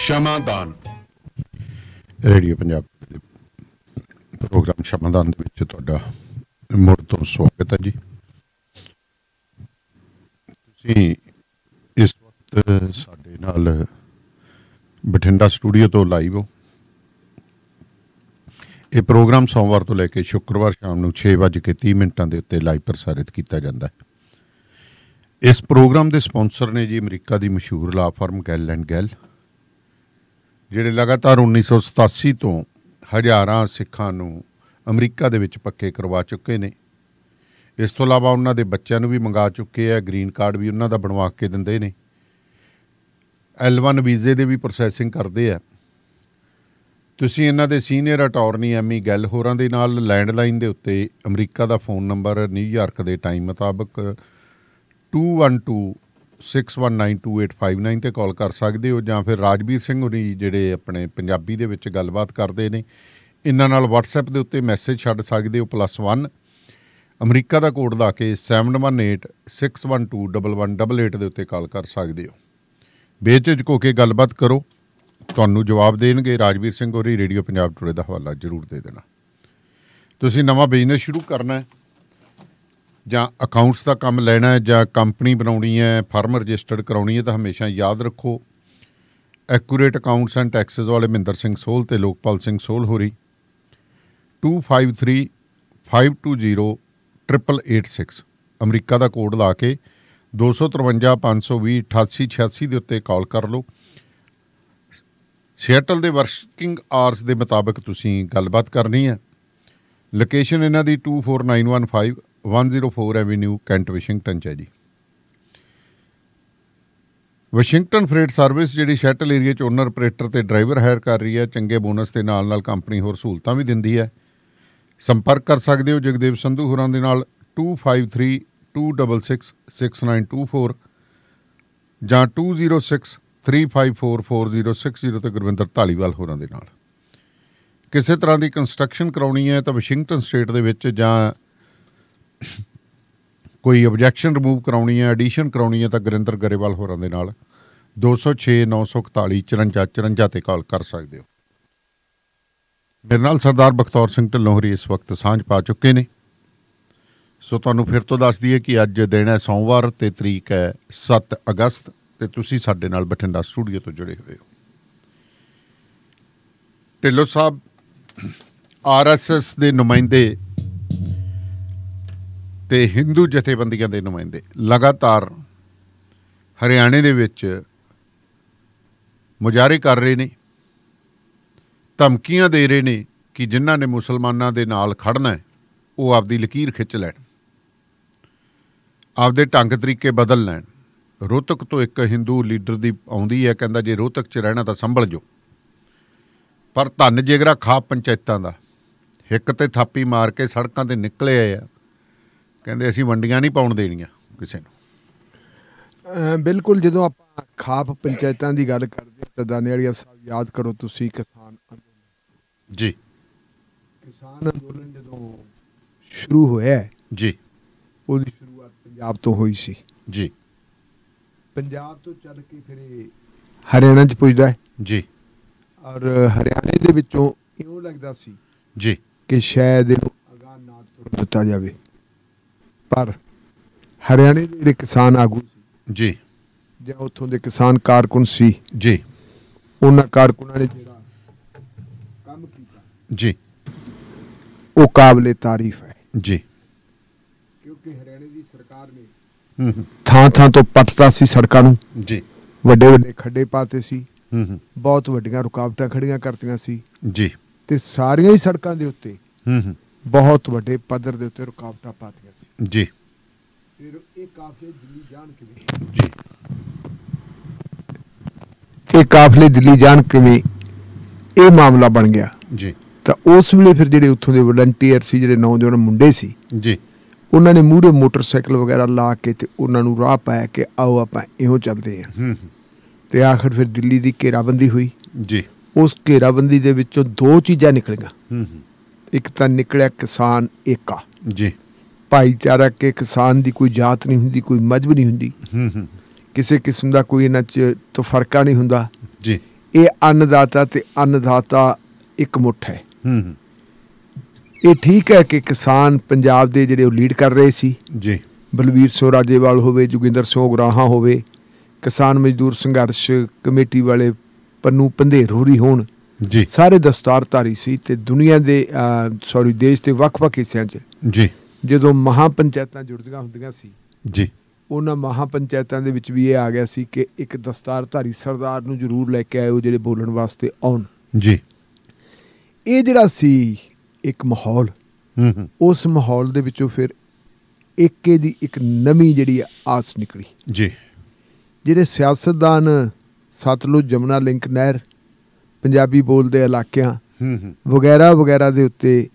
ਸ਼ਮਾਦਾਨ radio Punjab ਦੇ programme ਸ਼ਮਾਦਾਨ ਦੇ ਵਿੱਚ ਤੁਹਾਡਾ ਮੁੜ ਤੋਂ ਸਵਾਗਤ ਹੈ ਜੀ ਤੁਸੀਂ ਇਸ ਵਕਤ ਸਾਡੇ ਨਾਲ ਬਠਿੰਡਾ ਸਟੂਡੀਓ ਤੋਂ ਲਾਈਵ ਹੋ ਇਹ ਪ੍ਰੋਗਰਾਮ ਸੋਮਵਾਰ ਤੋਂ ਲੈ ਕੇ ਸ਼ੁੱਕਰਵਾਰ ਸ਼ਾਮ ਨੂੰ 6:30 ਮਿੰਟਾਂ ਦੇ ਉੱਤੇ ਲਾਈਵ ਪ੍ਰਸਾਰਿਤ ਕੀਤਾ ਜਾਂਦਾ ਹੈ ਇਸ ਪ੍ਰੋਗਰਾਮ ਦੇ ਸਪான்ਸਰ ਨੇ ਜੀ ਅਮਰੀਕਾ ਦੀ ਮਸ਼ਹੂਰ ਲਾ ਫਰਮ ਗੈਲ ਐਂਡ ਗੈਲ ਜਿਹੜੇ ਲਗਾਤਾਰ 1987 ਤੋਂ ਹਜ਼ਾਰਾਂ ਸਿੱਖਾਂ ਨੂੰ ਅਮਰੀਕਾ ਦੇ ਵਿੱਚ ਪੱਕੇ ਕਰਵਾ ਚੁੱਕੇ ਨੇ ਇਸ ਤੋਂ ਇਲਾਵਾ ਉਹਨਾਂ ਦੇ ਬੱਚਿਆਂ ਨੂੰ ਵੀ ਮੰਗਾ ਚੁੱਕੇ ਆ ਗ੍ਰੀਨ ਕਾਰਡ ਵੀ ਉਹਨਾਂ ਦਾ ਬਣਵਾ ਕੇ ਦਿੰਦੇ ਨੇ L1 ਵੀਜ਼ੇ ਦੇ ਵੀ ਪ੍ਰੋਸੈਸਿੰਗ ਕਰਦੇ ਆ ਤੁਸੀਂ ਇਹਨਾਂ ਦੇ ਸੀਨੀਅਰ ਅਟਾਰਨੀ ਐਮੀ ਗੱਲ ਹੋਰਾਂ ਦੇ ਨਾਲ ਲੈਂਡਲਾਈਨ ਦੇ ਉੱਤੇ ਅਮਰੀਕਾ ਦਾ ਫੋਨ ਨੰਬਰ ਨਿਊਯਾਰਕ ਦੇ ਟਾਈਮ ਮੁਤਾਬਕ 212 6192859 ਤੇ ਕਾਲ ਕਰ ਸਕਦੇ ਹੋ ਜਾਂ ਫਿਰ ਰਾਜਵੀਰ ਸਿੰਘ ਹੋਰੀ ਜਿਹੜੇ ਆਪਣੇ ਪੰਜਾਬੀ ਦੇ ਵਿੱਚ ਗੱਲਬਾਤ ਕਰਦੇ ਨੇ ਇਹਨਾਂ ਨਾਲ WhatsApp ਦੇ ਉੱਤੇ ਮੈਸੇਜ ਛੱਡ ਸਕਦੇ ਹੋ +1 ਅਮਰੀਕਾ ਦਾ ਕੋਡ ਦਾ ਕੇ 7186121188 ਦੇ ਉੱਤੇ ਕਾਲ ਕਰ ਸਕਦੇ ਹੋ ਬੇਝਿਜਕ ਹੋ ਕੇ ਗੱਲਬਾਤ ਕਰੋ ਤੁਹਾਨੂੰ ਜਵਾਬ ਦੇਣਗੇ ਰਾਜਵੀਰ ਸਿੰਘ ਹੋਰੀ ਰੇਡੀਓ ਪੰਜਾਬ ਟੁਡੇ ਦਾ ਹਵਾਲਾ ਜ਼ਰੂਰ ਦੇ ਦੇਣਾ ਤੁਸੀਂ ਨਵਾਂ ਬਿਜ਼ਨਸ ਸ਼ੁਰੂ ਕਰਨਾ ਹੈ ਜਾਂ ਅਕਾਊਂਟਸ ਦਾ ਕੰਮ ਲੈਣਾ ਹੈ ਜਾਂ ਕੰਪਨੀ ਬਣਾਉਣੀ ਹੈ ਫਰਮ ਰਜਿਸਟਰਡ ਕਰਾਉਣੀ ਹੈ ਤਾਂ ਹਮੇਸ਼ਾ ਯਾਦ ਰੱਖੋ ਐਕੂਰੇਟ ਅਕਾਊਂਟਸ ਐਂਡ ਟੈਕਸਸ ਵਾਲੇ ਮਿੰਦਰ ਸਿੰਘ ਸੋਲ ਤੇ ਲੋਕਪਾਲ ਸਿੰਘ ਸੋਲ ਹੋਰੀ 253 520 ਅਮਰੀਕਾ ਦਾ ਕੋਡ ਲਾ ਕੇ 2535208886 ਦੇ ਉੱਤੇ ਕਾਲ ਕਰ ਲਓ ਸਿਆਟਲ ਦੇ ਵਰਕਿੰਗ ਆਰਸ ਦੇ ਮੁਤਾਬਕ ਤੁਸੀਂ ਗੱਲਬਾਤ ਕਰਨੀ ਹੈ ਲੋਕੇਸ਼ਨ ਇਹਨਾਂ ਦੀ 24915 104 ਐਵੇਨਿਊ ਕੈਂਟ ਵਾਸ਼ਿੰਗਟਨ ਚ ਹੈ ਜੀ ਵਾਸ਼ਿੰਗਟਨ ਫਰੇਟ ਸਰਵਿਸ ਜਿਹੜੀ ਸ਼ਟਲ ਏਰੀਆ ਚ ਓਨਰ ਆਪਰੇਟਰ ਤੇ ਡਰਾਈਵਰ ਹਾਇਰ ਕਰ ਰਹੀ ਹੈ ਚੰਗੇ ਬੋਨਸ ਦੇ ਨਾਲ ਨਾਲ ਕੰਪਨੀ ਹੋਰ ਸਹੂਲਤਾਂ ਵੀ ਦਿੰਦੀ ਹੈ ਸੰਪਰਕ ਕਰ ਸਕਦੇ ਹੋ ਜਗਦੇਵ ਸੰਧੂ ਹੋਰਾਂ ਦੇ ਨਾਲ 2532666924 ਜਾਂ 2063544060 ਤੇ ਗੁਰਵਿੰਦਰ ਢਾਲੀਵਾਲ ਹੋਰਾਂ ਦੇ ਨਾਲ ਕਿਸੇ ਤਰ੍ਹਾਂ ਦੀ ਕੰਸਟਰਕਸ਼ਨ ਕਰਾਉਣੀ ਹੈ ਤਾਂ ਵਾਸ਼ਿੰਗਟਨ ਸਟੇਟ ਦੇ ਵਿੱਚ ਜਾਂ ਕੋਈ ਆਬਜੈਕਸ਼ਨ ਰਿਮੂਵ ਕਰਾਉਣੀ ਹੈ ਐਡੀਸ਼ਨ ਕਰਾਉਣੀ ਹੈ ਤਾਂ ਗਰਿੰਦਰ ਗਰੇਵਾਲ ਹੋਰਾਂ ਦੇ ਨਾਲ 206 941 54 54 ਤੇ ਕਾਲ ਕਰ ਸਕਦੇ ਹੋ ਮੇਰੇ ਨਾਲ ਸਰਦਾਰ ਬਖਤੌਰ ਸਿੰਘ ਢਿੱਲੋਂਹਰੀ ਇਸ ਵਕਤ ਸਾਂਝ ਪਾ ਚੁੱਕੇ ਨੇ ਸੋ ਤੁਹਾਨੂੰ ਫਿਰ ਤੋਂ ਦੱਸ ਦਈਏ ਕਿ ਅੱਜ ਦਿਨ ਹੈ ਸੋਮਵਾਰ ਤੇ ਤਰੀਕ ਹੈ 7 ਅਗਸਤ ਤੇ ਤੁਸੀਂ ਸਾਡੇ ਨਾਲ ਬਠਿੰਡਾ ਸਟੂਡੀਓ ਤੋਂ ਜੁੜੇ ਹੋਏ ਹੋ ਢਿੱਲੋਂ ਸਾਹਿਬ ਆਰਐਸਐਸ ਦੇ ਨੁਮਾਇੰਦੇ ਤੇ ਹਿੰਦੂ ਜਥੇਬੰਦੀਆਂ ਦੇ ਨੁਮਾਇੰਦੇ ਲਗਾਤਾਰ ਹਰਿਆਣੇ ਦੇ ਵਿੱਚ ਮੁਜਾਰੇ ਕਰ ਰਹੇ ਨੇ ਧਮਕੀਆਂ ਦੇ ਰਹੇ ਨੇ ਕਿ ਜਿਨ੍ਹਾਂ ਨੇ ਮੁਸਲਮਾਨਾਂ ਦੇ ਨਾਲ ਖੜਨਾ ਹੈ ਉਹ ਆਪਦੀ ਲਕੀਰ ਖਿੱਚ ਲੈਣ ਆਪਦੇ ਢੰਗ ਤਰੀਕੇ ਬਦਲ ਲੈਣ ਰੋਤਕ ਤੋਂ ਇੱਕ ਹਿੰਦੂ ਲੀਡਰ ਦੀ ਆਉਂਦੀ ਹੈ ਕਹਿੰਦਾ ਜੇ ਰੋਤਕ 'ਚ ਰਹਿਣਾ ਤਾਂ ਸੰਭਲ ਜੋ ਪਰ ਧੰਨ ਜਿਗਰਾ ਖਾ ਪੰਚਾਇਤਾਂ ਦਾ ਇੱਕ ਤੇ ਥਾਪੀ ਮਾਰ ਕੇ ਸੜਕਾਂ ਤੇ ਨਿਕਲੇ ਆ ਕਹਿੰਦੇ ਅਸੀਂ ਵੰਡੀਆਂ ਨਹੀਂ ਪਾਉਣ ਦੇਣੀਆਂ ਕਿਸੇ ਨੂੰ ਬਿਲਕੁਲ ਜਦੋਂ ਆਪਾਂ ਖਾਪ ਪੰਚਾਇਤਾਂ ਦੀ ਗੱਲ ਕਰਦੇ ਤਾਂ ਵਾਲੀਆ ਸਾਹਿਬ ਯਾਦ ਕਰੋ ਤੁਸੀਂ ਕਿਸਾਨ ਅੰਦੋਲਨ ਜੀ ਕਿਸਾਨ ਅੰਦੋਲਨ ਜਦੋਂ ਸ਼ੁਰੂ ਹੋਇਆ ਜੀ ਉਹਦੀ ਸ਼ੁਰੂਆਤ ਪੰਜਾਬ ਤੋਂ ਹੋਈ ਸੀ ਜੀ ਪੰਜਾਬ ਤੋਂ ਚੱਲ ਕੇ ਫਿਰ ਹਰਿਆਣਾ ਚ ਪੁੱਜਦਾ ਹੈ ਜੀ ਔਰ ਹਰਿਆਣੇ ਦੇ ਵਿੱਚੋਂ ਇਹੋ ਲੱਗਦਾ ਸੀ ਜੀ ਕਿ ਸ਼ਾਇਦ ਇਹਨੂੰ ਅਗਾਹ ਨਾ ਦਿੱਤਾ ਜਾਵੇ ਪਰ ਹਰਿਆਣੇ ਦੇ ਜਿਹੜੇ ਕਿਸਾਨ ਆਗੂ ਜੀ ਜਾਂ ਉੱਥੋਂ ਦੇ ਕਿਸਾਨ ਕਾਰਕੁਨ ਸੀ ਜੀ ਉਹਨਾਂ ਕਾਰਕੁਨਾਂ ਨੇ ਜਿਹੜਾ ਕੰਮ ਕੀਤਾ ਜੀ ਉਹ ਕਾਬਲੇ ਤਾਰੀਫ ਹੈ ਜੀ ਕਿਉਂਕਿ ਹਰਿਆਣੇ ਦੀ ਸਰਕਾਰ ਨੇ ਹੂੰ ਥਾਂ ਥਾਂ ਤੋਂ ਪੱਟਦਾ ਸੀ ਸੜਕਾਂ ਨੂੰ ਜੀ ਵੱਡੇ ਵੱਡੇ ਖੱਡੇ ਪਾਤੇ ਸੀ ਹੂੰ ਬਹੁਤ ਵੱਡੀਆਂ ਰੁਕਾਵਟਾਂ ਖੜੀਆਂ ਕਰਤੀਆਂ ਸੀ ਜੀ ਤੇ ਸਾਰੀਆਂ ਹੀ ਸੜਕਾਂ ਦੇ ਉੱਤੇ ਹੂੰ ਬਹੁਤ ਵੱਡੇ ਪੱਧਰ ਦੇ ਉੱਤੇ ਰੁਕਾਵਟਾਂ ਪਾਤੀਆਂ ਜੀ ਫਿਰ ਇਹ ਕਾਫਲੇ ਦਿੱਲੀ ਜਾਣ ਕਿਵੇਂ ਜੀ ਇਹ ਕਾਫਲੇ ਦਿੱਲੀ ਜਾਣ ਕਿਵੇਂ ਇਹ ਮਾਮਲਾ ਬਣ ਗਿਆ ਜੀ ਤਾਂ ਉਸ ਵੇਲੇ ਫਿਰ ਜਿਹੜੇ ਉੱਥੋਂ ਦੇ ਵਲੰਟੀਅਰ ਸੀ ਜਿਹੜੇ ਨੌਜਵਾਨ ਮੁੰਡੇ ਸੀ ਜੀ ਉਹਨਾਂ ਨੇ ਮੂਹਰੇ ਮੋਟਰਸਾਈਕਲ ਵਗੈਰਾ ਲਾ ਕੇ ਤੇ ਉਹਨਾਂ ਨੂੰ ਰਾਹ ਪਾਇਆ ਕਿ ਆਓ ਆਪਾਂ ਇਹੋ ਚੱਲਦੇ ਹਾਂ ਤੇ ਆਖਰ ਫਿਰ ਦਿੱਲੀ ਦੀ ਘੇਰਾਬੰਦੀ ਹੋਈ ਜੀ ਉਸ ਘੇਰਾਬੰਦੀ ਦੇ ਵਿੱਚੋਂ ਦੋ ਚੀਜ਼ਾਂ ਨਿਕਲੀਆਂ ਇੱਕ ਤਾਂ ਨਿਕਲਿਆ ਕਿਸਾਨ ਏਕਾ ਜੀ ਭਾਈਚਾਰਾ ਕਿ ਕਿਸਾਨ ਦੀ ਕੋਈ ਜਾਤ ਨਹੀਂ ਹੁੰਦੀ ਕੋਈ ਮਜਬ ਨਹੀਂ ਹੁੰਦੀ ਕਿਸੇ ਕਿਸਮ ਦਾ ਕੋਈ ਇਹਨਾਂ 'ਚ ਫਰਕਾ ਨਹੀਂ ਹੁੰਦਾ ਜੀ ਇਹ ਅੰਨਦਾਤਾ ਤੇ ਅੰਨਦਾਤਾ ਇੱਕ ਮੁੱਠ ਹੈ ਹੂੰ ਇਹ ਠੀਕ ਹੈ ਕਿ ਕਿਸਾਨ ਪੰਜਾਬ ਦੇ ਜਿਹੜੇ ਉਹ ਲੀਡ ਕਰ ਰਹੇ ਸੀ ਜੀ ਬਲਵੀਰ ਸਿੰਘ ਰਾਜੇਵਾਲ ਹੋਵੇ ਜੁਗਿੰਦਰ ਸਿੰਘ ਗਰਾਹਾ ਹੋਵੇ ਕਿਸਾਨ ਮਜ਼ਦੂਰ ਸੰਘਰਸ਼ ਕਮੇਟੀ ਵਾਲੇ ਪੰਨੂ ਪੰਧੇਰੋਰੀ ਹੋਣ ਜੀ ਸਾਰੇ ਦਸਤਾਰਧਾਰੀ ਸੀ ਤੇ ਦੁਨੀਆ ਦੇ ਸੌਰੀ ਦੇਸ਼ ਦੇ ਵੱਖ-ਵੱਖ ਹਿੱਸਿਆਂ 'ਚ ਜੀ ਜਦੋਂ ਮਹਾ ਪੰਚਾਇਤਾਂ ਜੁੜਦੀਆਂ ਹੁੰਦੀਆਂ ਸੀ ਜੀ ਉਹਨਾਂ ਮਹਾ ਪੰਚਾਇਤਾਂ ਦੇ ਵਿੱਚ ਵੀ ਇਹ ਆ ਗਿਆ ਸੀ ਕਿ ਇੱਕ ਦਸਤਾਰਧਾਰੀ ਸਰਦਾਰ ਨੂੰ ਜ਼ਰੂਰ ਲੈ ਕੇ ਆਇਓ ਜਿਹੜੇ ਬੋਲਣ ਵਾਸਤੇ ਆਉਣ ਜੀ ਇਹ ਜਿਹੜਾ ਸੀ ਇੱਕ ਮਾਹੌਲ ਉਸ ਮਾਹੌਲ ਦੇ ਵਿੱਚੋਂ ਫਿਰ ਏਕੇ ਦੀ ਇੱਕ ਨਵੀਂ ਜਿਹੜੀ ਆਸ ਨਿਕਲੀ ਜੀ ਜਿਹੜੇ ਸਿਆਸਤਦਾਨ ਸਤਲੁਜ ਜਮਨਾ ਲਿੰਕ ਨਹਿਰ ਪੰਜਾਬੀ ਬੋਲਦੇ ਇਲਾਕਿਆਂ ਵਗੈਰਾ ਵਗੈਰਾ ਦੇ ਉੱਤੇ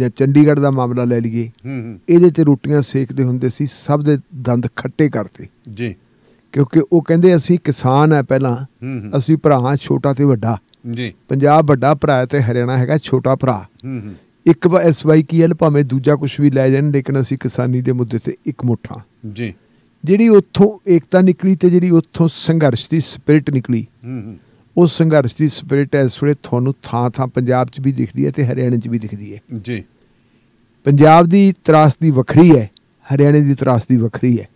ਜਾਂ ਚੰਡੀਗੜ੍ਹ ਦਾ ਮਾਮਲਾ ਲੈ ਲਈਏ ਇਹਦੇ ਤੇ ਰੋਟੀਆਂ ਸੇਕਦੇ ਹੁੰਦੇ ਸੀ ਸਭ ਦੇ ਦੰਦ ਖੱਟੇ ਕਰਦੇ ਜੀ ਕਿਉਂਕਿ ਉਹ ਕਹਿੰਦੇ ਅਸੀਂ ਕਿਸਾਨ ਆ ਪਹਿਲਾਂ ਅਸੀਂ ਭਰਾ ਛੋਟਾ ਤੇ ਵੱਡਾ ਜੀ ਪੰਜਾਬ ਵੱਡਾ ਭਰਾ ਤੇ ਹਰਿਆਣਾ ਹੈਗਾ ਛੋਟਾ ਭਰਾ ਇੱਕ ਐਸਵਾਈਕੇਐਲ ਭਾਵੇਂ ਦੂਜਾ ਕੁਝ ਵੀ ਲੈ ਜਾਣ ਲੇਕਿਨ ਅਸੀਂ ਕਿਸਾਨੀ ਦੇ ਮੁੱਦੇ ਤੇ ਇੱਕ ਮੁੱਠਾ ਜੀ ਜਿਹੜੀ ਉੱਥੋਂ ਏਕਤਾ ਨਿਕਲੀ ਤੇ ਜਿਹੜੀ ਉੱਥੋਂ ਸੰਘਰਸ਼ ਦੀ ਸਪਿਰਿਟ ਨਿਕਲੀ ਹੂੰ ਹੂੰ ਉਹ ਸੰਘਰਸ਼ ਦੀ ਸਪਿਰਿਟ ਇਸ ਵੇਲੇ ਤੁਹਾਨੂੰ ਥਾਂ-ਥਾਂ ਪੰਜਾਬ 'ਚ ਵੀ ਦਿਖਦੀ ਹੈ ਤੇ ਹਰਿਆਣੇ 'ਚ ਵੀ ਦਿਖਦੀ ਹੈ ਜੀ ਪੰਜਾਬ ਦੀ ਤਰਾਸ ਦੀ ਵੱਖਰੀ ਹੈ ਹਰਿਆਣੇ ਦੀ ਤਰਾਸ ਦੀ ਵੱਖਰੀ ਹੈ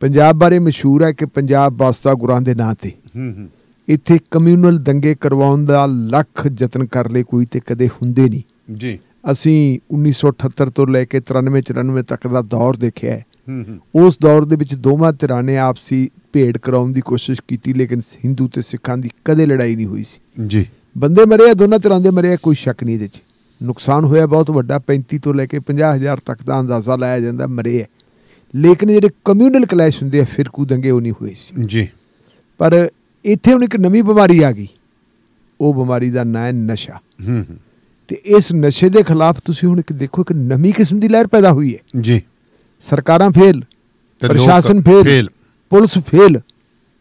ਪੰਜਾਬ ਬਾਰੇ ਮਸ਼ਹੂਰ ਹੈ ਕਿ ਪੰਜਾਬ ਵਾਸਤਾ ਗੁਰਾਂ ਦੇ ਨਾਂ ਤੇ ਹੂੰ ਹੂੰ ਇੱਥੇ ਕਮਿਊਨਲ ਦੰਗੇ ਕਰਵਾਉਣ ਦਾ ਲੱਖ ਯਤਨ ਕਰ ਲੇ ਕੋਈ ਤੇ ਕਦੇ ਹੁੰਦੇ ਨਹੀਂ ਜੀ ਅਸੀਂ 1978 ਤੋਂ ਲੈ ਕੇ 93 94 ਤੱਕ ਦਾ ਦੌਰ ਦੇਖਿਆ ਹੈ ਉਸ ਦੌਰ ਦੇ ਵਿੱਚ ਦੋਵਾਂ ਧਿਰਾਂ ਨੇ ਆਪਸੀ ਭੇਡ ਕਰਾਉਣ ਦੀ ਕੋਸ਼ਿਸ਼ ਕੀਤੀ ਲੇਕਿਨ ਹਿੰਦੂ ਤੇ ਸਿੱਖਾਂ ਦੀ ਕਦੇ ਲੜਾਈ ਨਹੀਂ ਹੋਈ ਸੀ ਜੀ ਬੰਦੇ ਮਰੇ ਆ ਦੋਨਾਂ ਧਿਰਾਂ ਦੇ ਮਰੇ ਆ ਕੋਈ ਸ਼ੱਕ ਨਹੀਂ ਇਹਦੇ 'ਚ ਨੁਕਸਾਨ ਹੋਇਆ ਬਹੁਤ ਵੱਡਾ 35 ਤੋਂ ਲੈ ਕੇ 50000 ਤੱਕ ਦਾ ਅੰਦਾਜ਼ਾ ਲਾਇਆ ਜਾਂਦਾ ਮਰੇ ਆ ਲੇਕਿਨ ਜਿਹੜੇ ਕਮਿਊਨਲ ਕਲੈਸ਼ ਹੁੰਦੇ ਆ ਫਿਰਕੂ ਦੰਗੇ ਉਹ ਨਹੀਂ ਹੋਏ ਸੀ ਜੀ ਪਰ ਇੱਥੇ ਹੁਣ ਇੱਕ ਨਵੀਂ ਬਿਮਾਰੀ ਆ ਗਈ ਉਹ ਬਿਮਾਰੀ ਦਾ ਨਾਂ ਹੈ ਨਸ਼ਾ ਹੂੰ ਤੇ ਇਸ ਨਸ਼ੇ ਦੇ ਖਿਲਾਫ ਤੁਸੀਂ ਹੁਣ ਇੱਕ ਦੇਖੋ ਇੱਕ ਨਵੀਂ ਕਿਸਮ ਦੀ ਲਹਿਰ ਪੈਦਾ ਹੋਈ ਹੈ ਜੀ ਸਰਕਾਰਾਂ ਫੇਲ ਪ੍ਰਸ਼ਾਸਨ ਫੇਲ ਪੁਲਿਸ ਫੇਲ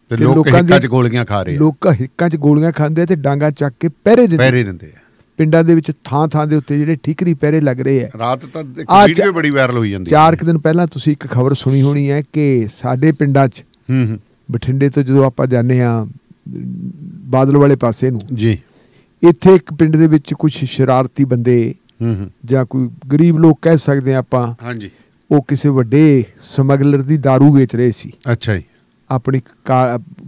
ਤੇ ਲੋਕਾਂ ਹਿੱਕਾਂ 'ਚ ਗੋਲੀਆਂ ਖਾ ਰਹੇ ਆ ਲੋਕ ਹਿੱਕਾਂ 'ਚ ਗੋਲੀਆਂ ਖਾਂਦੇ ਆ ਤੇ ਡਾਂਗਾ ਚੱਕ ਕੇ ਪਹਿਰੇ ਦਿੰਦੇ ਪਹਿਰੇ ਦਿੰਦੇ ਆ ਪਿੰਡਾਂ ਦੇ ਵਿੱਚ ਥਾਂ ਥਾਂ ਦੇ ਉੱਤੇ ਜਿਹੜੇ ਠੀਕਰੀ ਪਹਿਰੇ ਲੱਗ ਰਹੇ ਆ ਰਾਤ ਤਾਂ ਇੱਕ ਵੀਡੀਓ ਬੜੀ ਵਾਇਰਲ ਹੋਈ ਜਾਂਦੀ ਚਾਰ ਕਿ ਦਿਨ ਪਹਿਲਾਂ ਤੁਸੀਂ ਇੱਕ ਖਬਰ ਸੁਣੀ ਹੋਣੀ ਹੈ ਕਿ ਸਾਡੇ ਪਿੰਡਾਂ 'ਚ ਹੂੰ ਹੂੰ ਬਠਿੰਡੇ ਤੋਂ ਜਦੋਂ ਆਪਾਂ ਜਾਂਦੇ ਆ ਬਾਦਲ ਵਾਲੇ ਪਾਸੇ ਨੂੰ ਜੀ ਇੱਥੇ ਇੱਕ ਪਿੰਡ ਦੇ ਵਿੱਚ ਕੁਝ ਸ਼ਰਾਰਤੀ ਬੰਦੇ ਹੂੰ ਹੂੰ ਜਾਂ ਕੋਈ ਗਰੀਬ ਲੋਕ ਕਹਿ ਸਕਦੇ ਆ ਆਪਾਂ ਹਾਂਜੀ ਉਹ ਕਿਸੇ ਵੱਡੇ ਸਮਗਲਰ ਦੀ दारू ਵੇਚ ਰਹੇ ਸੀ ਅੱਛਾ ਜੀ ਆਪਣੀ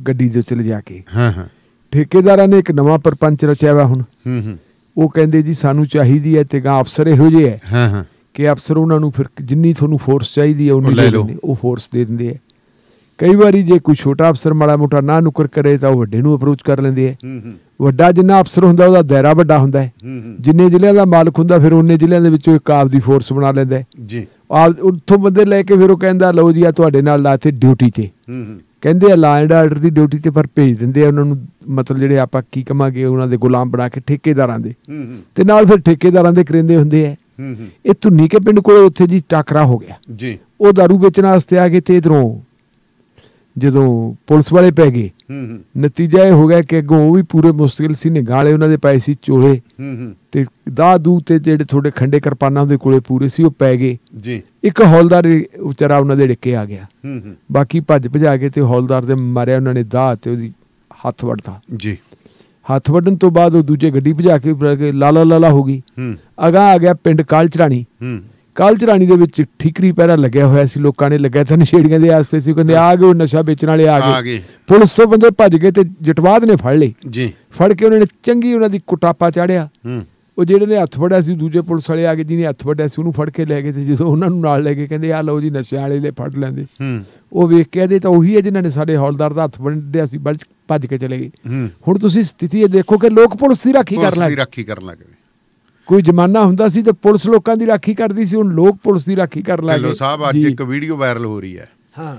ਗੱਡੀ ਦੇ ਚਲੇ ਜਾ ਕੇ ਹਾਂ ਹਾਂ ਠੇਕੇਦਾਰਾਂ ਨੇ ਇੱਕ ਨਵਾਂ ਪਰਪੰਚ ਰਚਿਆ ਵਾ ਹੁਣ ਹੂੰ ਹੂੰ ਉਹ ਕਹਿੰਦੇ ਜੀ ਸਾਨੂੰ ਚਾਹੀਦੀ ਹੈ ਤੇ ਗਾਂ ਅਫਸਰ ਇਹੋ ਜਿਹੇ ਹੈ ਹਾਂ ਹਾਂ ਕਿ ਅਫਸਰ ਉਹਨਾਂ ਨੂੰ ਫਿਰ ਜਿੰਨੀ ਤੁਹਾਨੂੰ ਫੋਰਸ ਚਾਹੀਦੀ ਹੈ ਉਹਨੀ ਦੇ ਦਿੰਦੇ ਉਹ ਫੋਰਸ ਦੇ ਦਿੰਦੇ ਆ ਕਈ ਵਾਰੀ ਜੇ ਕੋਈ ਛੋਟਾ ਅਫਸਰ ਮਾੜਾ ਮੋਟਾ ਨਾ ਨੁਕਰ ਕਰੇ ਤਾਂ ਉਹ ਵੱਡੇ ਨੂੰ ਅਪਰੋਚ ਕਰ ਲੈਂਦੇ ਆ ਵੱਡਾ ਜਿੰਨਾ ਅਫਸਰ ਹੁੰਦਾ ਉਹਦਾ ਦਾਇਰਾ ਵੱਡਾ ਹੁੰਦਾ ਹੈ ਜਿੰਨੇ ਜ਼ਿਲ੍ਹਿਆਂ ਦਾ ਮਾਲਕ ਹੁੰਦਾ ਫਿਰ ਉਹਨੇ ਜ਼ਿਲ੍ਹਿਆਂ ਦੇ ਵਿੱਚੋਂ ਇੱਕ ਆਪ ਦੀ ਫੋਰਸ ਬਣਾ ਲੈਂਦਾ ਹੈ ਜੀ ਆ ਉੱਥੋਂ ਬੰਦੇ ਲੈ ਕੇ ਫਿਰ ਉਹ ਕਹਿੰਦਾ ਲਓ ਜੀ ਆ ਤੁਹਾਡੇ ਨਾਲ ਲਾਤੇ ਡਿਊਟੀ ਤੇ ਕਹਿੰਦੇ ਆ ਲਾ ਆਰਡਰ ਦੀ ਡਿਊਟੀ ਤੇ ਪਰ ਭੇਜ ਦਿੰਦੇ ਆ ਉਹਨਾਂ ਨੂੰ ਮਤਲਬ ਜਿਹੜੇ ਆਪਾਂ ਕੀ ਕਮਾਂਗੇ ਉਹਨਾਂ ਦੇ ਗੁਲਾਮ ਬਣਾ ਕੇ ਠੇਕੇਦਾਰਾਂ ਦੇ ਤੇ ਨਾਲ ਫਿਰ ਠੇਕੇਦਾਰਾਂ ਦੇ ਕਰਿੰਦੇ ਹੁੰਦੇ ਆ ਇਹ ਧੁੰਨੀ ਕੇ ਪਿੰਡ ਕੋਲ ਉੱਥੇ ਜੀ ਟਾਕਰਾ ਹੋ ਗਿਆ ਜੀ ਉਹ दारू ਵੇਚਣ ਵਾਸਤੇ ਆ ਗਏ ਤੇ ਇਧਰੋਂ ਜਦੋਂ ਪੁਲਿਸ ਵਾਲੇ ਪੈ ਗਏ ਨਤੀਜਾ ਇਹ ਹੋ ਗਿਆ ਕਿ ਅੱਗੋਂ ਉਹ ਵੀ ਪੂਰੇ ਮੁਸਤਕਿਲ ਸੀ ਨਿਗਾਲੇ ਉਹਨਾਂ ਦੇ ਪਏ ਸੀ ਚੋਲੇ ਹੂੰ ਹੂੰ ਤੇ ਦੂ ਤੇ ਜਿਹੜੇ ਥੋੜੇ ਖੰਡੇ ਕਿਰਪਾਨਾਂ ਦੇ ਕੋਲੇ ਪੂਰੇ ਸੀ ਉਹ ਪੈ ਗਏ ਜੀ ਇੱਕ ਹੌਲਦਾਰ ਵਿਚਾਰਾ ਉਹਨਾਂ ਦੇ ਡਿੱਕੇ ਆ ਗਿਆ ਹੂੰ ਹੂੰ ਬਾਕੀ ਭੱਜ ਭਜਾ ਕੇ ਤੇ ਹੌਲਦਾਰ ਦੇ ਮਾਰਿਆ ਉਹਨਾਂ ਨੇ ਦਾਹ ਤੇ ਉਹਦੀ ਹੱਥ ਵੱਢਤਾ ਜੀ ਹੱਥ ਵੱਢਣ ਤੋਂ ਬਾਅਦ ਉਹ ਦੂਜੇ ਗੱਡੀ ਭਜਾ ਕੇ ਲਾਲਾ ਲਾਲਾ ਹੋ ਗਈ ਹੂੰ ਅਗਾ ਆ ਗਿਆ ਪਿੰਡ ਕਾਲ ਚਰਾਣੀ ਕਾਲ ਚਰਾਣੀ ਦੇ ਵਿੱਚ ਠਿਕਰੀ ਪਹਿਰਾ ਲੱਗਿਆ ਹੋਇਆ ਸੀ ਲੋਕਾਂ ਨੇ ਲੱਗਿਆ ਤਾਂ ਨਸ਼ੇੜੀਆਂ ਦੇ ਆਸਤੇ ਸੀ ਕਹਿੰਦੇ ਆ ਗਏ ਉਹ ਨਸ਼ਾ ਵੇਚਣ ਵਾਲੇ ਆ ਗਏ ਪੁਲਿਸ ਤੋਂ ਬੰਦੇ ਭੱਜ ਗਏ ਤੇ ਜਟਵਾਦ ਨੇ ਫੜ ਲਈ ਜੀ ਫੜ ਕੇ ਉਹਨਾਂ ਨੇ ਚੰਗੀ ਉਹਨਾਂ ਦੀ ਕੁਟਾਪਾ ਚਾੜਿਆ ਉਹ ਜਿਹੜੇ ਨੇ ਹੱਥ ਫੜਿਆ ਸੀ ਦੂਜੇ ਪੁਲਿਸ ਵਾਲੇ ਆ ਗਏ ਜਿਹਨੇ ਹੱਥ ਫੜਿਆ ਸੀ ਉਹਨੂੰ ਫੜ ਕੇ ਲੈ ਗਏ ਤੇ ਜਦੋਂ ਉਹਨਾਂ ਨੂੰ ਨਾਲ ਲੈ ਕੇ ਕਹਿੰਦੇ ਆ ਲਓ ਜੀ ਨਸ਼ੇ ਵਾਲੇ ਦੇ ਫੜ ਲੈਂਦੇ ਹੂੰ ਉਹ ਵੇਖ ਕੇ ਇਹਦੇ ਤਾਂ ਉਹੀ ਹੈ ਜਿਨ੍ਹਾਂ ਨੇ ਸਾਡੇ ਹੌਲਦਾਰ ਦਾ ਹੱਥ ਵੰਡਿਆ ਸੀ ਭੱਜ ਕੇ ਚਲੇ ਗਏ ਹੂੰ ਹੁਣ ਤੁਸੀਂ ਸਥਿਤੀ ਇਹ ਦੇਖੋ ਕਿ ਲੋਕ ਪੁਲਿਸ ਦੀ ਰਾਖੀ ਕਰਨ ਲੱਗੇ ਪੁਲਿਸ ਦੀ ਰਾਖੀ ਕਰਨ ਲੱਗੇ ਕੋਈ ਜਮਾਨਾ ਹੁੰਦਾ ਸੀ ਤੇ ਪੁਲਿਸ ਲੋਕਾਂ ਦੀ ਰਾਖੀ ਕਰਦੀ ਸੀ ਹੁਣ ਲੋਕ ਪੁਲਿਸ ਦੀ ਰਾਖੀ ਕਰ ਲੱਗੇ ਲੋ ਸਾਹਿਬ ਅੱਜ ਇੱਕ ਵੀਡੀਓ ਵਾਇਰਲ ਹੋ ਰਹੀ ਹੈ ਹਾਂ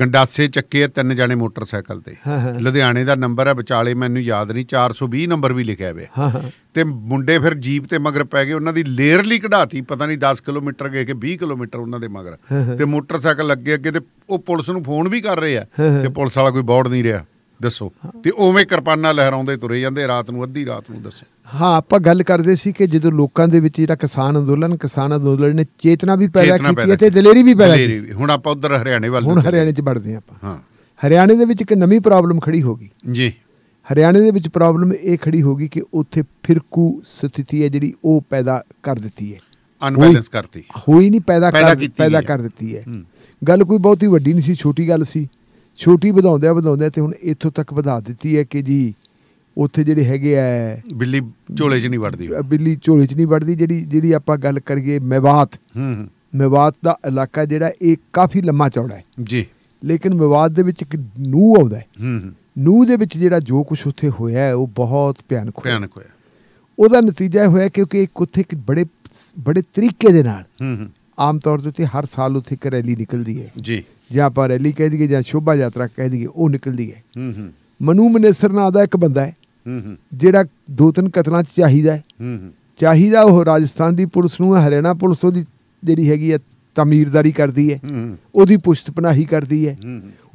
ਗੰਡਾਸੇ ਚੱਕੇ ਤਿੰਨ ਜਾਣੇ ਮੋਟਰਸਾਈਕਲ ਤੇ ਲੁਧਿਆਣੇ ਦਾ ਨੰਬਰ ਹੈ ਵਿਚਾਲੇ ਮੈਨੂੰ ਯਾਦ ਨਹੀਂ 420 ਨੰਬਰ ਵੀ ਲਿਖਿਆ ਹੋਇਆ ਤੇ ਮੁੰਡੇ ਫਿਰ ਜੀਪ ਤੇ ਮਗਰ ਪੈ ਗਏ ਉਹਨਾਂ ਦੀ ਲੇਅਰਲੀ ਕਢਾਤੀ ਪਤਾ ਨਹੀਂ 10 ਕਿਲੋਮੀਟਰ ਗਏ ਕਿ 20 ਕਿਲੋਮੀਟਰ ਉਹਨਾਂ ਦੇ ਮਗਰ ਤੇ ਮੋਟਰਸਾਈਕਲ ਅੱਗੇ ਅੱਗੇ ਤੇ ਉਹ ਪੁਲਿਸ ਨੂੰ ਫੋਨ ਵੀ ਕਰ ਰਹੇ ਆ ਤੇ ਪੁਲਿਸ ਵਾਲਾ ਕੋਈ ਬੋਰਡ ਨਹੀਂ ਰਿਹਾ ਦੱਸੋ ਤੇ ਉਵੇਂ ਕਿਰਪਾਨਾਂ ਲਹਿਰਾਉਂਦੇ ਤੁਰੇ ਜਾਂਦੇ ਰਾਤ ਨੂੰ ਅੱਧੀ ਰਾਤ ਨੂੰ ਦੱਸੋ ਹਾਂ ਆਪਾਂ ਗੱਲ ਕਰਦੇ ਸੀ ਕਿ ਜਦੋਂ ਲੋਕਾਂ ਦੇ ਵਿੱਚ ਜਿਹੜਾ ਕਿਸਾਨ ਅੰਦੋਲਨ ਕਿਸਾਨ ਅੰਦੋਲਨ ਨੇ ਚੇਤਨਾ ਵੀ ਪੈਦਾ ਕੀਤੀ ਤੇ ਦਲੇਰੀ ਵੀ ਪੈਦਾ ਕੀਤੀ ਹੁਣ ਆਪਾਂ ਉਧਰ ਹਰਿਆਣੇ ਵੱਲ ਹੁਣ ਹਰਿਆਣੇ 'ਚ ਵੜਦੇ ਆਪਾਂ ਹਾਂ ਹਰਿਆਣੇ ਦੇ ਵਿੱਚ ਇੱਕ ਨਵੀਂ ਪ੍ਰੋਬਲਮ ਖੜੀ ਹੋ ਗਈ ਜੀ ਹਰਿਆਣੇ ਦੇ ਵਿੱਚ ਪ੍ਰੋਬਲਮ ਇਹ ਖੜੀ ਹੋ ਗਈ ਕਿ ਉੱਥੇ ਫਿਰਕੂ ਸਥਿਤੀ ਹੈ ਜਿਹੜੀ ਉਹ ਪੈਦਾ ਕਰ ਦਿੱਤੀ ਹੈ ਅਨਬੈਲੈਂਸ ਕਰਤੀ ਹੋਈ ਨਹੀਂ ਪੈਦਾ ਕਰ ਪੈਦਾ ਕਰ ਦਿੱਤੀ ਹੈ ਗੱਲ ਕੋਈ ਬਹੁਤੀ ਵੱਡੀ ਨਹੀਂ ਸੀ ਛੋਟੀ ਗੱਲ ਸੀ ਛੋਟੀ ਵਧਾਉਂਦੇ ਵਧਾਉਂਦੇ ਤੇ ਹੁਣ ਇੱਥੋਂ ਤੱਕ ਵਧਾ ਦਿੱਤੀ ਹੈ ਕਿ ਜੀ ਉੱਥੇ ਜਿਹੜੇ ਹੈਗੇ ਆ ਬਿੱਲੀ ਝੋਲੇ 'ਚ ਨਹੀਂ ਵੜਦੀ ਬਿੱਲੀ ਝੋਲੇ 'ਚ ਨਹੀਂ ਵੜਦੀ ਜਿਹੜੀ ਜਿਹੜੀ ਆਪਾਂ ਗੱਲ ਕਰੀਏ ਮੇਵਾਤ ਹੂੰ ਹੂੰ ਮੇਵਾਤ ਦਾ ਇਲਾਕਾ ਜਿਹੜਾ ਇਹ ਕਾਫੀ ਲੰਮਾ ਚੌੜਾ ਹੈ ਜੀ ਲੇਕਿਨ ਮੇਵਾਤ ਦੇ ਵਿੱਚ ਇੱਕ ਨੂ ਆਉਂਦਾ ਹੈ ਹੂੰ ਨੂ ਦੇ ਵਿੱਚ ਜਿਹੜਾ ਜੋ ਕੁਝ ਉੱਥੇ ਹੋਇਆ ਹੈ ਉਹ ਬਹੁਤ ਭਿਆਨਕ ਹੋਇਆ ਭਿਆਨਕ ਹੋਇਆ ਉਹਦਾ ਨਤੀਜਾ ਹੋਇਆ ਕਿਉਂਕਿ ਇੱਕ ਉੱਥੇ ਇੱਕ ਬੜੇ ਬੜੇ ਤਰੀਕੇ ਦੇ ਨਾਲ ਹੂੰ ਆਮ ਤੌਰ ਤੇ ਹਰ ਸਾਲ ਉੱਥੇ ਇੱਕ ਰੈਲੀ ਨਿਕਲਦੀ ਹੈ ਜੀ ਜਾਂ ਪਰ ਰੈਲੀ ਕਹਿ ਦਈਏ ਜਾਂ ਸ਼ੋਭਾ ਯਾਤਰਾ ਕਹਿ ਦਈਏ ਉਹ ਨਿਕਲਦੀ ਹੈ ਹਮ ਹਮ ਮਨੂ ਮਨੇਸਰ ਨਾਂ ਦਾ ਇੱਕ ਬੰਦਾ ਹੈ ਹਮ ਹਮ ਜਿਹੜਾ ਦੋ ਤਿੰਨ ਕਤਲਾਂ 'ਚ ਚਾਹੀਦਾ ਹੈ ਹਮ ਹਮ ਚਾਹੀਦਾ ਉਹ ਰਾਜਸਥਾਨ ਦੀ ਪੁਲਿਸ ਨੂੰ ਹਰਿਆਣਾ ਪੁਲਿਸ ਉਹਦੀ ਜਿਹੜੀ ਹੈਗੀ ਹੈ ਤਮੀਰਦਾਰੀ ਕਰਦੀ ਹੈ ਉਹਦੀ ਪੁਸ਼ਤ ਪਨਾਹੀ ਕਰਦੀ ਹੈ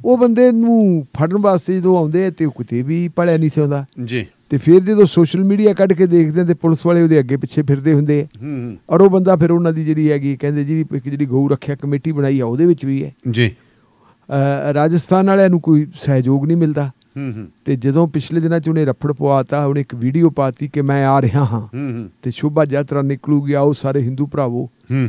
ਉਹ ਬੰਦੇ ਨੂੰ ਫੜਨ ਵਾਸਤੇ ਜਦੋਂ ਆਉਂਦੇ ਤੇ ਉਹ ਕਿਤੇ ਵੀ ਪੜਿਆ ਨਹੀਂ ਸੌਂਦਾ ਜੀ ਤੇ ਫਿਰ ਜਦੋਂ ਸੋਸ਼ਲ ਮੀਡੀਆ ਕੱਢ ਕੇ ਦੇਖਦੇ ਤੇ ਪੁਲਿਸ ਵਾਲੇ ਉਹਦੇ ਅੱਗੇ ਪਿੱਛੇ ਫਿਰਦੇ ਹੁੰਦੇ ਆ ਔਰ ਉਹ ਬੰਦਾ ਫਿਰ ਉਹਨਾਂ ਦੀ ਜਿਹੜੀ ਹੈਗੀ ਕਹਿੰਦੇ ਇੱਕ ਜਿਹੜੀ ਗਊ ਰੱਖਿਆ ਕਮੇਟੀ ਬਣਾਈ ਆ ਉਹਦੇ ਵਿੱਚ ਵੀ ਹੈ ਜੀ ਰਾਜਸਥਾਨ ਵਾਲਿਆਂ ਨੂੰ ਕੋਈ ਸਹਿਯੋਗ ਨਹੀਂ ਮਿਲਦਾ ਹੂੰ ਹੂੰ ਤੇ ਜਦੋਂ ਪਿਛਲੇ ਦਿਨਾਂ ਚ ਉਹਨੇ ਰੱਫੜ ਪਵਾਤਾ ਉਹਨੇ ਇੱਕ ਵੀਡੀਓ ਪਾਤੀ ਕਿ ਮੈਂ ਆ ਰਿਹਾ ਹਾਂ ਤੇ ਸ਼ੋਭਾ ਯਾਤਰਾ ਨਿਕਲੂਗੀ ਆਓ ਸਾਰੇ ਹਿੰਦੂ ਭਰਾਵੋ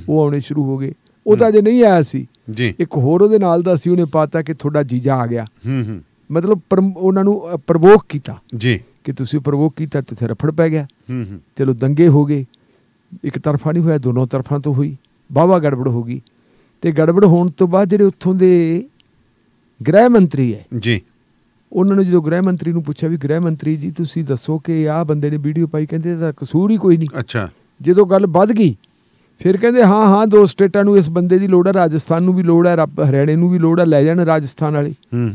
ਉਹ ਆਉਣੇ ਸ਼ੁਰੂ ਹੋ ਗਏ ਉਹ ਤਾਂ ਜੇ ਨਹੀਂ ਆਇਆ ਸੀ ਜੀ ਇੱਕ ਹੋਰ ਉਹਦੇ ਨਾਲ ਦਾ ਸੀ ਉਹਨੇ ਪਾਤਾ ਕਿ ਤੁਹਾਡਾ ਜੀਜਾ ਆ ਗਿਆ ਹੂੰ ਹੂੰ ਮਤਲਬ ਉਹਨਾਂ ਨੂੰ ਪ੍ਰਵੋਕ ਕੀਤਾ ਜੀ ਕਿ ਤੁਸੀਂ ਪ੍ਰਵੋਕ ਕੀਤਾ ਤੇ ਰਫੜ ਪੈ ਗਿਆ ਹੂੰ ਹੂੰ ਚਲੋ ਦੰਗੇ ਹੋ ਗਏ ਇੱਕ ਤਰਫਾ ਨਹੀਂ ਹੋਇਆ ਦੋਨੋਂ ਤਰਫਾਂ ਤੋਂ ਹੋਈ ਬਾਵਾ ਗੜਬੜ ਹੋ ਗਈ ਤੇ ਗੜਬੜ ਹੋਣ ਤੋਂ ਬਾਅਦ ਜਿਹੜੇ ਉੱਥੋਂ ਦੇ ਗ੍ਰਹਿ ਮੰਤਰੀ ਹੈ ਜੀ ਉਹਨਾਂ ਨੇ ਜਦੋਂ ਗ੍ਰਹਿ ਮੰਤਰੀ ਨੂੰ ਪੁੱਛਿਆ ਵੀ ਗ੍ਰਹਿ ਮੰਤਰੀ ਜੀ ਤੁਸੀਂ ਦੱਸੋ ਕਿ ਆਹ ਬੰਦੇ ਨੇ ਵੀਡੀਓ ਪਾਈ ਕਹਿੰਦੇ ਇਹਦਾ ਕਸੂਰ ਹੀ ਕੋਈ ਨਹੀਂ ਅੱਛਾ ਜਦੋਂ ਗੱਲ ਵੱਧ ਗਈ ਫਿਰ ਕਹਿੰਦੇ ਹਾਂ ਹਾਂ ਦੋ ਸਟੇਟਾਂ ਨੂੰ ਇਸ ਬੰਦੇ ਦੀ ਲੋੜ ਹੈ ਰਾਜਸਥਾਨ ਨੂੰ ਵੀ ਲੋੜ ਹੈ ਹਰਿਆਣੇ ਨੂੰ ਵੀ ਲੋੜ ਹੈ ਲੈ ਜਾਣ ਰਾਜਸਥਾਨ ਵਾਲੇ ਹੂੰ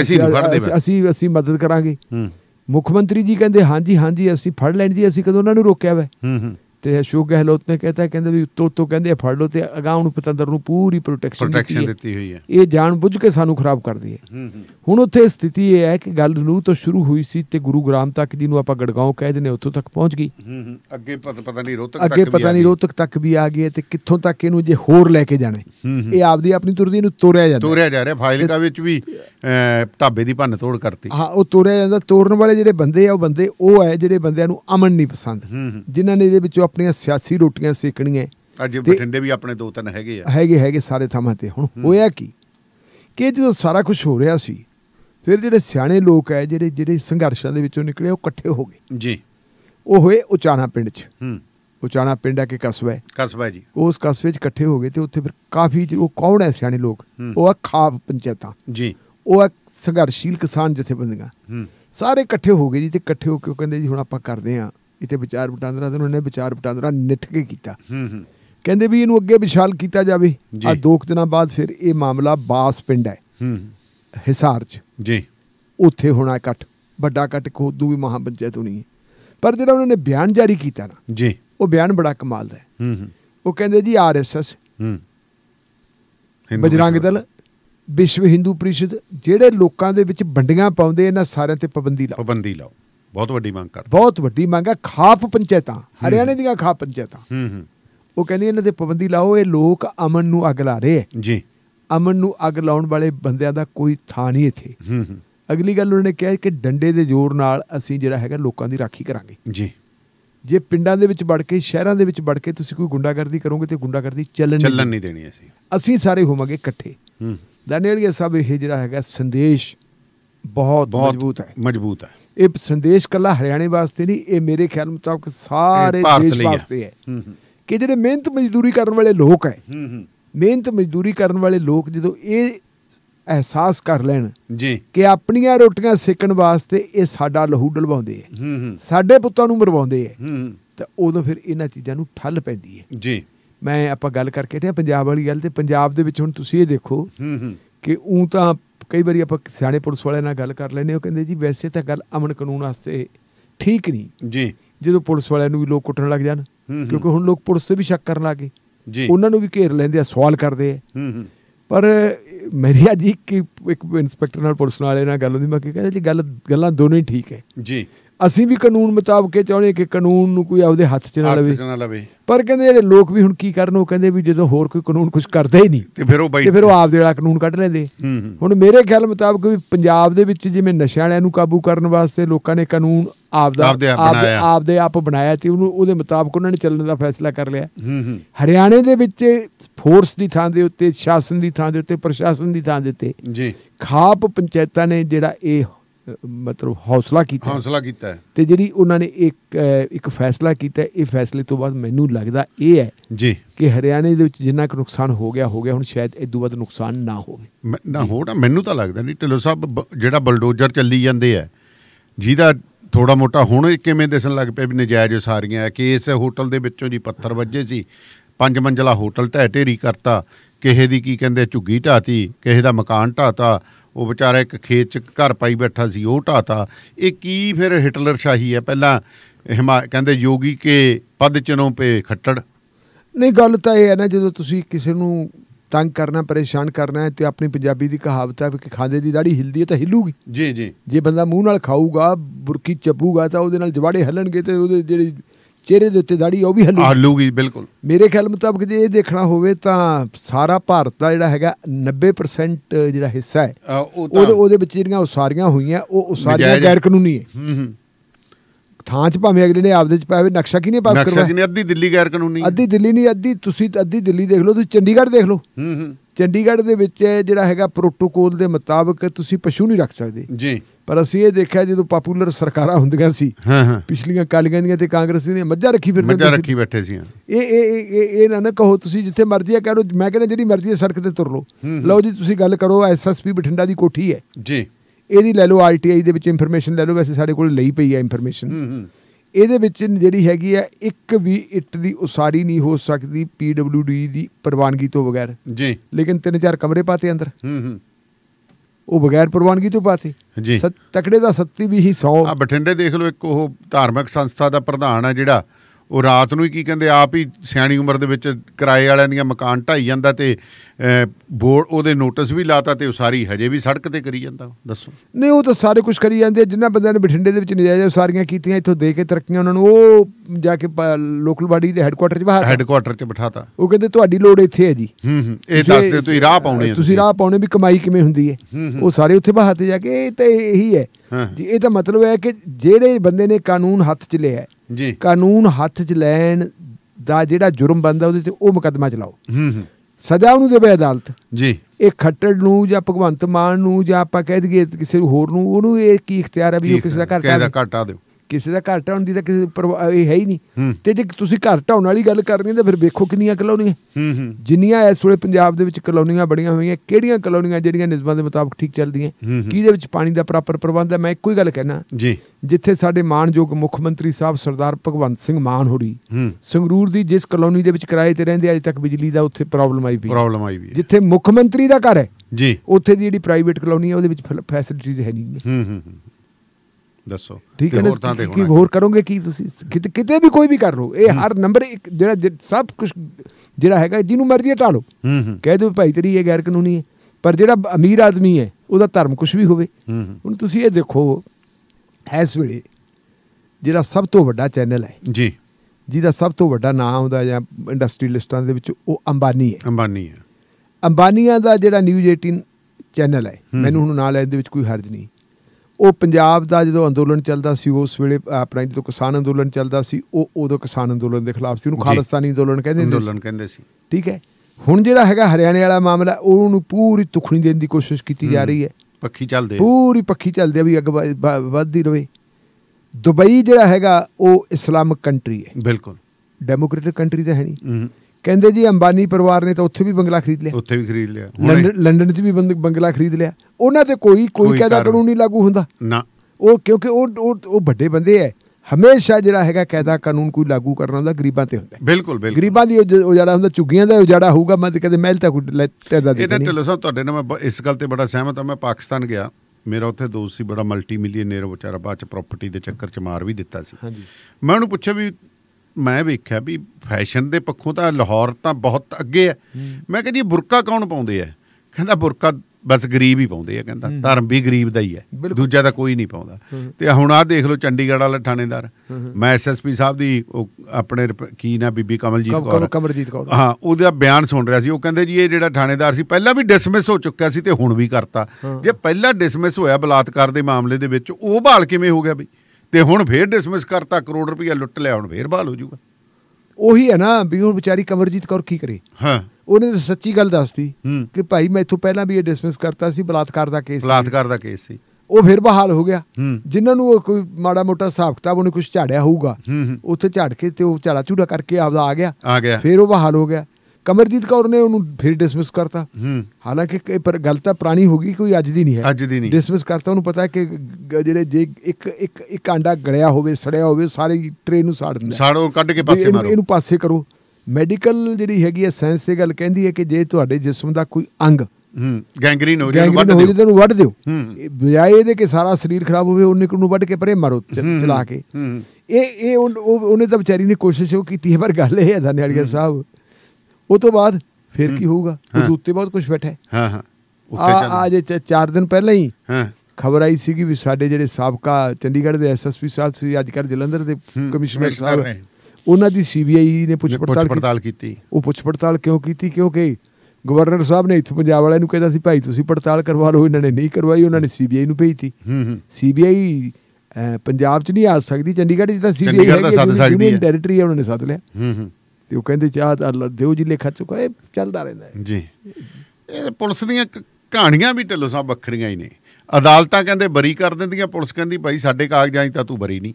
ਐਸੀ ਫੜਦੇ ਅਸੀਂ ਅਸੀਂ ਮਦਦ ਕਰਾਂਗੇ ਹੂੰ ਮੁੱਖ ਮੰਤਰੀ ਜੀ ਕਹਿੰਦੇ ਹਾਂਜੀ ਹਾਂਜੀ ਅਸੀਂ ਫੜ ਲੈਣ ਜੀ ਅਸੀਂ ਕਦੋਂ ਉਹਨਾਂ ਨੂੰ ਰੋਕਿਆ ਵੈ ਹੂੰ ਹੂੰ ਤੇ ਅਸ਼ੋਕ ਗਹਿਲੋਤ ਨੇ ਕਹਿਤਾ ਕਹਿੰਦੇ ਵੀ ਤੋਤੋ ਕਹਿੰਦੇ ਫੜ ਲੋ ਤੇ ਅਗਾ ਉਹਨੂੰ ਪਤੰਦਰ ਨੂੰ ਪੂਰੀ ਪ੍ਰੋਟੈਕਸ਼ਨ ਦਿੱਤੀ ਹੋਈ ਹੈ ਇਹ ਜਾਣ ਬੁੱਝ ਕੇ ਸਾਨੂੰ ਖਰਾਬ ਕਰਦੀ ਹੈ ਹੁਣ ਉੱਥੇ ਸਥਿਤੀ ਇਹ ਹੈ ਕਿ ਗੱਲ ਨੂੰ ਤੋਂ ਸ਼ੁਰੂ ਹੋਈ ਸੀ ਤੇ ਗੁਰੂਗ੍ਰਾਮ ਤੱਕ ਜਿਹਨੂੰ ਆਪਾਂ ਗੜਗਾਉਂ ਕਹਿ ਨੇ ਉੱਥੋਂ ਤੱਕ ਪਹੁੰਚ ਗਈ ਅੱਗੇ ਪਤਾ ਨਹੀਂ ਰੋਤਕ ਤੱਕ ਅੱਗੇ ਪਤਾ ਨਹੀਂ ਰੋਤਕ ਤੱਕ ਵੀ ਆ ਗਈ ਤੇ ਕਿੱਥੋਂ ਤੱਕ ਇਹਨੂੰ ਜੇ ਹੋਰ ਲੈ ਕੇ ਜਾਣੇ ਇਹ ਆਪਦੀ ਆਪਣੀ ਤੁਰਦੀ ਇਹਨੂੰ ਤੋਰਿਆ ਜਾਂਦਾ ਤੋਰਿਆ ਜਾ ਰਿਹਾ ਫਾਈਲ ਦਾ ਵਿੱਚ ਵੀ ਢਾਬੇ ਦੀ ਭੰਨ ਤੋੜ ਕਰਤੀ ਹਾਂ ਉਹ ਤੋੜਿਆ ਜਾਂਦਾ ਤੋੜਨ ਵਾਲੇ ਜਿਹੜੇ ਬੰਦੇ ਆ ਉਹ ਬੰਦੇ ਉਹ ਹੈ ਜਿਹੜੇ ਬੰਦਿਆਂ ਨੂੰ ਅਮਨ ਨਹੀਂ ਪਸੰਦ ਜਿਨ੍ਹਾਂ ਨੇ ਇਹਦੇ ਵਿੱਚੋਂ ਆਪਣੀਆਂ ਸਿਆਸੀ ਰੋਟੀਆਂ ਸੇਕਣੀਆਂ ਅੱਜ ਬਠਿੰਡੇ ਵੀ ਆਪਣੇ ਦੋ ਤਿੰਨ ਹੈਗੇ ਆ ਹੈਗੇ ਹੈਗੇ ਸਾਰੇ ਥਾਵਾਂ ਤੇ ਹੁਣ ਹੋਇਆ ਕੀ ਕਿ ਜਦੋਂ ਸਾਰਾ ਕੁਝ ਹੋ ਰਿਹਾ ਸੀ ਫਿਰ ਜਿਹੜੇ ਸਿਆਣੇ ਲੋਕ ਆ ਜਿਹੜੇ ਜਿਹੜੇ ਸੰਘਰਸ਼ਾਂ ਦੇ ਵਿੱਚੋਂ ਨਿਕਲੇ ਉਹ ਇਕੱਠੇ ਹੋ ਗਏ ਜੀ ਉਹ ਹੋਏ ਉਚਾਣਾ ਪਿੰਡ 'ਚ ਹੂੰ ਉਚਾਣਾ ਪਿੰਡ ਆ ਕੇ ਕਸਬਾ ਹੈ ਕਸਬਾ ਜੀ ਉਸ ਕਸਬੇ 'ਚ ਇਕੱਠੇ ਹੋ ਗਏ ਤੇ ਉੱਥੇ ਫਿਰ ਕਾਫੀ ਉਹ ਕੌਣ ਹੈ ਸਿਆਣੇ ਲੋਕ ਉਹ ਆ ਖਾਪ ਪੰਚਾਇਤਾਂ ਜੀ ਉਹ ਇੱਕ ਸੰਘਰਸ਼ੀਲ ਕਿਸਾਨ ਜਥੇਬੰਦੀਆਂ ਸਾਰੇ ਇਕੱਠੇ ਹੋ ਗਏ ਜੀ ਤੇ ਇਕੱਠੇ ਹੋ ਕੇ ਉਹ ਕਹਿੰਦੇ ਜੀ ਹੁਣ ਆਪਾਂ ਕਰਦੇ ਆ ਇਤੇ ਵਿਚਾਰ ਵਟਾਂਦਰਾ ਤੇ ਉਹਨੇ ਵਿਚਾਰ ਵਟਾਂਦਰਾ ਨਿੱਠ ਕੇ ਕੀਤਾ ਕਹਿੰਦੇ ਵੀ ਇਹਨੂੰ ਅੱਗੇ ਵਿਸ਼ਾਲ ਕੀਤਾ ਜਾਵੇ ਆ ਦੋ ਦਿਨਾਂ ਬਾਅਦ ਫਿਰ ਇਹ ਮਾਮਲਾ ਬਾਸ ਪਿੰਡ ਹੈ ਹਿਸਾਰ ਚ ਜੀ ਉੱਥੇ ਹੋਣਾ ਇਕੱਠ ਵੱਡਾ ਇਕੱਠ ਖੋਦੂ ਵੀ ਮਹਾ ਪੰਚਾਇਤ ਹੋਣੀ ਹੈ ਪਰ ਜਿਹੜਾ ਉਹਨਾਂ ਨੇ ਬਿਆਨ ਜਾਰੀ ਕੀਤਾ ਨਾ ਜੀ ਉਹ ਬਿਆਨ ਬੜਾ ਕਮਾਲ ਦਾ ਹੈ ਉਹ ਕਹਿੰਦੇ ਜੀ ਆਰਐਸਐਸ ਹੂੰ ਬਜਰੰਗ ਦਲ ਵਿਸ਼ਵ ਹਿੰਦੂ ਪ੍ਰੀਸ਼ਦ ਜਿਹੜੇ ਲੋਕਾਂ ਦੇ ਵਿੱਚ ਵੰਡੀਆਂ ਪਾਉਂਦੇ ਇਹਨਾਂ ਸਾਰਿਆਂ ਤੇ ਪਾਬੰਦੀ ਲਾਓ ਪਾਬੰਦੀ ਲਾਓ ਬਹੁਤ ਵੱਡੀ ਮੰਗ ਕਰ ਬਹੁਤ ਵੱਡੀ ਮੰਗ ਹੈ ਖਾਪ ਪੰਚਾਇਤਾਂ ਹਰਿਆਣੇ ਦੀਆਂ ਖਾਪ ਪੰਚਾਇਤਾਂ ਹੂੰ ਹੂੰ ਉਹ ਕਹਿੰਦੀ ਇਹਨਾਂ ਤੇ ਪਾਬੰਦੀ ਲਾਓ ਇਹ ਲੋਕ ਅਮਨ ਨੂੰ ਅਗ ਲਾ ਰਹੇ ਜੀ ਅਮਨ ਨੂੰ ਅਗ ਲਾਉਣ ਵਾਲੇ ਬੰਦਿਆਂ ਦਾ ਕੋਈ ਥਾਂ ਨਹੀਂ ਇੱਥੇ ਹੂੰ ਹੂੰ ਅਗਲੀ ਗੱਲ ਉਹਨੇ ਕਿਹਾ ਕਿ ਡੰਡੇ ਦੇ ਜ਼ੋਰ ਨਾਲ ਅਸੀਂ ਜਿਹੜਾ ਹੈਗਾ ਲੋਕਾਂ ਦੀ ਰਾਖੀ ਕਰਾਂਗੇ ਜੀ ਜੇ ਪਿੰਡਾਂ ਦੇ ਵਿੱਚ ਵੜ ਕੇ ਸ਼ਹਿਰਾਂ ਦੇ ਵਿੱਚ ਵੜ ਕੇ ਤੁਸੀਂ ਕੋਈ ਗੁੰਡਾਗਰਦੀ ਕਰੋਗੇ ਤੇ ਗੁੰਡਾਗਰਦੀ ਚੱਲਣ ਨਹੀਂ ਦੇਣੀ ਅਸੀਂ ਅਸੀਂ ਸਾਰੇ ਹੋਵਾਂਗੇ ਇਕੱਠੇ ਹੂੰ ਦਾਨੇਲੀਆ ਸਾਹਿਬ ਇਹ ਜਿਹੜਾ ਹੈਗਾ ਸੰਦੇਸ਼ ਬਹੁਤ ਮਜ਼ਬੂਤ ਹੈ ਮਜ਼ਬੂਤ ਹੈ ਇਹ ਸੰਦੇਸ਼ ਕੱਲਾ ਹਰਿਆਣੇ ਵਾਸਤੇ ਨਹੀਂ ਇਹ ਮੇਰੇ ਖਿਆਲ ਮੁਤਾਬਕ ਸਾਰੇ ਦੇਸ਼ ਵਾਸਤੇ ਹੈ ਕਿ ਜਿਹੜੇ ਮਿਹਨਤ ਮਜ਼ਦੂਰੀ ਕਰਨ ਵਾਲੇ ਲੋਕ ਹੈ ਮਿਹਨਤ ਮਜ਼ਦੂਰੀ ਕਰਨ ਵਾਲੇ ਲੋਕ ਜਦੋਂ ਇਹ ਅਹਿਸਾਸ ਕਰ ਲੈਣ ਜੀ ਕਿ ਆਪਣੀਆਂ ਰੋਟੀਆਂ ਸੇਕਣ ਵਾਸਤੇ ਇਹ ਸਾਡਾ ਲਹੂ ਡਲਵਾਉਂਦੇ ਹੈ ਸਾਡੇ ਪੁੱਤਾਂ ਨੂੰ ਮਰਵਾਉਂਦੇ ਹੈ ਤਾਂ ਉਦੋਂ ਫਿਰ ਇਹਨਾਂ ਚੀਜ਼ਾਂ ਨੂੰ ਠੱਲ ਪੈਂਦੀ ਹੈ ਜੀ ਮੈਂ ਆਪਾਂ ਗੱਲ ਕਰਕੇ ਤੇ ਪੰਜਾਬ ਵਾਲੀ ਗੱਲ ਤੇ ਪੰਜਾਬ ਦੇ ਵਿੱਚ ਹੁਣ ਤੁਸੀਂ ਇਹ ਦੇਖੋ ਕਿ ਉਂ ਤਾਂ ਕਈ ਵਾਰੀ ਆਪਾਂ ਸਿਆਣੇ ਪੁਲਿਸ ਵਾਲਿਆਂ ਨਾਲ ਗੱਲ ਕਰ ਲੈਨੇ ਉਹ ਕਹਿੰਦੇ ਜੀ ਵੈਸੇ ਤਾਂ ਗੱਲ ਅਮਨ ਕਾਨੂੰਨ ਵਾਸਤੇ ਠੀਕ ਨਹੀਂ ਜੀ ਜਦੋਂ ਪੁਲਿਸ ਵਾਲਿਆਂ ਨੂੰ ਵੀ ਲੋਕ ਕੁੱਟਣ ਲੱਗ ਜਾਣ ਕਿਉਂਕਿ ਹੁਣ ਲੋਕ ਪੁਲਿਸ ਤੇ ਵੀ ਸ਼ੱਕ ਕਰਨ ਲੱਗੇ ਜੀ ਉਹਨਾਂ ਨੂੰ ਵੀ ਘੇਰ ਲੈਂਦੇ ਆ ਸਵਾਲ ਕਰਦੇ ਆ ਪਰ ਮੇਰੀ ਅਜੀ ਕਿ ਇੱਕ ਇਨਸਪੈਕਟਰ ਨਾਲ ਪੁਲਿਸ ਵਾਲੇ ਨਾਲ ਗੱਲ ਹੁੰਦੀ ਮੈਂ ਕਿਹਾ ਜੀ ਗੱਲ ਗੱਲਾਂ ਦੋਨੋਂ ਹੀ ਠੀਕ ਹੈ ਜੀ ਅਸੀਂ ਵੀ ਕਾਨੂੰਨ ਮੁਤਾਬਕ ਇਹ ਚਾਹੁੰਦੇ ਕਿ ਕਾਨੂੰਨ ਨੂੰ ਕੋਈ ਆਪਦੇ ਹੱਥ 'ਚ ਨਾ ਲਵੇ ਪਰ ਕਹਿੰਦੇ ਜਿਹੜੇ ਲੋਕ ਵੀ ਹੁਣ ਕੀ ਕਰਨ ਉਹ ਕਹਿੰਦੇ ਵੀ ਜਦੋਂ ਹੋਰ ਕੋਈ ਕਾਨੂੰਨ ਕੁਝ ਕਰਦਾ ਹੀ ਨਹੀਂ ਤੇ ਫਿਰ ਉਹ ਬਾਈ ਤੇ ਫਿਰ ਉਹ ਆਪਦੇ ਜਿਹੜਾ ਕਾਨੂੰਨ ਕੱਢ ਲੈਂਦੇ ਹੁਣ ਮੇਰੇ ਖਿਆਲ ਮੁਤਾਬਕ ਵੀ ਪੰਜਾਬ ਦੇ ਵਿੱਚ ਜਿਵੇਂ ਨਸ਼ਿਆਂ ਵਾਲਿਆਂ ਨੂੰ ਕਾਬੂ ਕਰਨ ਵਾਸਤੇ ਲੋਕਾਂ ਨੇ ਕਾਨੂੰਨ ਆਪਦਾ ਆਪਦੇ ਆਪਦੇ ਆਪ ਬਣਾਇਆ ਤੇ ਉਹਨੂੰ ਉਹਦੇ ਮੁਤਾਬਕ ਉਹਨਾਂ ਨੇ ਚੱਲਣ ਦਾ ਫੈਸਲਾ ਕਰ ਲਿਆ ਹਰਿਆਣੇ ਦੇ ਵਿੱਚ ਫੋਰਸ ਦੀ ਥਾਂ ਦੇ ਉੱਤੇ ਸ਼ਾਸਨ ਦੀ ਥਾਂ ਦੇ ਉੱਤੇ ਪ੍ਰਸ਼ਾਸਨ ਦੀ ਥਾਂ ਦੇ ਉੱਤੇ ਜੀ ਖਾਪ ਪੰਚਾਇਤਾਂ ਨੇ ਜਿਹੜਾ ਇਹ ਮਤਲਬ ਹੌਸਲਾ ਕੀਤਾ ਹੌਸਲਾ ਕੀਤਾ ਤੇ ਜਿਹੜੀ ਉਹਨਾਂ ਨੇ ਇੱਕ ਇੱਕ ਫੈਸਲਾ ਕੀਤਾ ਇਹ ਫੈਸਲੇ ਤੋਂ ਬਾਅਦ ਮੈਨੂੰ ਲੱਗਦਾ ਇਹ ਹੈ ਜੀ ਕਿ ਹਰਿਆਣੇ ਦੇ ਵਿੱਚ ਜਿੰਨਾ ਕੁ ਨੁਕਸਾਨ ਹੋ ਗਿਆ ਹੋ ਗਿਆ ਹੁਣ ਸ਼ਾਇਦ ਇਦੋਂ ਵੱਧ ਨੁਕਸਾਨ ਨਾ ਹੋਵੇ ਨਾ ਹੋਣਾ ਮੈਨੂੰ ਤਾਂ ਲੱਗਦਾ ਨਹੀਂ ਢਿੱਲੋ ਸਾਹਿਬ ਜਿਹੜਾ ਬਲਡੋਜ਼ਰ ਚੱਲੀ ਜਾਂਦੇ ਆ ਜਿਹਦਾ ਥੋੜਾ ਮੋਟਾ ਹੁਣ ਕਿਵੇਂ ਦਿਸਣ ਲੱਗ ਪਿਆ ਵੀ ਨਜਾਇਜ਼ ਸਾਰੀਆਂ ਕੇਸ ਹੋਟਲ ਦੇ ਵਿੱਚੋਂ ਜੀ ਪੱਥਰ ਵੱਜੇ ਸੀ ਪੰਜ ਮੰਜ਼ਲਾ ਹੋਟਲ ਢਹਿ ਢੇਰੀ ਕਰਤਾ ਕਿਸੇ ਦੀ ਕੀ ਕਹਿੰਦੇ ਝੁੱਗੀ ਢਾਤੀ ਕਿਸੇ ਦਾ ਮਕਾਨ ਢਾਤਾ ਉਹ ਵਿਚਾਰਾ ਇੱਕ ਖੇਤ 'ਚ ਘਰ ਪਾਈ ਬੈਠਾ ਸੀ ਉਹ ਢਾਤਾ ਇਹ ਕੀ ਫਿਰ ਹਿਟਲਰ ਸ਼ਾਹੀ ਹੈ ਪਹਿਲਾਂ ਹਿਮਾ ਕਹਿੰਦੇ ਯੋਗੀ ਕੇ ਪਦ ਚਨੋਂ ਪੇ ਖੱਟੜ ਨਹੀਂ ਗੱਲ ਤਾਂ ਇਹ ਹੈ ਨਾ ਜਦੋਂ ਤੁਸੀਂ ਕਿਸੇ ਨੂੰ ਤੰਗ ਕਰਨਾ ਪਰੇਸ਼ਾਨ ਕਰਨਾ ਹੈ ਤੇ ਆਪਣੀ ਪੰਜਾਬੀ ਦੀ ਕਹਾਵਤ ਹੈ ਕਿ ਖਾਂਦੇ ਦੀ ਦਾੜੀ ਹਿਲਦੀ ਹੈ ਤਾਂ ਹਿਲੂਗੀ ਜੀ ਜੀ ਜੇ ਬੰਦਾ ਮੂੰਹ ਨਾਲ ਖਾਊਗਾ ਬੁਰਕੀ ਚੱਪੂਗਾ ਤਾਂ ਉਹਦੇ ਨਾਲ ਜਵਾੜੇ ਹਲਣਗੇ ਤੇ ਉਹਦੇ ਜਿਹੜੀ ਚਿਹਰੇ ਦੇ ਉੱਤੇ ਦਾੜੀ ਉਹ ਵੀ ਹੱਲੂ ਹੱਲੂਗੀ ਬਿਲਕੁਲ ਮੇਰੇ ਖਿਆਲ ਮੁਤਾਬਕ ਜੇ ਇਹ ਦੇਖਣਾ ਹੋਵੇ ਤਾਂ ਸਾਰਾ ਭਾਰਤ ਦਾ ਜਿਹੜਾ ਹੈਗਾ 90% ਜਿਹੜਾ ਹਿੱਸਾ ਹੈ ਉਹ ਉਹਦੇ ਵਿੱਚ ਜਿਹੜੀਆਂ ਉਸਾਰੀਆਂ ਹੋਈਆਂ ਉਹ ਉਸਾਰੀਆਂ ਗੈਰ ਕਾਨੂੰਨੀ ਹੈ ਹੂੰ ਹੂੰ ਥਾਂ 'ਚ ਭਾਵੇਂ ਅਗਲੇ ਨੇ ਆਪਦੇ 'ਚ ਪਾਵੇ ਨਕਸ਼ਾ ਨਹੀਂ ਪਾਸ ਕਰਵਾਇਆ ਨਕਸ਼ਾ ਕਿਨੇ ਅੱਧੀ ਦਿੱਲੀ ਗੈਰ ਕਾਨੂੰਨੀ ਅੱਧੀ ਦਿੱਲੀ ਨਹੀਂ ਅੱਧੀ ਤੁਸੀਂ ਅੱਧੀ ਦਿੱਲੀ ਦੇਖ ਲਓ ਤੁਸੀਂ ਚੰਡੀਗੜ੍ਹ ਦੇਖ ਲਓ ਹੂੰ ਹੂੰ ਚੰਡੀਗੜ੍ਹ ਦੇ ਵਿੱਚ ਜਿਹੜਾ ਹੈਗਾ ਪ੍ਰੋਟੋਕੋਲ ਦੇ ਮੁਤਾਬਕ ਤੁਸੀਂ ਪਸ਼ੂ ਨਹੀਂ ਰੱਖ ਸਕਦੇ ਜੀ ਪਰ ਅਸੀਂ ਇਹ ਦੇਖਿਆ ਜਦੋਂ ਪਪੂਲਰ ਸਰਕਾਰਾਂ ਹੁੰਦੀਆਂ ਸੀ ਪਿਛਲੀਆਂ ਕਾਲੀਆਂ ਦੀਆਂ ਤੇ ਕਾਂਗਰਸ ਦੀਆਂ ਮੱਝਾਂ ਰੱਖੀ ਫਿਰਦੇ ਮੱਝਾਂ ਰੱਖੀ ਬੈਠੇ ਸੀ ਇਹ ਇਹ ਇਹ ਇਹ ਨਾ ਨਾ ਕਹੋ ਤੁਸੀਂ ਜਿੱਥੇ ਮਰਜ਼ੀ ਆ ਕਹਿ ਲੋ ਮੈਂ ਕਹਿੰਦਾ ਜਿਹੜੀ ਮਰਜ਼ੀ ਹੈ ਸੜਕ ਤੇ ਤੁਰ ਲੋ ਲਓ ਜੀ ਤੁਸੀਂ ਗੱਲ ਕਰੋ ਐਸਐਸਪੀ ਬਠਿੰਡਾ ਦੀ ਕੋਠੀ ਹੈ ਜੀ ਇਹਦੀ ਲੈ ਲਓ ਆਰਟੀਆਈ ਦੇ ਵਿੱਚ ਇਨਫੋਰਮੇਸ਼ਨ ਲੈ ਲਓ ਵੈਸੇ ਸਾਡੇ ਕੋਲ ਲਈ ਪਈ ਹੈ ਇਨਫੋਰਮੇਸ਼ਨ ਇਹਦੇ ਵਿੱਚ ਜਿਹੜੀ ਹੈਗੀ ਹੈ ਇੱਕ ਵੀ ਇੱਟ ਦੀ ਉਸਾਰੀ ਨਹੀਂ ਹੋ ਸਕਦੀ ਪੀਡਬਲਯੂਡੀ ਦੀ ਪ੍ਰਵਾਨਗੀ ਤੋਂ ਬਗੈਰ ਜੀ ਲੇਕਿਨ ਤਿੰਨ ਚਾਰ ਕਮਰੇ ਪਾਤੇ ਅੰਦਰ ਹੂੰ ਹੂੰ ਉਹ ਬਗੈਰ ਪ੍ਰਵਾਨਗੀ ਤੋਂ ਪਾਤੀ ਜੀ ਤਕੜੇ ਦਾ ਸੱਤੀ ਵੀ ਹੀ 100 ਆ ਬਠਿੰਡੇ ਦੇਖ ਲਓ ਇੱਕ ਉਹ ਧਾਰਮਿਕ ਸੰਸਥਾ ਦਾ ਪ੍ਰਧਾਨ ਆ ਜਿਹੜਾ ਉਹ ਰਾਤ ਨੂੰ ਹੀ ਕੀ ਕਹਿੰਦੇ ਆਪ ਹੀ ਸਿਆਣੀ ਉਮਰ ਦੇ ਵਿੱਚ ਕਿਰਾਏ ਵਾਲਿਆਂ ਦੀਆਂ ਮਕਾਨ ਢਾਈ ਜਾਂਦਾ ਤੇ ਬੋਰਡ ਉਹਦੇ ਨੋਟਿਸ ਵੀ ਲਾਤਾ ਤੇ ਉਸਾਰੀ ਹਜੇ ਵੀ ਸੜਕ ਤੇ ਕਰੀ ਜਾਂਦਾ ਦੱਸੋ ਨਹੀਂ ਉਹ ਤਾਂ ਸਾਰੇ ਕੁਝ ਕਰੀ ਜਾਂਦੇ ਜਿੰਨਾ ਬੰਦਿਆਂ ਨੇ ਬਠਿੰਡੇ ਦੇ ਵਿੱਚ ਨਜਾਇਜ਼ ਉਸਾਰੀਆਂ ਕੀਤੀਆਂ ਇੱਥੋਂ ਦੇ ਕੇ ਤਰੱਕੀਆਂ ਉਹਨਾਂ ਨੂੰ ਉਹ ਜਾ ਕੇ ਲੋਕਲ ਬਾਡੀ ਦੇ ਹੈੱਡਕੁਆਟਰ 'ਚ ਬਾਹਰ ਹੈੱਡਕੁਆਟਰ 'ਚ ਬਿਠਾਤਾ ਉਹ ਕਹਿੰਦੇ ਤੁਹਾਡੀ ਲੋੜ ਇੱਥੇ ਹੈ ਜੀ ਹੂੰ ਹੂੰ ਇਹ ਦੱਸਦੇ ਤੁਸੀਂ ਰਾਹ ਪਾਉਣੇ ਆ ਤੁਸੀਂ ਰਾਹ ਪਾਉਣੇ ਵੀ ਕਮਾਈ ਕਿਵੇਂ ਹੁੰਦੀ ਹੈ ਉਹ ਸਾਰੇ ਉੱਥੇ ਬਾਹਰ ਤੇ ਜਾ ਕੇ ਇਹ ਤਾਂ ਇਹੀ ਹੈ ਜੀ ਇਹ ਤਾਂ ਮਤਲਬ ਹੈ ਕਿ ਜਿਹੜੇ ਬੰਦੇ ਨੇ ਕਾਨੂੰਨ ਹੱਥ 'ਚ ਲਿਆ ਜੀ ਕਾਨੂੰਨ ਹੱਥ 'ਚ ਲੈਣ ਦਾ ਜਿਹੜਾ ਜੁਰਮ ਬੰਦਾ ਉਹਦੇ ਤੇ ਉਹ ਮੁਕਦਮਾ ਚਲਾਓ ਹੂੰ ਹੂੰ ਸਦਾ ਉਹਨੂੰ ਦੇਵੇ ਅਦਾਲਤ ਜੀ ਇਹ ਖੱਟੜ ਨੂੰ ਜਾਂ ਭਗਵੰਤ ਮਾਨ ਨੂੰ ਜਾਂ ਆਪਾਂ ਕਹਿ ਦਈਏ ਕਿਸੇ ਹੋਰ ਨੂੰ ਉਹਨੂੰ ਇਹ ਕੀ ਇਖਤਿਆਰ ਹੈ ਵੀ ਉਹ ਕਿਸੇ ਦਾ ਘਾਟਾ ਦੇ ਕਿਸੇ ਦਾ ਘਰ ਢਾਉਣ ਦੀ ਤਾਂ ਕਿਸੇ ਇਹ ਹੈ ਹੀ ਨਹੀਂ ਤੇ ਜੇ ਤੁਸੀਂ ਘਰ ਢਾਉਣ ਵਾਲੀ ਗੱਲ ਕਰਨੀ ਤਾਂ ਫਿਰ ਵੇਖੋ ਕਿੰਨੀਆਂ ਕਲੋਨੀਆਂ ਜਿੰਨੀਆਂ ਇਸ ਵੇਲੇ ਪੰਜਾਬ ਦੇ ਵਿੱਚ ਕਲੋਨੀਆਂ ਬੜੀਆਂ ਹੋਈਆਂ ਕਿਹੜੀਆਂ ਕਲੋਨੀਆਂ ਜਿਹੜੀਆਂ ਨਿਯਮਾਂ ਦੇ ਮੁਤਾਬਕ ਠੀਕ ਚੱਲਦੀਆਂ ਕਿਹਦੇ ਵਿੱਚ ਪਾਣੀ ਦਾ ਪ੍ਰੋਪਰ ਪ੍ਰਬੰਧ ਹੈ ਮੈਂ ਇੱਕੋ ਹੀ ਗੱਲ ਕਹਿਣਾ ਜੀ ਜਿੱਥੇ ਸਾਡੇ ਮਾਨਯੋਗ ਮੁੱਖ ਮੰਤਰੀ ਸਾਹਿਬ ਸਰਦਾਰ ਭਗਵੰਤ ਸਿੰਘ ਮਾਨ ਹੋਰੀ ਸੰਗਰੂਰ ਦੀ ਜਿਸ ਕਲੋਨੀ ਦੇ ਵਿੱਚ ਕਿਰਾਏ ਤੇ ਰਹਿੰਦੇ ਅੱਜ ਤੱਕ ਬਿਜਲੀ ਦਾ ਉੱਥੇ ਪ੍ਰੋਬਲਮ ਆਈ ਵੀ ਪ੍ਰੋਬਲਮ ਆਈ ਵੀ ਜਿੱਥੇ ਮੁੱਖ ਮੰਤਰੀ ਦਾ ਘਰ ਹੈ ਜੀ ਉੱਥੇ ਦੀ ਜਿਹੜੀ ਪ੍ਰਾਈਵੇਟ ਕਲੋਨੀ ਹੈ ਉਹਦੇ ਵਿੱਚ ਫੈਸਿਲਿਟੀਜ਼ ਹੈ ਨਹੀਂ ਹੂੰ ਹੂੰ ਦੱਸੋ ਠੀਕ ਹੈ ਹੋਰ ਤਾਂ ਤੇ ਹੋਣਾ ਹੋਰ ਕਰੋਗੇ ਕੀ ਤੁਸੀਂ ਕਿਤੇ ਵੀ ਕੋਈ ਵੀ ਕਰ ਲਓ ਇਹ ਹਰ ਨੰਬਰ ਇੱਕ ਜਿਹੜਾ ਸਭ ਕੁਝ ਜਿਹੜਾ ਹੈਗਾ ਜਿਹਨੂੰ ਮਰਜ਼ੀ ਹਟਾ ਲਓ ਕਹਿ ਦਿਓ ਭਾਈ ਤੇਰੀ ਇਹ ਗੈਰ ਕਾਨੂੰਨੀ ਹੈ ਪਰ ਜਿਹੜਾ ਅਮੀਰ ਆਦਮੀ ਹੈ ਉਹਦਾ ਧਰਮ ਕੁਝ ਵੀ ਹੋਵੇ ਹੁਣ ਤੁਸੀਂ ਇਹ ਦੇਖੋ ਇਸ ਵੇਲੇ ਜਿਹੜਾ ਸਭ ਤੋਂ ਵੱਡਾ ਚੈਨਲ ਹੈ ਜੀ ਜਿਹਦਾ ਸਭ ਤੋਂ ਵੱਡਾ ਨਾਮ ਆਉਂਦਾ ਜਾਂ ਇੰਡਸਟਰੀ ਲਿਸਟਾਂ ਦੇ ਵਿੱਚ ਉਹ ਅੰਬਾਨੀ ਹੈ ਅੰਬਾਨੀ ਹੈ ਅੰਬਾਨੀਆਂ ਦਾ ਜਿਹੜਾ ਨਿਊਜ਼ 18 ਚੈਨਲ ਹੈ ਮੈਨੂੰ ਹੁਣ ਨਾਲ ਇਹਦੇ ਵਿੱਚ ਕੋਈ ਹਰਜ ਨਹੀਂ ਉਹ ਪੰਜਾਬ ਦਾ ਜਦੋਂ ਅੰਦੋਲਨ ਚੱਲਦਾ ਸੀ ਉਸ ਵੇਲੇ ਆਪਣਾ ਜਦੋਂ ਕਿਸਾਨ ਅੰਦੋਲਨ ਚੱਲਦਾ ਸੀ ਉਹ ਉਦੋਂ ਕਿਸਾਨ ਅੰਦੋਲਨ ਦੇ ਖਿਲਾਫ ਸੀ ਉਹਨੂੰ ਖਾਲਸਤਾਨੀ ਅੰਦੋਲਨ ਕਹਿੰਦੇ ਸੀ ਅੰਦੋਲਨ ਕਹਿੰਦੇ ਸੀ ਠੀਕ ਹੈ ਹੁਣ ਜਿਹੜਾ ਹੈਗਾ ਹਰਿਆਣੇ ਵਾਲਾ ਮਾਮਲਾ ਉਹਨੂੰ ਪੂਰੀ ਤੁਖਣੀ ਦੇਣ ਦੀ ਕੋਸ਼ਿਸ਼ ਕੀਤੀ ਜਾ ਰਹੀ ਹੈ ਪੱਖੀ ਚੱਲਦੇ ਪੂਰੀ ਪੱਖੀ ਚੱਲਦੇ ਆ ਵੀ ਅੱਗ ਵੱਧਦੀ ਰਵੇ ਦੁਬਈ ਜਿਹੜਾ ਹੈਗਾ ਉਹ ਇਸਲਾਮਿਕ ਕੰਟਰੀ ਹੈ ਬਿਲਕੁਲ ਡੈਮੋਕ੍ਰੈਟਿਕ ਕੰਟਰੀ ਤਾਂ ਹੈ ਨਹੀਂ ਕਹਿੰਦੇ ਜੀ ਅੰਬਾਨੀ ਪਰਿਵਾਰ ਨੇ ਤਾਂ ਉੱਥੇ ਵੀ ਬੰਗਲਾ ਖਰੀਦ ਲਿਆ ਉੱਥੇ ਵੀ ਖਰੀਦ ਲਿਆ ਲੰਡਨ 'ਚ ਵੀ ਬੰਗਲਾ ਖਰੀਦ ਲਿਆ ਉਹਨਾਂ ਤੇ ਕੋਈ ਕੋਈ ਕਾਇਦਾ ਕਾਨੂੰਨ ਨਹੀਂ ਲਾਗੂ ਹੁੰਦਾ ਨਾ ਉਹ ਕਿਉਂਕਿ ਉਹ ਉਹ ਵੱਡੇ ਬੰਦੇ ਐ ਹਮੇਸ਼ਾ ਜਿਹੜਾ ਹੈਗਾ ਕਾਇਦਾ ਕਾਨੂੰਨ ਕੋਈ ਲਾਗੂ ਕਰਨਾ ਦਾ ਗਰੀਬਾਂ ਤੇ ਹੁੰਦਾ ਬਿਲਕੁਲ ਬਿਲਕੁਲ ਗਰੀਬਾਂ ਦੀ ਉਹ ਜਿਹੜਾ ਹੁੰਦਾ ਚੁੱਗੀਆਂ ਦਾ ਜਿਹੜਾ ਹੋਊਗਾ ਮੈਂ ਕਦੇ ਮਹਿਲ ਤੱਕ ਲੈਟਾ ਦਾ ਇਹਨਾਂ ਚਲੋ ਸਭ ਤੁਹਾਡੇ ਨਾਲ ਮੈਂ ਇਸ ਗੱਲ ਤੇ ਬੜਾ ਸਹਿਮਤ ਹਾਂ ਮੈਂ ਪਾਕਿਸਤਾਨ ਗਿਆ ਮੇਰਾ ਉੱਥੇ ਦੋਸਤ ਸੀ ਬੜਾ ਮਲਟੀ ਮਿਲੀਅਨਰ ਵਿਚਾਰਾ ਬਾਅਦ ਚ ਪ੍ਰਾਪਰਟੀ ਦੇ ਚੱਕਰ ਚ ਮਾਰ ਵੀ ਦਿੱਤਾ ਸੀ ਹਾਂਜੀ ਮੈਂ ਉਹਨੂੰ ਪੁੱਛਿਆ ਵੀ ਮੈਂ ਵੇਖਿਆ ਵੀ ਫੈਸ਼ਨ ਦੇ ਪੱਖੋਂ ਤਾਂ ਲਾਹੌਰ ਤਾਂ ਬਹੁਤ ਅੱਗੇ ਹੈ ਮੈਂ ਕਹਿੰਦੀ ਬੁਰਕਾ ਕੌਣ ਪਾਉਂਦੇ ਆ ਕਹਿੰਦਾ ਬੁਰਕਾ ਬਸ ਗਰੀਬ ਹੀ ਪਾਉਂਦੇ ਆ ਕਹਿੰਦਾ ਧਰਮ ਵੀ ਗਰੀਬ ਦਾ ਹੀ ਹੈ ਦੂਜਾ ਤਾਂ ਕੋਈ ਨਹੀਂ ਪਾਉਂਦਾ ਤੇ ਹੁਣ ਆ ਦੇਖ ਲਓ ਚੰਡੀਗੜ੍ਹ ਵਾਲਾ ਥਾਣੇਦਾਰ ਮੈਂ ਐਸਐਸਪੀ ਸਾਹਿਬ ਦੀ ਆਪਣੇ ਕੀ ਨਾ ਬੀਬੀ ਕਮਲਜੀਤ ਕੌਰ ਕਮਲਜੀਤ ਕੌਰ ਹਾਂ ਉਹਦਾ ਬਿਆਨ ਸੁਣ ਰਿਹਾ ਸੀ ਉਹ ਕਹਿੰਦੇ ਜੀ ਇਹ ਜਿਹੜਾ ਥਾਣੇਦਾਰ ਸੀ ਪਹਿਲਾਂ ਵੀ ਡਿਸਮਿਸ ਹੋ ਚੁੱਕਿਆ ਸੀ ਤੇ ਹੁਣ ਵੀ ਕਰਤਾ ਜੇ ਪਹਿਲਾਂ ਡਿਸਮਿਸ ਹੋਇਆ ਬਲਾਤਕਾਰ ਦੇ ਮਾਮਲੇ ਦੇ ਵਿੱਚ ਉਹ ਬਾਲ ਕਿਵੇਂ ਹੋ ਗਿਆ ਬਈ ਤੇ ਹੁਣ ਫੇਰ ਡਿਸਮਿਸ ਕਰਤਾ ਕਰੋੜ ਰੁਪਇਆ ਲੁੱਟ ਲਿਆ ਹੁਣ ਫੇਰ ਬਾਲ ਹੋ ਜਾਊਗਾ ਉਹੀ ਹੈ ਨਾ ਵੀ ਉਹ ਵਿਚਾਰੀ ਕਮਰਜੀਤ ਕੌਰ ਕੀ ਕਰੇ ਹਾਂ ਉਹਨੇ ਤਾਂ ਸੱਚੀ ਗੱਲ ਦੱਸਤੀ ਕਿ ਭਾਈ ਮੈਂ ਇਥੋਂ ਪਹਿਲਾਂ ਵੀ ਇਹ ਡਿਸਮਿਸ ਕਰਤਾ ਸੀ ਬਲਾਤਕਾਰ ਦਾ ਕੇਸ ਸੀ ਬਲਾਤਕਾਰ ਦਾ ਕੇਸ ਸੀ ਉਹ ਫਿਰ ਬਹਾਲ ਹੋ ਗਿਆ ਜਿਨ੍ਹਾਂ ਨੂੰ ਕੋਈ ਮਾੜਾ ਮੋਟਾ ਹਿਸਾਬ ਕਿਤਾਬ ਉਹਨੇ ਕੁਝ ਝਾੜਿਆ ਹੋਊਗਾ ਉੱਥੇ ਝਾੜ ਕੇ ਤੇ ਉਹ ਝਾੜਾ ਝੂੜਾ ਕਰਕੇ ਆਪਦਾ ਆ ਗਿਆ ਆ ਗਿਆ ਫਿਰ ਉਹ ਬਹਾਲ ਹੋ ਗਿਆ ਕਮਰਜੀਤ ਕੌਰ ਨੇ ਉਹਨੂੰ ਫਿਰ ਡਿਸਮਿਸ ਕਰਤਾ ਹਾਲਾਂਕਿ ਪਰ ਗੱਲ ਤਾਂ ਪੁਰਾਣੀ ਹੋ ਗਈ ਕੋਈ ਅੱਜ ਦੀ ਨਹੀਂ ਹੈ ਅੱਜ ਦੀ ਨਹੀਂ ਡਿਸਮਿਸ ਕਰਤਾ ਉਹਨੂੰ ਪਤਾ ਕਿ ਜਿਹੜੇ ਜੇ ਇੱਕ ਇੱਕ ਇੱਕ ਆਂਡਾ ਗਲਿਆ ਹੋਵੇ ਸੜਿਆ ਹੋਵੇ ਸਾਰੀ ਟ੍ਰੇਨ ਨੂੰ ਸਾੜ ਦਿੰਦਾ ਸਾੜੋ ਕੱਢ ਕੇ ਪਾਸੇ ਮਾਰੋ ਇਹਨੂੰ ਪਾਸੇ ਕਰੋ ਮੈਡੀਕਲ ਜਿਹੜੀ ਹੈਗੀ ਹੈ ਸਾਇੰਸ ਇਹ ਗੱਲ ਕਹਿੰਦੀ ਹੈ ਕਿ ਜੇ ਤੁਹਾਡੇ ਜਿਸਮ ਦਾ ਕੋਈ ਅੰਗ ਹੂੰ ਗੈਂਗਰੀਨ ਹੋ ਜਾਏ ਵੱਢ ਦਿਓ ਉਹਨੂੰ ਵੱਢ ਦਿਓ ਬਜਾਏ ਇਹਦੇ ਕਿ ਸਾਰਾ ਸਰੀਰ ਖਰਾਬ ਹੋਵੇ ਉਹਨੇ ਨੂੰ ਵੱਢ ਕੇ ਪਰੇ ਮਾਰੋ ਚਲਾ ਕੇ ਇਹ ਇਹ ਉਹਨੇ ਤਾਂ ਵਿਚਾਰੀ ਨੇ ਕੋਸ਼ਿਸ਼ ਉਹ ਕੀਤੀ ਹੈ ਪਰ ਗੱਲ ਇਹ ਹੈ ਧਨਿਆਲੀਆ ਸਾਹਿਬ ਉਹ ਤੋਂ ਬਾਅਦ ਫਿਰ ਕੀ ਹੋਊਗਾ ਉਹ ਉੱਤੇ ਬਹੁਤ ਕੁਝ ਬੈਠਾ ਹੈ ਹਾਂ ਹਾਂ ਉੱਤੇ ਚੱਲ ਅੱਜ 4 ਦਿਨ ਪਹਿਲਾਂ ਹੀ ਹਾਂ ਖਬਰ ਆਈ ਸੀ ਕਿ ਵੀ ਸਾਡੇ ਜਿਹੜੇ ਸਾਬਕਾ ਚੰਡੀਗੜ੍ਹ ਦੇ ਐਸਐਸਪੀ ਸਾਹਿਬ ਸੀ ਅੱਜ ਕੱਲ ਜਲੰਧਰ ਦੇ ਕਮਿਸ਼ਨਰ ਸਾਹਿਬ ਉਹਨਾਂ ਦੀ ਸੀਬੀਆਈ ਨੇ ਪੁੱਛ ਪੜਤਾਲ ਕੀਤੀ ਉਹ ਪੁੱਛ ਪੜਤਾਲ ਕਿਉਂ ਕੀਤੀ ਕਿਉਂਕਿ ਗਵਰਨਰ ਸਾਹਿਬ ਨੇ ਇੱਥੇ ਪੰਜਾਬ ਵਾਲਿਆਂ ਨੂੰ ਕਿਹਾ ਸੀ ਭਾਈ ਤੁਸੀਂ ਪੜਤਾਲ ਕਰਵਾ ਲਓ ਇਹਨਾਂ ਨੇ ਨਹੀਂ ਕਰਵਾਈ ਉਹਨਾਂ ਨੇ ਸੀਬੀਆਈ ਨੂੰ ਭੇਜੀ ਸੀਬੀਆਈ ਪੰਜਾਬ 'ਚ ਨਹੀਂ ਆ ਸਕਦੀ ਚੰਡੀਗੜ੍ਹ 'ਚ ਤਾਂ ਸੀਬੀਆਈ ਹੈਗੀ ਹੈ ਟੈਰੀਟਰੀ ਹੈ ਉਹਨਾਂ ਨੇ ਸਾਥ ਲਿਆ ਤੇ ਉਹ ਕਹਿੰਦੇ ਚਾਹ ਦੇਉ ਜੀ ਖਾ ਚੁੱਕਾ ਇਹ ਚੱਲਦਾ ਰਹਿੰਦਾ ਹੈ ਜੀ ਇਹ ਪੁਲਿਸ ਦੀਆਂ ਕਹਾਣੀਆਂ ਵੀ ਢਿੱਲੋ ਸਾਹਿਬ ਵੱਖਰੀਆਂ ਹੀ ਨੇ ਅਦਾਲਤਾਂ ਕਹਿੰਦੇ ਬਰੀ ਕਰ ਦਿੰਦੀਆਂ ਪੁਲਿਸ ਕਹਿੰਦੀ ਭਾਈ ਸਾਡੇ ਕਾਗਜ਼ਾਂ 'ਚ ਤਾਂ ਤੂੰ ਬਰੀ ਨਹੀਂ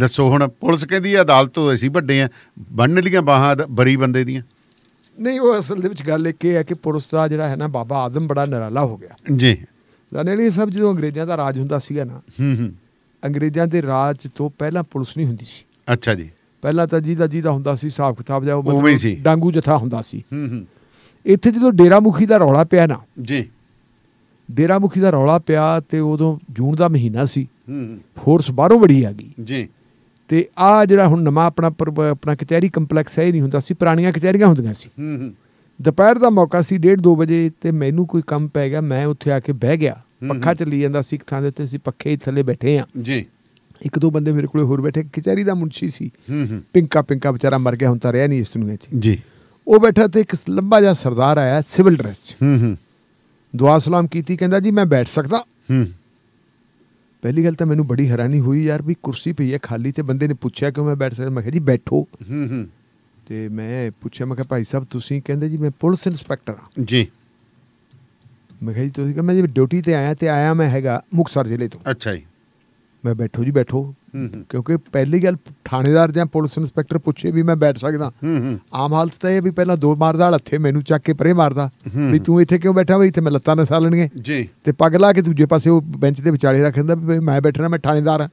ਦੱਸੋ ਹੁਣ ਪੁਲਿਸ ਕਹਿੰਦੀ ਅਦਾਲਤ ਤੋਂ ਅਸੀਂ ਵੱਡੇ ਆ ਬੰਨ ਲੀਆਂ ਬਾਹਾਂ ਬਰੀ ਬੰਦੇ ਦੀਆਂ ਨਹੀਂ ਉਹ ਅਸਲ ਦੇ ਵਿੱਚ ਗੱਲ ਇਹ ਹੈ ਕਿ ਪੁਲਿਸ ਦਾ ਜਿਹੜਾ ਹੈ ਨਾ ਬਾਬਾ ਆਦਮ ਬੜਾ ਨਰਾਲਾ ਹੋ ਗਿਆ ਜੀ ਜਾਨੇਲੀ ਸਭ ਜਦੋਂ ਅੰਗਰੇਜ਼ਾਂ ਦਾ ਰਾਜ ਹੁੰਦਾ ਸੀਗਾ ਨਾ ਹੂੰ ਹੂੰ ਅੰਗਰੇਜ਼ਾਂ ਦੇ ਰਾਜ ਤੋਂ ਪਹਿਲਾਂ ਪੁਲਿਸ ਨਹੀਂ ਹੁੰਦੀ ਸੀ ਅੱਛਾ ਜੀ ਪਹਿਲਾਂ ਤਾਂ ਜਿਹਦਾ ਜਿਹਦਾ ਹੁੰਦਾ ਸੀ ਹਿਸਾਬ ਕਿਤਾਬ ਜਾਂ ਉਹ ਡਾਂਗੂ ਜਥਾ ਹੁੰਦਾ ਸੀ ਹੂੰ ਹੂੰ ਇੱਥੇ ਜਦੋਂ ਡੇਰਾ ਮੁਖੀ ਦਾ ਰੌਲਾ ਪਿਆ ਨਾ ਜੀ ਡੇਰਾ ਮੁਖੀ ਦਾ ਰੌਲਾ ਪਿਆ ਤੇ ਉਦੋਂ ਜੂਨ ਦਾ ਮਹੀਨਾ ਸੀ ਹੂੰ ਫੋਰਸ ਬਾਹਰੋਂ ਬੜੀ ਆ ਗਈ ਜੀ ਤੇ ਆ ਜਿਹੜਾ ਹੁਣ ਨਵਾਂ ਆਪਣਾ ਆਪਣਾ ਕਚਹਿਰੀ ਕੰਪਲੈਕਸ ਹੈ ਇਹ ਨਹੀਂ ਹੁੰਦਾ ਸੀ ਪੁਰਾਣੀਆਂ ਕਚਹਿਰੀਆਂ ਹੁੰਦੀਆਂ ਸੀ ਹੂੰ ਹੂੰ ਦੁਪਹਿਰ ਦਾ ਮੌਕਾ ਸੀ 1:30 ਵਜੇ ਤੇ ਮੈਨੂੰ ਕੋਈ ਕੰਮ ਪੈ ਗਿਆ ਮੈਂ ਉੱਥੇ ਆ ਕੇ ਬਹਿ ਗਿਆ ਪੱਖਾ ਚੱਲੀ ਜਾਂਦਾ ਸੀ ਇੱਕ ਥਾਂ ਦੇ ਉੱਤੇ ਅਸੀਂ ਪੱਖੇ ਥੱਲੇ ਬੈਠੇ ਆ ਜੀ ਇੱਕ ਦੋ ਬੰਦੇ ਮੇਰੇ ਕੋਲੇ ਹੋਰ ਬੈਠੇ ਕਚਹਿਰੀ ਦਾ ਮੁੰਸ਼ੀ ਸੀ ਹੂੰ ਹੂੰ ਪਿੰਕਾ ਪਿੰਕਾ ਵਿਚਾਰਾ ਮਰ ਗਿਆ ਹੁਣ ਤਾਂ ਰਿਹਾ ਨਹੀਂ ਇਸ ਦੁਨੀਆ 'ਚ ਜੀ ਉਹ ਬੈਠਾ ਤੇ ਇੱਕ ਲੰਬਾ ਜਿਹਾ ਸਰਦਾਰ ਆਇਆ ਸਿਵਲ ਡਰੈਸ 'ਚ ਹੂੰ ਹੂੰ ਦੁਆ ਸਲਾਮ ਕੀਤੀ ਕਹਿੰਦਾ ਜੀ ਮੈਂ ਬੈਠ ਸਕਦਾ ਹੂੰ ਪਹਿਲੀ ਗੱਲ ਤਾਂ ਮੈਨੂੰ ਬੜੀ ਹੈਰਾਨੀ ਹੋਈ ਯਾਰ ਵੀ ਕੁਰਸੀ ਪਈ ਹੈ ਖਾਲੀ ਤੇ ਬੰਦੇ ਨੇ ਪੁੱਛਿਆ ਕਿਉਂ ਮੈਂ ਬੈਠ ਸਕਦਾ ਮੈਂ ਕਿਹਾ ਜੀ ਬੈਠੋ ਹੂੰ ਹੂੰ ਤੇ ਮੈਂ ਪੁੱਛਿਆ ਮੈਂ ਕਿਹਾ ਭਾਈ ਸਾਹਿਬ ਤੁਸੀਂ ਕਹਿੰਦੇ ਜੀ ਮੈਂ ਪੁਲਿਸ ਇਨਸਪੈਕਟਰ ਹਾਂ ਜੀ ਮੈਂ ਕਿਹਾ ਜੀ ਤੁਸੀਂ ਕਹਿੰਦੇ ਮੈਂ ਜੀ ਡਿਊਟੀ ਤੇ ਆਇਆ ਤੇ ਆਇਆ ਮੈਂ ਹੈਗਾ ਮੁਕਸਰ ਜ਼ਿਲ੍ਹੇ ਤੋਂ ਅੱਛਾ ਜੀ ਮੈਂ ਬੈਠੋ ਜੀ ਬੈਠੋ ਕਿਉਂਕਿ ਪਹਿਲੀ ਗੱਲ ਥਾਣੇਦਾਰ ਜਾਂ ਪੁਲਿਸ ਇਨਸਪੈਕਟਰ ਪੁੱਛੇ ਵੀ ਮੈਂ ਬੈਠ ਸਕਦਾ ਆਮ ਹਾਲਤ ਤਾਂ ਇਹ ਵੀ ਪਹਿਲਾਂ ਦੋ ਮਾਰਦਾ ਹੱਥੇ ਮੈਨੂੰ ਚੱਕ ਕੇ ਪਰੇ ਮਾਰਦਾ ਵੀ ਤੂੰ ਇੱਥੇ ਕਿਉਂ ਬੈਠਾ ਵੀ ਇੱਥੇ ਮੈਂ ਲੱਤਾਂ ਨਸਾ ਲੈਣਗੇ ਜੀ ਤੇ ਪੱਗ ਲਾ ਕੇ ਦੂਜੇ ਪਾਸੇ ਉਹ ਬੈਂਚ ਦੇ ਵਿਚਾਲੇ ਰੱਖ ਦਿੰਦਾ ਵੀ ਮੈਂ ਬੈਠਣਾ ਮੈਂ ਥਾਣੇਦਾਰ ਹਾਂ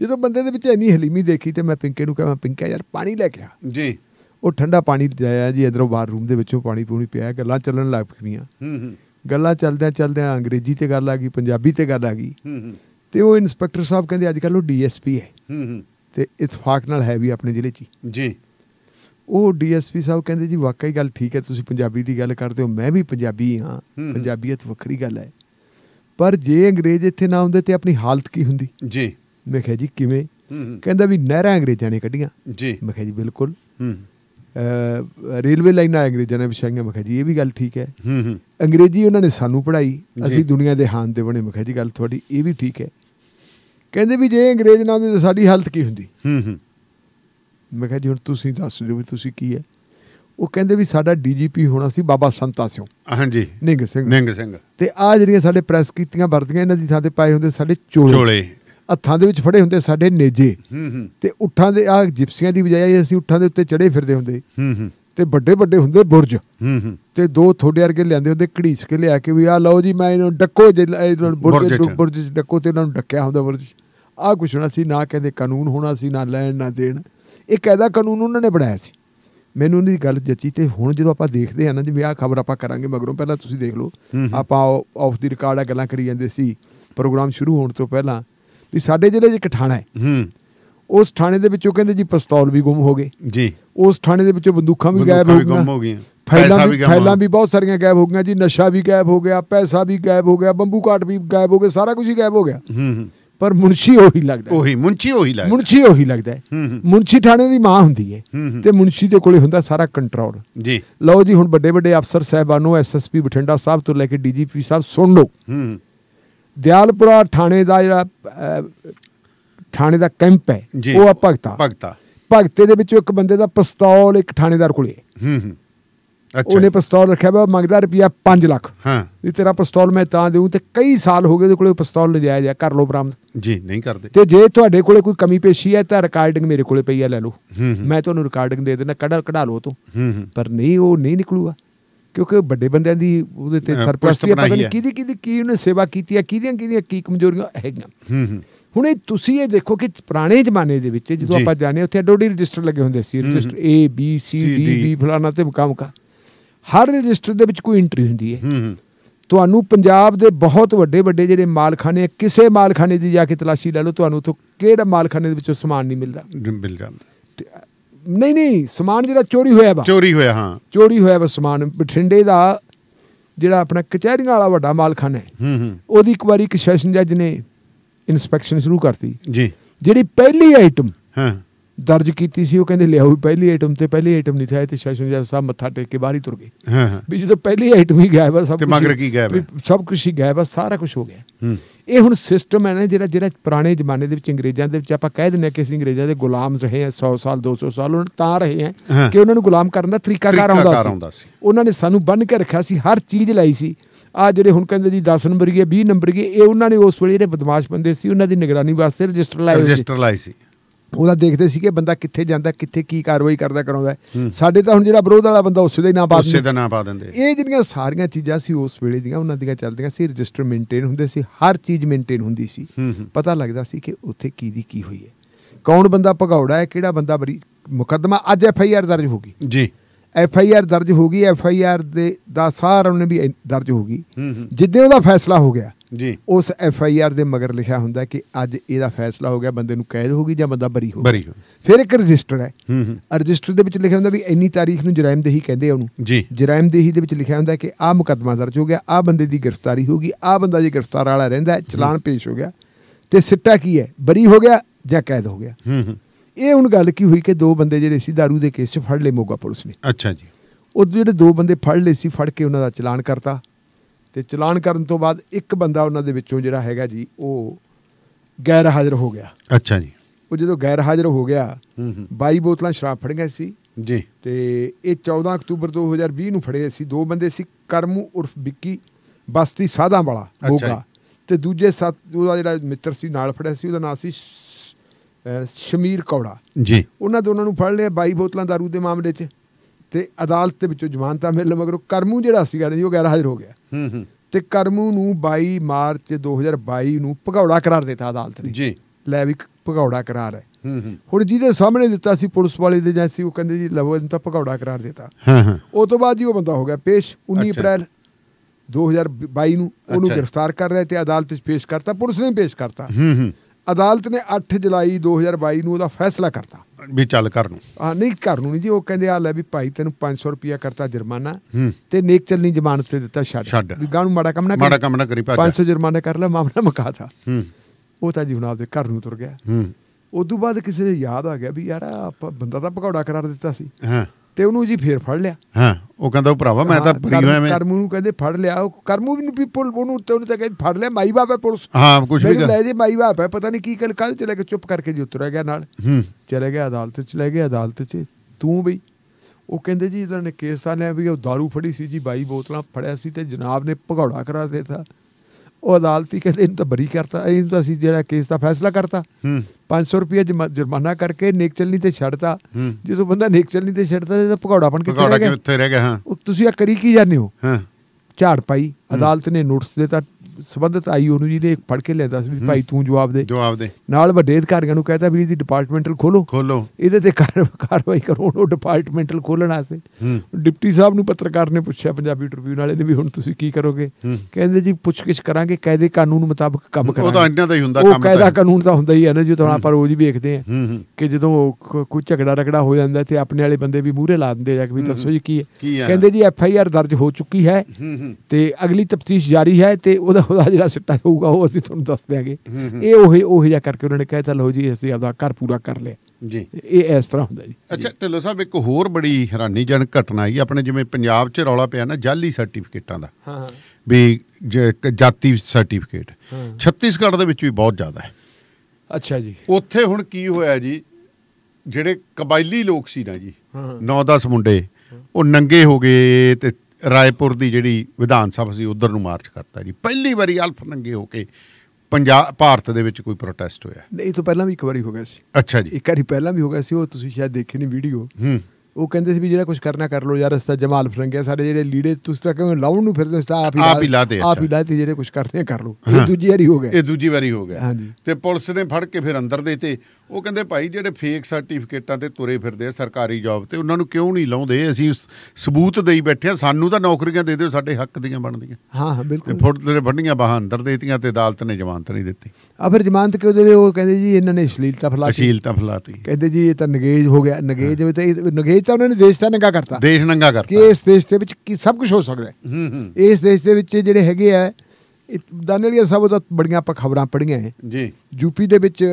ਜਦੋਂ ਬੰਦੇ ਦੇ ਵਿੱਚ ਇੰਨੀ ਹਲੀਮੀ ਦੇਖੀ ਤੇ ਮੈਂ ਪਿੰਕੇ ਨੂੰ ਕਿਹਾ ਪਿੰਕਾ ਯਾਰ ਪਾਣੀ ਲੈ ਕੇ ਆ ਜੀ ਉਹ ਠੰਡਾ ਪਾਣੀ ਲਿਆਇਆ ਜੀ ਇਧਰੋਂ ਬਾਹਰ ਰੂਮ ਦੇ ਵਿੱਚੋਂ ਪਾਣੀ ਪੂਣੀ ਪਿਆ ਗੱਲਾਂ ਚੱਲਣ ਲੱਗ ਪਈਆਂ ਗੱਲਾਂ ਚੱਲਦਿਆਂ ਚੱਲਦਿਆਂ ਅੰਗਰੇਜ਼ੀ ਤੇ ਗੱਲ ਆ ਗਈ ਪੰਜਾਬੀ ਤੇ ਗੱਲ ਆ ਗਈ ਤੇ ਉਹ ਇਨਸਪੈਕਟਰ ਸਾਹਿਬ ਕਹਿੰਦੇ ਅੱਜ ਕੱਲ ਉਹ ਡੀਐਸਪੀ ਹੈ ਹੂੰ ਹੂੰ ਤੇ ਇਤਫਾਕ ਨਾਲ ਹੈ ਵੀ ਆਪਣੇ ਜ਼ਿਲ੍ਹੇ 'ਚ ਜੀ ਉਹ ਡੀਐਸਪੀ ਸਾਹਿਬ ਕਹਿੰਦੇ ਜੀ ਵਾਕਈ ਗੱਲ ਠੀਕ ਹੈ ਤੁਸੀਂ ਪੰਜਾਬੀ ਦੀ ਗੱਲ ਕਰਦੇ ਹੋ ਮੈਂ ਵੀ ਪੰਜਾਬੀ ਹਾਂ ਪੰਜਾਬੀਅਤ ਵੱਖਰੀ ਗੱਲ ਹੈ ਪਰ ਜੇ ਅੰਗਰੇਜ਼ ਇੱਥੇ ਨਾ ਹੁੰਦੇ ਤੇ ਆਪਣੀ ਹਾਲਤ ਕੀ ਹੁੰਦੀ ਜੀ ਮੈਂ ਕਿਹਾ ਜੀ ਕਿਵੇਂ ਕਹਿੰਦਾ ਵੀ ਨਹਿਰਾਂ ਅੰਗਰੇਜ਼ਾਂ ਨੇ ਕੱਢੀਆਂ ਜੀ ਮੈਂ ਕਿਹਾ ਜੀ ਬਿਲਕੁਲ ਹੂੰ ਰੇਲਵੇ ਲਾਈਨਾਂ ਅੰਗਰੇਜ਼ਾਂ ਨੇ ਵਿਛਾਈਆਂ ਮੈਂ ਕਿਹਾ ਜੀ ਇਹ ਵੀ ਗੱਲ ਠੀਕ ਹੈ ਅੰਗਰੇਜ਼ੀ ਉਹਨਾਂ ਨੇ ਸਾਨੂੰ ਪੜਾਈ ਅਸੀਂ ਦੁਨੀਆ ਦੇ ਹਾਨ ਦੇ ਬਣੇ ਮੈਂ ਕਿਹਾ ਜੀ ਗੱਲ ਤੁਹਾਡੀ ਇਹ ਵੀ ਠੀਕ ਹੈ ਕਹਿੰਦੇ ਵੀ ਜੇ ਅੰਗਰੇਜ਼ ਨਾ ਹੁੰਦੇ ਤਾਂ ਸਾਡੀ ਹਾਲਤ ਕੀ ਹੁੰਦੀ ਹੂੰ ਹੂੰ ਮੈਂ ਕਿਹਾ ਜੀ ਹੁਣ ਤੁਸੀਂ ਦੱਸ ਦਿਓ ਵੀ ਤੁਸੀਂ ਕੀ ਹੈ ਉਹ ਕਹਿੰਦੇ ਵੀ ਸਾਡਾ ਡੀਜੀਪੀ ਹੋਣਾ ਸੀ ਬਾਬਾ ਸੰਤਾ ਸਿੰਘ ਹਾਂਜੀ ਨਿੰਗ ਸਿੰਘ ਨਿੰਗ ਸਿੰਘ ਤੇ ਆ ਜਿਹੜੀਆਂ ਸਾਡੇ ਪ੍ਰੈਸ ਕੀਤੀਆਂ ਵਰਦੀਆਂ ਇਹਨਾਂ ਦੀ ਥਾਂ ਤੇ ਪਾਏ ਹੁੰਦੇ ਸਾਡੇ ਚੋਲੇ ਚੋਲੇ ਹੱਥਾਂ ਦੇ ਵਿੱਚ ਫੜੇ ਹੁੰਦੇ ਸਾਡੇ ਨੇਜੇ ਹੂੰ ਹੂੰ ਤੇ ਉੱਠਾਂ ਦੇ ਆ ਜਿਪਸੀਆਂ ਦੀ ਬਜਾਏ ਅਸੀਂ ਉੱਠਾਂ ਦੇ ਉੱਤੇ ਚੜੇ ਫਿਰਦੇ ਹੁੰਦੇ ਹੂੰ ਹੂੰ ਤੇ ਵੱਡੇ ਵੱਡੇ ਹੁੰਦੇ ਬੁਰਜ ਹੂੰ ਹੂੰ ਤੇ ਦੋ ਥੋੜੇ ਅਰਗੇ ਲਿਆਂਦੇ ਉਹਦੇ ਘੜੀਸ ਕੇ ਲਿਆ ਕੇ ਵੀ ਆ ਲਓ ਜੀ ਮੈਂ ਇਹਨੂੰ ਡੱਕੋ ਜੇ ਇਹਨਾਂ ਬੁਰਜ ਬੁਰਜ ਡੱਕੋ ਤੇ ਇਹਨਾਂ ਨੂੰ ਡੱਕਿਆ ਹੁੰਦਾ ਬੁਰਜ ਆ ਕੁਛ ਹੋਣਾ ਸੀ ਨਾ ਕਹਿੰਦੇ ਕਾਨੂੰਨ ਹੋਣਾ ਸੀ ਨਾ ਲੈਣ ਨਾ ਦੇਣ ਇਹ ਕਾਇਦਾ ਕਾਨੂੰਨ ਉਹਨਾਂ ਨੇ ਬਣਾਇਆ ਸੀ ਮੈਨੂੰ ਨਹੀਂ ਗੱਲ ਜੱਚੀ ਤੇ ਹੁਣ ਜਦੋਂ ਆਪਾਂ ਦੇਖਦੇ ਆ ਨਾ ਜਿਵੇਂ ਆ ਖਬਰ ਆਪਾਂ ਕਰਾਂਗੇ ਮਗਰੋਂ ਪਹਿਲਾਂ ਤੁਸੀਂ ਦੇਖ ਲਓ ਆਪਾਂ ਆਫ ਦੀ ਰਿਕਾਰਡ ਆ ਗੱਲਾਂ ਕਰੀ ਜਾਂਦੇ ਸੀ ਪ੍ਰੋਗਰਾਮ ਸ਼ੁਰੂ ਹੋਣ ਤੋਂ ਪਹਿਲਾਂ ਵੀ ਸਾਡੇ ਜ਼ਿਲ੍ਹੇ 'ਚ ਕਠਾਣਾ ਹੈ ਉਸ ਥਾਣੇ ਦੇ ਵਿੱਚੋਂ ਕਹਿੰਦੇ ਜੀ ਪਿਸਤੌਲ ਵੀ ਗੁੰਮ ਹੋ ਗਏ ਜੀ ਉਸ ਥਾਣੇ ਦੇ ਵਿੱਚੋਂ ਬੰਦੂਕਾਂ ਵੀ ਗਾਇਬ ਹੋ ਗਈਆਂ ਫਾਈਲਾਂ ਵੀ ਫਾਈਲਾਂ ਵੀ ਬਹੁਤ ਸਾਰੀਆਂ ਗਾਇਬ ਹੋ ਗਈਆਂ ਜੀ ਨਸ਼ਾ ਵੀ ਗਾਇਬ ਹੋ ਗਿਆ ਪੈਸਾ ਵੀ ਗਾਇਬ ਹੋ ਗਿਆ ਬੰਬੂ ਕਾਟ ਵੀ ਗਾਇਬ ਹੋ ਗਿਆ ਸਾਰਾ ਕੁਝ ਹੀ ਗਾਇਬ ਹੋ ਗਿਆ ਹੂੰ ਹੂੰ ਪਰ ਮੁਨਸ਼ੀ ਉਹੀ ਲੱਗਦਾ ਉਹੀ ਮੁਨਸ਼ੀ ਉਹੀ ਲੱਗਦਾ ਮੁਨਸ਼ੀ ਉਹੀ ਲੱਗਦਾ ਮੁਨਸ਼ੀ ਥਾਣੇ ਦੀ ਮਾਂ ਹੁੰਦੀ ਹੈ ਤੇ ਮੁਨਸ਼ੀ ਦੇ ਕੋਲੇ ਹੁੰਦਾ ਸਾਰਾ ਕੰਟਰੋਲ ਜੀ ਲਓ ਜੀ ਹੁਣ ਵੱਡੇ ਵੱਡੇ ਅਫਸਰ ਨੂੰ ਐਸਐਸਪੀ ਬਠਿੰਡਾ ਸਾਹਿਬ ਤੋਂ ਲੈ ਕੇ ਡੀਜੀਪੀ ਸਾਹਿਬ ਸੁਣ ਲਓ ਦਿਆਲਪੁਰਾ ਥਾਣੇ ਦਾ ਜਿਹੜਾ ਥਾਣੇ ਦਾ ਕੈਂਪ ਹੈ ਉਹ ਆ ਭਗਤਾ ਭਗਤਾ ਭਗਤੇ ਦੇ ਵਿੱਚੋਂ ਇੱਕ ਬੰਦੇ ਦਾ ਪਿਸਤੌਲ ਇੱਕ ਥਾਣੇਦਾਰ ਕੋਲੇ ਹੂੰ ਹੂੰ ਅੱਛਾ ਉਹਨੇ ਪਿਸਤੌਲ ਰੱਖਿਆ ਵਾ ਮੰਗਦਾ ਰੁਪਿਆ 5 ਲੱਖ ਹਾਂ ਵੀ ਤੇਰਾ ਪਿਸਤੌਲ ਮੈਂ ਤਾਂ ਦੇਉਂ ਤੇ ਕਈ ਸਾਲ ਹੋ ਗਏ ਉਹਦੇ ਕੋਲੇ ਪਿਸਤੌਲ ਲਿਜਾਇਆ ਜਾ ਕਰ ਲੋ ਬਰਾਮਦ ਜੀ ਨਹੀਂ ਕਰਦੇ ਤੇ ਜੇ ਤੁਹਾਡੇ ਕੋਲੇ ਕੋਈ ਕਮੀ ਪੇਸ਼ੀ ਹੈ ਤਾਂ ਰਿਕਾਰਡਿੰਗ ਮੇਰੇ ਕੋਲੇ ਪਈ ਆ ਲੈ ਲਓ ਮੈਂ ਤੁਹਾਨੂੰ ਰਿਕਾਰਡਿੰਗ ਦੇ ਦੇਣਾ ਕਢਾ ਕਢਾ ਲਓ ਤੂੰ ਪਰ ਨਹੀਂ ਉਹ ਨਹੀਂ ਨਿਕਲੂਗਾ ਕਿਉਂਕਿ ਵੱਡੇ ਬੰਦਿਆਂ ਦੀ ਉਹਦੇ ਤੇ ਸਰਪ੍ਰਸਤੀ ਪਤਾ ਨਹੀਂ ਕਿਹਦੀ ਕਿਹਦੀ ਕੀ ਉਹਨੇ ਸੇਵਾ ਕੀਤੀ ਹੈ ਕਿਹਦੀਆਂ ਕਿਹਦੀਆਂ ਕੀ ਕਮਜ਼ੋਰੀਆਂ ਹੈਗੀਆਂ ਹੂੰ ਹੂੰ ਹੁਣ ਇਹ ਤੁਸੀਂ ਇਹ ਦੇਖੋ ਕਿ ਪੁਰਾਣੇ ਜ਼ਮਾਨੇ ਦੇ ਵਿੱਚ ਜਦੋਂ ਆਪਾਂ ਜਾਣੇ ਉੱਥੇ ਅਡੋਡੀ ਰਜਿਸਟਰ ਲੱਗੇ ਹੁੰਦੇ ਸੀ register A B C D B ਫਲਾਣਾ ਤੇ ਕੰਮ ਕਾ ਹਰ ਰਜਿਸਟਰ ਦੇ ਵਿੱਚ ਕੋਈ ਐਂਟਰੀ ਹੁੰਦੀ ਹੈ ਤੁਹਾਨੂੰ ਪੰਜਾਬ ਦੇ ਬਹੁਤ ਵੱਡੇ ਵੱਡੇ ਜਿਹੜੇ ਮਾਲਖਾਨੇ ਕਿਸੇ ਮਾਲਖਾਨੇ ਦੀ ਜਾ ਕੇ ਤਲਾਸ਼ੀ ਲੈ ਲਓ ਤੁਹਾਨੂੰ ਉੱਥੋਂ ਕਿਹੜਾ ਮਾਲਖਾਨੇ ਦੇ ਵਿੱਚੋਂ ਸਮਾਨ ਨਹੀਂ ਮਿਲਦਾ ਮਿਲ ਜਾਂਦਾ ਨਹੀਂ ਨਹੀਂ ਸਮਾਨ ਜਿਹੜਾ ਚੋਰੀ ਹੋਇਆ ਵਾ ਚੋਰੀ ਹੋਇਆ ਹਾਂ ਚੋਰੀ ਹੋਇਆ ਵਾ ਸਮਾਨ ਬਠਿੰਡੇ ਦਾ ਜਿਹੜਾ ਆਪਣਾ ਕਚਹਿਰੀਆਂ ਵਾਲਾ ਵੱਡਾ ਮਾਲਖਾਨਾ ਹੈ ਉਹਦੀ ਇੱਕ ਵਾਰੀ ਇੱਕ ਸੈਸ਼ਨ ਜੱਜ ਨੇ ਇਨਸਪੈਕਸ਼ਨ ਸ਼ੁਰੂ ਕਰਤੀ ਜੀ ਜਿਹੜੀ ਪਹਿਲੀ ਆਈਟਮ ਹਾਂ ਦਰਜ ਕੀਤੀ ਸੀ ਉਹ ਕਹਿੰਦੇ ਲਿਆਓ ਪਹਿਲੀ ਆਈਟਮ ਤੇ ਪਹਿਲੀ ਆਈਟਮ ਨਹੀਂ ਥਾਇ ਤੇ ਸੈਸ਼ਨ ਜੱਜ ਸਾਹਿਬ ਮੱਥਾ ਟੇਕ ਕੇ ਬਾਹਰ ਹੀ ਤੁਰ ਗਏ ਹਾਂ ਹਾਂ ਵੀ ਜਦੋਂ ਪਹਿਲੀ ਆਈਟਮ ਹੀ ਗਾਇਬ ਆ ਸਭ ਕੁਝ ਮਗਰ ਕੀ ਗਾਇਬ ਸਭ ਕੁਝ ਹੀ ਗਾਇਬ ਆ ਸਾਰਾ ਕੁਝ ਹੋ ਗਿਆ ਹੂੰ ਇਹ ਹੁਣ ਸਿਸਟਮ ਹੈ ਨਾ ਜਿਹੜਾ ਜਿਹੜਾ ਪੁਰਾਣੇ ਜ਼ਮਾਨੇ ਦੇ ਵਿੱਚ ਅੰਗਰੇਜ਼ਾਂ ਦੇ ਵਿੱਚ ਆਪਾਂ ਕਹਿ ਦਿੰਦੇ ਕਿ ਅਸੀਂ ਅੰਗਰੇਜ਼ਾਂ ਦੇ ਗੁਲਾਮ ਰਹੇ ਆ 100 ਸਾਲ 200 ਸਾਲ ਉਹਨਾਂ ਤਾਂ ਰਹੇ ਆ ਕਿ ਉਹਨਾਂ ਨੂੰ ਗੁਲਾਮ ਕਰਨ ਦਾ ਤਰੀਕਾ ਕਾਰ ਆਉਂਦਾ ਸੀ ਉਹਨਾਂ ਨੇ ਸਾਨੂੰ ਬੰਨ ਕੇ ਰੱਖਿਆ ਸੀ ਹਰ ਚੀਜ਼ ਲਈ ਸੀ ਆ ਜਿਹੜੇ ਹੁਣ ਕਹਿੰਦੇ ਜੀ 10 ਨੰਬਰੀਏ 20 ਨੰਬਰੀਏ ਇਹ ਉਹਨਾਂ ਨੇ ਉਸ ਵੇਲੇ ਜਿਹੜੇ ਬਦਮਾਸ਼ ਬੰਦੇ ਸੀ ਉਹਨਾਂ ਦੀ ਨਿਗਰਾਨੀ ਵਾਸਤੇ ਰਜਿਸਟਰ ਲਾਏ ਰਜਿਸਟਰ ਲਾਏ ਸੀ ਉਹਦਾ ਦੇਖਦੇ ਸੀ ਕਿ ਬੰਦਾ ਕਿੱਥੇ ਜਾਂਦਾ ਕਿੱਥੇ ਕੀ ਕਾਰਵਾਈ ਕਰਦਾ ਕਰਾਉਂਦਾ ਸਾਡੇ ਤਾਂ ਹੁਣ ਜਿਹੜਾ ਵਿਰੋਧ ਵਾਲਾ ਬੰਦਾ ਉਸੇ ਦਾ ਹੀ ਨਾਂ ਪਾ ਦਿੰਦੇ ਉਸੇ ਦਾ ਨਾਂ ਪਾ ਦਿੰਦੇ ਇਹ ਜਿਹੜੀਆਂ ਸਾਰੀਆਂ ਚੀਜ਼ਾਂ ਸੀ ਉਸ ਵੇਲੇ ਦੀਆਂ ਉਹਨਾਂ ਦੀਆਂ ਚੱਲਦੀਆਂ ਸੀ ਰਜਿਸਟਰ ਮੇਨਟੇਨ ਹੁੰਦੇ ਸੀ ਹਰ ਚੀਜ਼ ਮੇਨਟੇਨ ਹੁੰਦੀ ਸੀ ਪਤਾ ਲੱਗਦਾ ਸੀ ਕਿ ਉੱਥੇ ਕੀ ਦੀ ਕੀ ਹੋਈ ਹੈ ਕੌਣ ਬੰਦਾ ਭਗੌੜਾ ਹੈ ਕਿਹੜਾ ਬੰਦਾ ਬਰੀ ਮੁਕੱਦਮਾ ਅੱਜ ਐਫ ਆਈ ਆਰ ਦਰਜ ਹੋ ਗਈ ਜੀ ਐਫ ਆਈ ਆਰ ਦਰਜ ਹੋ ਗਈ ਐਫ ਆਈ ਆਰ ਦੇ ਦਾ ਸਾਰ ਉਹਨੇ ਵੀ ਦਰਜ ਹੋ ਗਈ ਜਿੱਦੇ ਉਹਦਾ ਫੈਸਲਾ ਹੋ ਗਿਆ ਜੀ ਉਸ ਐਫ ਆਈ ਆਰ ਦੇ ਮਗਰ ਲਿਖਿਆ ਹੁੰਦਾ ਕਿ ਅੱਜ ਇਹਦਾ ਫੈਸਲਾ ਹੋ ਗਿਆ ਬੰਦੇ ਨੂੰ ਕੈਦ ਹੋ ਗਈ ਜਾਂ ਬੰਦਾ ਬਰੀ ਹੋ ਬਰੀ ਫਿਰ ਇੱਕ ਰਜਿਸਟਰ ਹੈ ਰਜਿਸਟਰ ਦੇ ਵਿੱਚ ਲਿਖਿਆ ਹੁੰਦਾ ਵੀ ਇੰਨੀ ਤਾਰੀਖ ਨੂੰ ਜਰਾਇਮਦੇਹੀ ਕਹਿੰਦੇ ਆ ਉਹਨੂੰ ਜੀ ਜਰਾਇਮਦੇਹੀ ਦੇ ਵਿੱਚ ਲਿਖਿਆ ਹੁੰਦਾ ਕਿ ਆਹ ਮੁਕੱਦਮਾ ਦਰਜ ਹੋ ਗਿਆ ਆਹ ਬੰਦੇ ਦੀ ਗ੍ਰਿਫਤਾਰੀ ਹੋ ਗਈ ਆਹ ਬੰਦਾ ਜੇ ਗ੍ਰਿਫਤਾਰ ਵਾਲਾ ਰਹਿੰਦਾ ਚਲਾਨ ਪੇਸ਼ ਹੋ ਗਿਆ ਤੇ ਸਿੱਟਾ ਕੀ ਹੈ ਬਰੀ ਹੋ ਗਿਆ ਜਾਂ ਕੈਦ ਹੋ ਗਿਆ ਇਹ ਹੁਣ ਗੱਲ ਕੀ ਹੋਈ ਕਿ ਦੋ ਬੰਦੇ ਜਿਹੜੇ ਸੀ दारू ਦੇ ਕੇਸ 'ਚ ਫੜ ਲਏ ਮੋਗਾ ਪੁਲਿਸ ਨੇ ਅੱਛਾ ਜੀ ਉਹ ਜਿਹੜੇ ਦੋ ਬੰਦੇ ਫੜ ਲਏ ਸੀ ਫੜ ਕੇ ਉਹਨਾਂ ਦਾ ਚਲਾਨ ਕਰਤਾ ਤੇ ਚਲਾਨ ਕਰਨ ਤੋਂ ਬਾਅਦ ਇੱਕ ਬੰਦਾ ਉਹਨਾਂ ਦੇ ਵਿੱਚੋਂ ਜਿਹੜਾ ਹੈਗਾ ਜੀ ਉਹ ਗੈਰ ਹਾਜ਼ਰ ਹੋ ਗਿਆ ਅੱਛਾ ਜੀ ਉਹ ਜਦੋਂ ਗੈਰ ਹਾਜ਼ਰ ਹੋ ਗਿਆ ਹੂੰ ਹੂੰ 22 ਬੋਤਲਾਂ ਸ਼ਰਾਬ ਫੜੀਆਂ ਸੀ ਜੀ ਤੇ ਇਹ 14 ਅਕਤੂਬਰ 2020 ਨੂੰ ਫੜੇ ਸੀ ਦੋ ਬੰਦੇ ਸੀ ਕਰਮੂ ਉਰਫ ਬਿੱਕੀ ਬਸਤੀ ਸਾਧਾਂ ਵਾਲਾ ਮੋਗਾ ਤੇ ਦੂਜੇ ਸਾਥ ਉਹਦਾ ਜਿਹੜਾ ਮਿੱਤਰ ਸੀ ਨਾਲ ਫੜਿਆ ਸੀ ਉਹਦਾ ਨਾਮ ਸੀ ਸ਼ਮੀਰ ਕੌੜਾ ਜੀ ਉਹਨਾਂ ਦੋਨਾਂ ਨੂੰ ਫੜ ਲਿਆ 22 ਬੋਤਲਾਂ दारू ਦੇ ਮਾਮਲੇ 'ਚ ਤੇ ਅਦਾਲਤ ਦੇ ਵਿੱਚੋਂ ਜ਼ਮਾਨਤਾਂ ਮਿਲਣ ਮਗਰੋਂ ਕਰਮੂ ਜਿਹੜਾ ਸੀਗਾ ਨਹੀਂ ਉਹ ਗੈਰ ਹਾਜ਼ਰ ਹੋ ਗਿਆ ਹੂੰ ਹੂੰ ਤੇ ਕਰਮੂ ਨੂੰ 22 ਮਾਰਚ 2022 ਨੂੰ ਭਗੌੜਾ ਕਰਾਰ ਦਿੱਤਾ ਅਦਾਲਤ ਨੇ ਜੀ ਲੈ ਵੀ ਭਗੌੜਾ ਕਰਾਰ ਹੈ ਹੂੰ ਹੂੰ ਹੁਣ ਜਿਹਦੇ ਸਾਹਮਣੇ ਦਿੱਤਾ ਸੀ ਪੁਲਿਸ ਵਾਲੇ ਦੇ ਜੈਸੀ ਉਹ ਕਹਿੰਦੇ ਜੀ ਲਵੋ ਇਹਨੂੰ ਤਾਂ ਭਗੌੜਾ ਕਰਾਰ ਦਿੱਤਾ ਹਾਂ ਹਾਂ ਉਸ ਤੋਂ ਬਾਅਦ ਜੀ ਉਹ ਬੰਦਾ ਹੋ ਗਿਆ ਪੇਸ਼ 19 ਅਪ੍ਰੈਲ 2022 ਨੂੰ ਉਹਨੂੰ ਗ੍ਰਿਫਤਾਰ ਕਰ ਰਹੇ ਤੇ ਅਦਾਲਤ 'ਚ ਪੇਸ਼ ਕਰਤਾ ਪੁਲਿਸ ਨੇ ਪੇਸ਼ ਕਰਤਾ ਹੂੰ ਹੂੰ ਅਦਾਲਤ ਨੇ 8 ਜੁਲਾਈ 2022 ਨੂੰ ਉਹਦਾ ਫੈਸਲਾ ਕਰਤਾ ਵੀ ਚੱਲ ਕਰ ਨੂੰ ਹਾਂ ਨਹੀਂ ਕਰ ਨੂੰ ਨਹੀਂ ਜੀ ਉਹ ਕਹਿੰਦੇ ਆ ਲੈ ਵੀ ਭਾਈ ਤੈਨੂੰ 500 ਰੁਪਿਆ ਕਰਤਾ ਜੁਰਮਾਨਾ ਤੇ ਨੇਕ ਚੱਲਣੀ ਜ਼ਮਾਨਤ ਤੇ ਦਿੱਤਾ ਛੱਡ ਵੀ ਗਾਂ ਨੂੰ ਮਾੜਾ ਕੰਮ ਨਾ ਮਾੜਾ ਕੰਮ ਨਾ ਕਰੀ ਭਾਜੀ 500 ਜੁਰਮਾਨਾ ਕਰ ਲੈ ਮਾਮਲਾ ਮੁਕਾਤਾ ਹੂੰ ਉਹ ਤਾਂ ਜੀ ਹੁਣ ਆਪਦੇ ਘਰ ਨੂੰ ਤੁਰ ਗਿਆ ਹੂੰ ਉਦੋਂ ਬਾਅਦ ਕਿਸੇ ਨੂੰ ਯਾਦ ਆ ਗਿਆ ਵੀ ਯਾਰ ਆਪਾਂ ਬੰਦਾ ਤਾਂ ਪਕੌੜਾ ਕਰਾਰ ਦਿੱਤਾ ਸੀ ਹਾਂ ਤੇ ਉਹਨੂੰ ਜੀ ਫੇਰ ਫੜ ਲਿਆ ਹਾਂ ਉਹ ਕਹਿੰਦਾ ਉਹ ਭਰਾਵਾ ਮੈਂ ਤਾਂ ਭਰੀ ਹੋਇਆ ਮੈਂ ਕਰਮੂ ਨੂੰ ਕਹਿੰਦੇ ਫੜ ਲਿਆ ਉਹ ਕਰਮੂ ਵੀ ਨੂੰ ਪੀਪਲ ਉਹਨੂੰ ਉੱਤੇ ਉਹਨੇ ਤਾਂ ਕਹਿੰਦੇ ਫੜ ਲਿਆ ਮਾਈ ਬਾਪ ਹੈ ਪੁਲਿਸ ਹਾਂ ਕੁਝ ਵੀ ਲੈ ਜੇ ਮਾਈ ਬਾਪ ਹੈ ਪਤਾ ਨਹੀਂ ਕੀ ਗੱਲ ਕੱਲ ਚਲੇ ਕੇ ਚੁੱਪ ਕਰਕੇ ਜੀ ਉਤਰਿਆ ਗਿਆ ਨਾਲ ਹੂੰ ਚਲੇ ਗਿਆ ਅਦਾਲਤ ਚ ਲੈ ਗਿਆ ਅਦਾਲਤ ਚ ਤੂੰ ਬਈ ਉਹ ਕਹਿੰਦੇ ਜੀ ਇਹਨਾਂ ਨੇ ਕੇਸ ਤਾਂ ਲਿਆ ਵੀ ਉਹ दारू ਫੜੀ ਸੀ ਜੀ 22 ਬੋਤਲਾਂ ਫੜਿਆ ਸੀ ਤੇ ਜਨਾਬ ਨੇ ਭਗੌੜਾ ਕਰਾ ਦਿੱਤਾ ਉਹ ਅਦਾਲਤੀ ਕਹਿੰਦੇ ਇਹਨੂੰ ਤਾਂ ਬਰੀ ਕਰਤਾ ਇਹਨੂੰ ਤਾਂ ਅਸੀਂ ਜਿਹੜਾ ਕੇਸ ਦਾ ਫੈਸਲਾ ਕਰਤਾ 500 ਰੁਪਏ ਜੁਰਮਾਨਾ ਕਰਕੇ ਨੇਕ ਚਲਨੀ ਤੇ ਛੱਡਤਾ ਜਦੋਂ ਬੰਦਾ ਨੇਕ ਚਲਨੀ ਤੇ ਛੱਡਦਾ ਤਾਂ ਭਗੌੜਾ ਬਣ ਕੇ ਰਹਿ ਗਿਆ ਭਗੌੜਾ ਕਿੱਥੇ ਰਹਿ ਗਿਆ ਹਾਂ ਤੁਸੀਂ ਆ ਕਰੀ ਕੀ ਜਾਂਦੇ ਹੋ ਹਾਂ ਝਾੜ ਪਾਈ ਅਦਾਲਤ ਨੇ ਨੋਟਿਸ ਦਿੱਤਾ ਸਬੰਧਤ ਆਈਓ ਨੇ ਇੱਕ ਫੜ ਕੇ ਲਿਆਦਾ ਸੀ ਵੀ ਭਾਈ ਤੂੰ ਜਵਾਬ ਦੇ ਜਵਾਬ ਦੇ ਨਾਲ ਵੱਡੇ ਅਧਿਕਾਰੀਆਂ ਨੂੰ ਕਹਿੰਦਾ ਵੀ ਇਹਦੀ ਡਿਪਾਰਟਮੈਂਟਲ ਖੋਲੋ ਖੋਲੋ ਇਹਦੇ ਤੇ ਕਾਰਵਾਈ ਕਰੋ ਉਹ ਡਿਪਾਰਟਮੈਂਟਲ ਖੋਲਣ ਆਸੇ ਡਿਪਟੀ ਸਾਹਿਬ ਨੂੰ ਪੱਤਰਕਾਰ ਨੇ ਪੁੱਛਿਆ ਪੰਜਾਬੀ ਟ੍ਰਿਬਿਊਨ ਵਾਲੇ ਨੇ ਵੀ ਹੁਣ ਤੁਸੀਂ ਕੀ ਕਰੋਗੇ ਕਹਿੰਦੇ ਜੀ ਪੁੱਛਗਿਛ ਕਰਾਂਗੇ ਕਾਇਦੇ ਕਾਨੂੰਨ ਮੁਤਾਬਕ ਕੰਮ ਕਰਾਂਗੇ ਉਹ ਤਾਂ ਇੰਨਾ ਦਾ ਹੀ ਹੁੰਦਾ ਕੰਮ ਉਹ ਕਾਇਦਾ ਕਾਨੂੰਨ ਤਾਂ ਹੁੰਦਾ ਹੀ ਹੈ ਨਾ ਜੀ ਤੁਹਾਨੂੰ ਆਪਾਂ ਰੋਜ਼ ਹੀ ਵੇਖਦੇ ਆ ਕਿ ਜਦੋਂ ਕੋਈ ਝਗੜਾ ਰਗੜਾ ਹੋ ਜਾਂਦਾ ਤੇ ਆਪਣੇ ਵਾਲੇ ਬੰਦੇ ਵੀ ਮੂਹਰੇ ਲਾ ਦਿੰਦੇ ਆ ਕਿ ਵੀ ਦੱਸੋ ਜੀ ਕੀ ਹੈ ਕਹਿੰਦੇ ਜੀ ਐਫ ਆਈ ਆਰ ਦਰਜ ਹੋ ਚੁੱਕੀ ਹੈ ਤੇ ਅਗਲੀ ਤਫਤੀਸ਼ ਜਾਰੀ ਹੈ ਤੇ ਉਹਦਾ ਉਹਦਾ ਜਿਹੜਾ ਸਿੱਟਾ ਹੋਊਗਾ ਉਹ ਅਸੀਂ ਤੁਹਾਨੂੰ ਦੱਸ ਦਿਆਂਗੇ ਇਹ ਉਹ ਉਹ ਜਿਹਾ ਕਰਕੇ ਉਹਨਾਂ ਨੇ ਕਿਹਾ ਤਾਂ ਲਓ ਜੀ ਅਸੀਂ ਆਪਦਾ ਘਰ ਪੂਰਾ ਕਰ ਲਿਆ ਜੀ ਇਹ ਇਸ ਤਰ੍ਹਾਂ ਹੁੰਦਾ ਜੀ ਅੱਛਾ ਢਿੱਲੋ ਸਾਹਿਬ ਇੱਕ ਹੋਰ ਬੜੀ ਹੈਰਾਨੀਜਨਕ ਘਟਨਾ ਆਈ ਆਪਣੇ ਜਿਵੇਂ ਪੰਜਾਬ 'ਚ ਰੌਲਾ ਪਿਆ ਨਾ ਜਾਲੀ ਸਰਟੀਫਿਕੇਟਾਂ ਦਾ ਹਾਂ ਹਾਂ ਵੀ ਜੇ ਜਾਤੀ ਸਰਟੀਫਿਕੇਟ ਛੱਤੀਸਗੜ ਦੇ ਵਿੱਚ ਵੀ ਬਹੁਤ ਜ਼ਿਆਦਾ ਹੈ ਅੱਛਾ ਜੀ ਉੱਥੇ ਹੁਣ ਕੀ ਹੋਇਆ ਜੀ ਜਿਹੜੇ ਕਬਾਇਲੀ ਲੋਕ ਸੀ ਨਾ ਜੀ 9-10 ਮੁੰਡੇ ਉਹ ਨੰਗੇ ਹੋ ਗਏ ਤੇ ਰਾਏਪੁਰ ਦੀ ਜਿਹੜੀ ਵਿਧਾਨ ਸਭਾ ਸੀ ਉਧਰ ਨੂੰ ਮਾਰਚ ਕਰਤਾ ਜੀ ਪਹਿਲੀ ਵਾਰੀ ਅਲਫ ਨੰਗੇ ਹੋ ਕੇ ਪੰਜਾਬ ਭਾਰਤ ਦੇ ਵਿੱਚ ਕੋਈ ਪ੍ਰੋਟੈਸਟ ਹੋਇਆ ਨਹੀਂ ਤੋਂ ਪਹਿਲਾਂ ਵੀ ਇੱਕ ਵਾਰੀ ਹੋ ਗਿਆ ਸੀ ਅੱਛਾ ਜੀ ਇੱਕ ਵਾਰੀ ਪਹਿਲਾਂ ਵੀ ਹੋ ਗਿਆ ਸੀ ਉਹ ਤੁਸੀਂ ਸ਼ਾਇਦ ਦੇਖੀ ਨਹੀਂ ਵੀਡੀਓ ਹੂੰ ਉਹ ਕਹਿੰਦੇ ਸੀ ਵੀ ਜਿਹੜਾ ਕੁਝ ਕਰਨਾ ਕਰ ਲੋ ਯਾਰ ਰਸਤਾ ਜਮਾਲ ਫਰੰਗਿਆ ਸਾਡੇ ਜਿਹੜੇ ਲੀੜੇ ਤੁਸੀਂ ਤਾਂ ਕਿਉਂ ਲਾਉਣ ਨੂੰ ਫਿਰਦੇ ਸਤਾ ਆਪ ਹੀ ਆਪ ਹੀ ਲਾਦੇ ਆਪ ਹੀ ਲਾਦੇ ਜਿਹੜੇ ਕੁਝ ਕਰਨੇ ਕਰ ਲੋ ਇਹ ਦੂਜੀ ਵਾਰੀ ਹੋ ਗਿਆ ਇਹ ਦੂਜੀ ਵਾਰੀ ਹੋ ਗਿਆ ਹਾਂਜੀ ਤੇ ਪੁਲਿਸ ਨੇ ਫੜ ਕੇ ਫਿਰ ਅੰਦਰ ਦੇ ਤੇ ਉਹ ਕਹਿੰਦੇ ਭਾਈ ਜਿਹੜੇ ਫੇਕ ਸਰਟੀਫਿਕੇਟਾਂ ਤੇ ਤੁਰੇ ਫਿਰਦੇ ਆ ਸਰਕਾਰੀ ਜੌਬ ਤੇ ਉਹਨਾਂ ਨੂੰ ਕਿਉਂ ਨਹੀਂ ਲਾਉਂਦੇ ਅਸੀਂ ਸਬੂਤ ਦੇਈ ਬੈਠੇ ਆ ਸਾਨੂੰ ਤਾਂ ਨੌਕਰੀਆਂ ਦੇ ਦਿਓ ਸਾਡੇ ਹੱਕ ਦੀਆਂ ਬਣਦੀਆਂ ਹਾਂ ਹਾਂ ਬਿਲਕੁਲ ਫੁੱਟ ਤੇ ਵੱਡੀਆਂ ਬਾਹਾਂ ਅੰਦਰ ਦੇਤੀਆਂ ਤੇ ਅਦਾਲਤ ਨੇ ਜ਼ਮਾਨਤ ਨਹੀਂ ਦਿੱਤੀ ਆ ਫਿਰ ਜ਼ਮਾਨਤ ਕਿਉਂ ਦੇਵੇ ਉਹ ਕਹਿੰਦੇ ਜੀ ਇਹਨਾਂ ਨੇ ਅਸ਼ਲੀਲਤਾ ਫਲਾਤੀ ਅਸ਼ਲੀਲਤਾ ਫਲਾਤੀ ਕਹਿੰਦੇ ਜੀ ਇਹ ਤਾਂ ਨਗੇਜ ਹੋ ਗਿਆ ਨਗੇਜ ਵਿੱਚ ਤਾਂ ਨਗੇਜ ਤਾਂ ਉਹਨਾਂ ਨੇ ਦੇਸ਼ ਦਾ ਨੰਗਾ ਕਰਤਾ ਦੇਸ਼ ਨੰਗਾ ਕਰਤਾ ਕਿ ਇਸ ਦੇਸ਼ ਦੇ ਵਿੱਚ ਕੀ ਸਭ ਕੁਝ ਹੋ ਸਕਦਾ ਹੈ ਇਸ ਦੇਸ਼ ਦੇ ਵਿੱਚ ਜਿਹੜੇ ਹੈਗੇ ਆ ਦਾਨੇਲੀਆ ਸਾਹਿਬ ਤੋਂ ਬੜੀਆਂ ਆਪਾਂ ਖਬਰਾਂ ਪੜੀਆਂ ਜੀ ਯੂਪੀ ਦੇ ਵਿੱਚ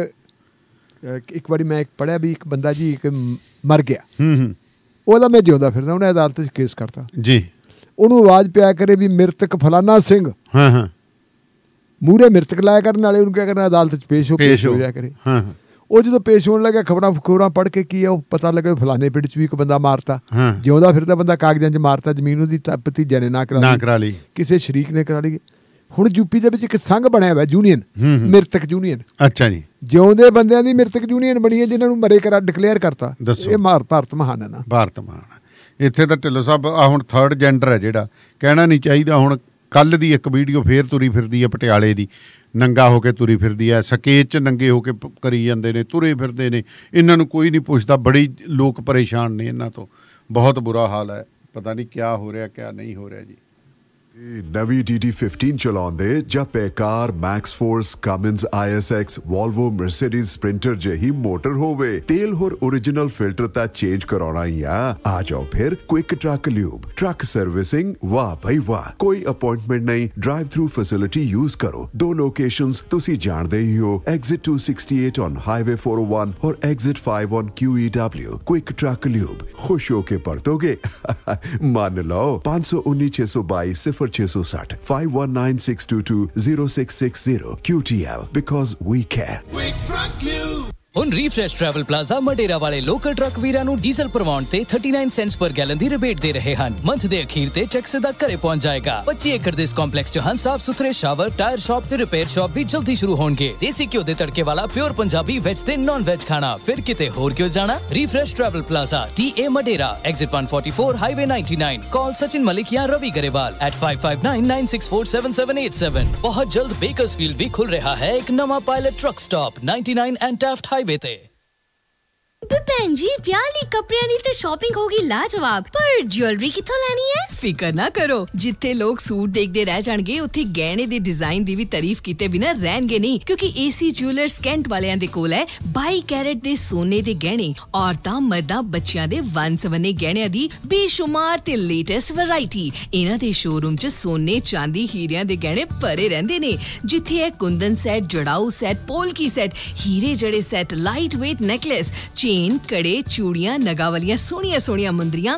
ਇੱਕ ਵਾਰੀ ਮੈਂ ਇੱਕ ਪੜਿਆ ਵੀ ਇੱਕ ਬੰਦਾ ਜੀ ਕਿ ਮਰ ਗਿਆ ਹੂੰ ਹੂੰ ਉਹਦਾ ਮੈਂ ਜਿਉਂਦਾ ਫਿਰਦਾ ਉਹਨੇ ਅਦਾਲਤ 'ਚ ਕੇਸ ਕਰਤਾ ਜੀ ਉਹਨੂੰ ਆਵਾਜ਼ ਪਿਆ ਕਰੇ ਵੀ ਮਿਰਤਕ ਫਲਾਨਾ ਸਿੰਘ ਹਾਂ ਹਾਂ ਮੂਰੇ ਮਿਰਤਕ ਲਾਇਆ ਕਰਨ ਵਾਲੇ ਉਹਨੂੰ ਕਿਹਾ ਕਰਨਾ ਅਦਾਲਤ 'ਚ ਪੇਸ਼ ਹੋ ਕੇ ਹੋ ਜਾ ਕਰੇ ਹਾਂ ਹਾਂ ਉਹ ਜਦੋਂ ਪੇਸ਼ ਹੋਣ ਲੱਗਾ ਖਬਰਾਂ ਫਖੋਰਾਂ ਪੜ ਕੇ ਕੀ ਆ ਉਹ ਪਤਾ ਲੱਗਾ ਫਲਾਣੇ ਪਿੰਡ 'ਚ ਵੀ ਇੱਕ ਬੰਦਾ ਮਾਰਤਾ ਜਿਉਂਦਾ ਫਿਰਦਾ ਬੰਦਾ ਕਾਗਜ਼ਾਂ 'ਚ ਮਾਰਤਾ ਜ਼ਮੀਨ ਉਹਦੀ ਤਪਤੀ ਜਨੇ ਨਾ ਕਰਾ ਲਈ ਨਾ ਕਰਾ ਲਈ ਕਿਸੇ ਸ਼ਰੀਕ ਨੇ ਕਰਾ ਲਈ ਹੁਣ ਯੂਪੀ ਦੇ ਵਿੱਚ ਇੱਕ ਸੰਘ ਬਣਿਆ ਹੋਇਆ ਯੂਨੀਅਨ ਮਿਰਤਕ ਯੂਨੀਅਨ ਅੱਛਾ ਜੀ ਜਿਉਂਦੇ ਬੰਦਿਆਂ ਦੀ ਮ੍ਰਿਤਕ ਯੂਨੀਅਨ ਬਣੀ ਹੈ ਜਿਨ੍ਹਾਂ ਨੂੰ ਮਰੇ ਕਰਾ ਡਿਕਲੇਅਰ ਕਰਤਾ ਇਹ ਮਾਰ ਭਾਰਤ ਮਹਾਨ ਹੈ ਨਾ ਭਾਰਤ ਮਹਾਨ ਇੱਥੇ ਤਾਂ ਢਿੱਲੋ ਸਾਹਿਬ ਆ ਹੁਣ ਥਰਡ ਜੈਂਡਰ ਹੈ ਜਿਹੜਾ ਕਹਿਣਾ ਨਹੀਂ ਚਾਹੀਦਾ ਹੁਣ ਕੱਲ ਦੀ ਇੱਕ ਵੀਡੀਓ ਫੇਰ ਤੁਰੀ ਫਿਰਦੀ ਹੈ ਪਟਿਆਲੇ ਦੀ ਨੰਗਾ ਹੋ ਕੇ ਤੁਰੀ ਫਿਰਦੀ ਹੈ ਸਕੇਚ 'ਚ ਨੰਗੇ ਹੋ ਕੇ ਕਰੀ ਜਾਂਦੇ ਨੇ ਤੁਰੇ ਫਿਰਦੇ ਨੇ ਇਹਨਾਂ ਨੂੰ ਕੋਈ ਨਹੀਂ ਪੁੱਛਦਾ ਬੜੀ ਲੋਕ ਪਰੇਸ਼ਾਨ ਨੇ ਇਹਨਾਂ ਤੋਂ ਬਹੁਤ ਬੁਰਾ ਹਾਲ ਹੈ ਪਤਾ ਨਹੀਂ ਕੀ ਹੋ ਰਿਹਾ ਕੀ ਨਹੀਂ ਹੋ ਰਿਹਾ ਜੀ नवी डी डी फिफ्टीन ಫಿಫ್ಟೀನ್ ಚಲಾಂದೆ ಜ ಪೇಕಾರ ಮ್ಯಾಕ್ಸ್ ಫೋರ್ಸ್ ಕಮಿನ್ಸ್ ಐ वॉल्वो मर्सिडीज स्प्रिंटर जही मोटर होवे तेल ओरिजिनल फिल्टर ता चेंज कराना ही आ आ जाओ फिर quick truck lube truck servicing वाह भाई वाह कोई अपॉइंटमेंट नहीं ड्राइव थ्रू फैसिलिटी यूज करो दो locations two sixty eight on highway four one और 401 five on Q E QEW quick truck lube खुश होके परतोगे मान लो 519 622 નંબર છ સો સાઠ five one nine six two two zero six six zero QTL because we care ਹੁਣ refresh travel plaza Madera ਵਾਲੇ local truck ਵੀਰਾਂ ਨੂੰ ਡੀਜ਼ਲ ਪਰਵਾਉਣ ਤੇ 39 ਸੈਂਟਸ ਪਰ ਗੈਲਨ ਦੀ ਰਿਬੇਟ ਦੇ ਰਹੇ ਹਨ ਮੰਥ ਦੇ ਅਖੀਰ ਤੇ ਚੈੱਕ ਸਿੱਧਾ ਘਰੇ ਪਹੁੰਚ ਜਾਏਗਾ 25 ਏਕੜ ਦੇ ਇਸ ਕੰਪਲੈਕਸ 'ਚ ਹਨ ਸਾਫ ਸੁਥਰੇ ਸ਼ਾਵਰ ਟਾਇਰ ਸ਼ਾਪ ਤੇ ਰਿਪੇਅਰ ਸ਼ਾਪ ਵੀ ਜਲਦੀ ਸ਼ੁਰੂ ਹੋਣਗੇ ਦੇਸੀ ਘਿਓ ਦੇ ਤੜਕੇ ਵਾਲਾ ਪਿਓਰ ਪੰਜਾਬੀ ਵੈਜ ਤੇ ਨਾਨ ਵੈਜ ਖਾਣਾ ਫਿਰ ਕਿਤੇ ਹੋਰ ਕਿਉਂ ਜਾਣਾ ਰੀਫਰੈਸ਼ ਟਰੈਵਲ ਪਲਾਜ਼ਾ ਏ Madera exit 144 highway 99 call Sachin Malik ਜਾਂ ਰਵੀ ਗਰੇਵਾਲ ਐਟ @5599647787 ਬਹੁਤ ਜਲਦ ਬੇਕਰਸਫੀਲਡ ਵੀ ਖੁੱਲ ਰਿਹਾ ਹੈ ਇੱਕ ਨਵਾਂ Pilot truck stop 99 and Taft highway ਬੇਟੇ ਭੈਣ ਜੀ ਵਿਆਹ ਲਈ ਕੱਪੜਿਆਂ ਦੀ ਤੇ ਸ਼ਾਪਿੰਗ ਹੋਗੀ ਲਾਜਵਾਬ ਪਰ ਪਰ ਜੁਐਲਰੀ ਕਿੱਥੋਂ ਲੈਣੀ ਹੈ ਫਿਕਰ ਨਾ ਕਰੋ ਜਿੱਥੇ ਲੋਕ ਸੂਟ ਦੇਖਦੇ ਰਹਿ ਜਾਣਗੇ ਉੱਥੇ ਗਹਿਣੇ ਦੇ ਡਿਜ਼ਾਈਨ ਦੀ ਵੀ ਤਾਰੀਫ ਕੀਤੇ ਬਿਨਾ ਰਹਿਣਗੇ ਨਹੀਂ ਕਿਉਂਕਿ ਏਸੀ ਜੁਐਲਰਸ ਕੈਂਟ ਵਾਲਿਆਂ ਦੇ ਕੋਲ ਹੈ 22 ਕੈਰੇਟ ਦੇ ਸੋਨੇ ਦੇ ਗਹਿਣੇ ਔਰਤਾਂ ਮਰਦਾਂ ਬੱਚਿਆਂ ਦੇ ਵੰਨ-ਸਵੰਨੇ ਗਹਿਣਿਆਂ ਦੀ ਬੇਸ਼ੁਮਾਰ ਤੇ ਲੇਟੈਸਟ ਵੈਰਾਈਟੀ ਇਹਨਾਂ ਦੇ ਸ਼ੋਰੂਮ 'ਚ ਸੋਨੇ ਚਾਂਦੀ ਹੀਰਿਆਂ ਦੇ ਗਹਿਣੇ ਭਰੇ ਰਹਿੰਦੇ ਨੇ ਜਿੱਥੇ ਹੈ kundan set jadau set polki set ਹੀਰੇ ਜੜੇ set light weight necklace chain ਕੜੇ ਚੂੜੀਆਂ ਨਗਾਵਲੀਆਂ ਵਾਲੀਆਂ ਸੋਹਣੀਆਂ ਸੋਹਣੀਆਂ ਮੁੰਦਰੀਆਂ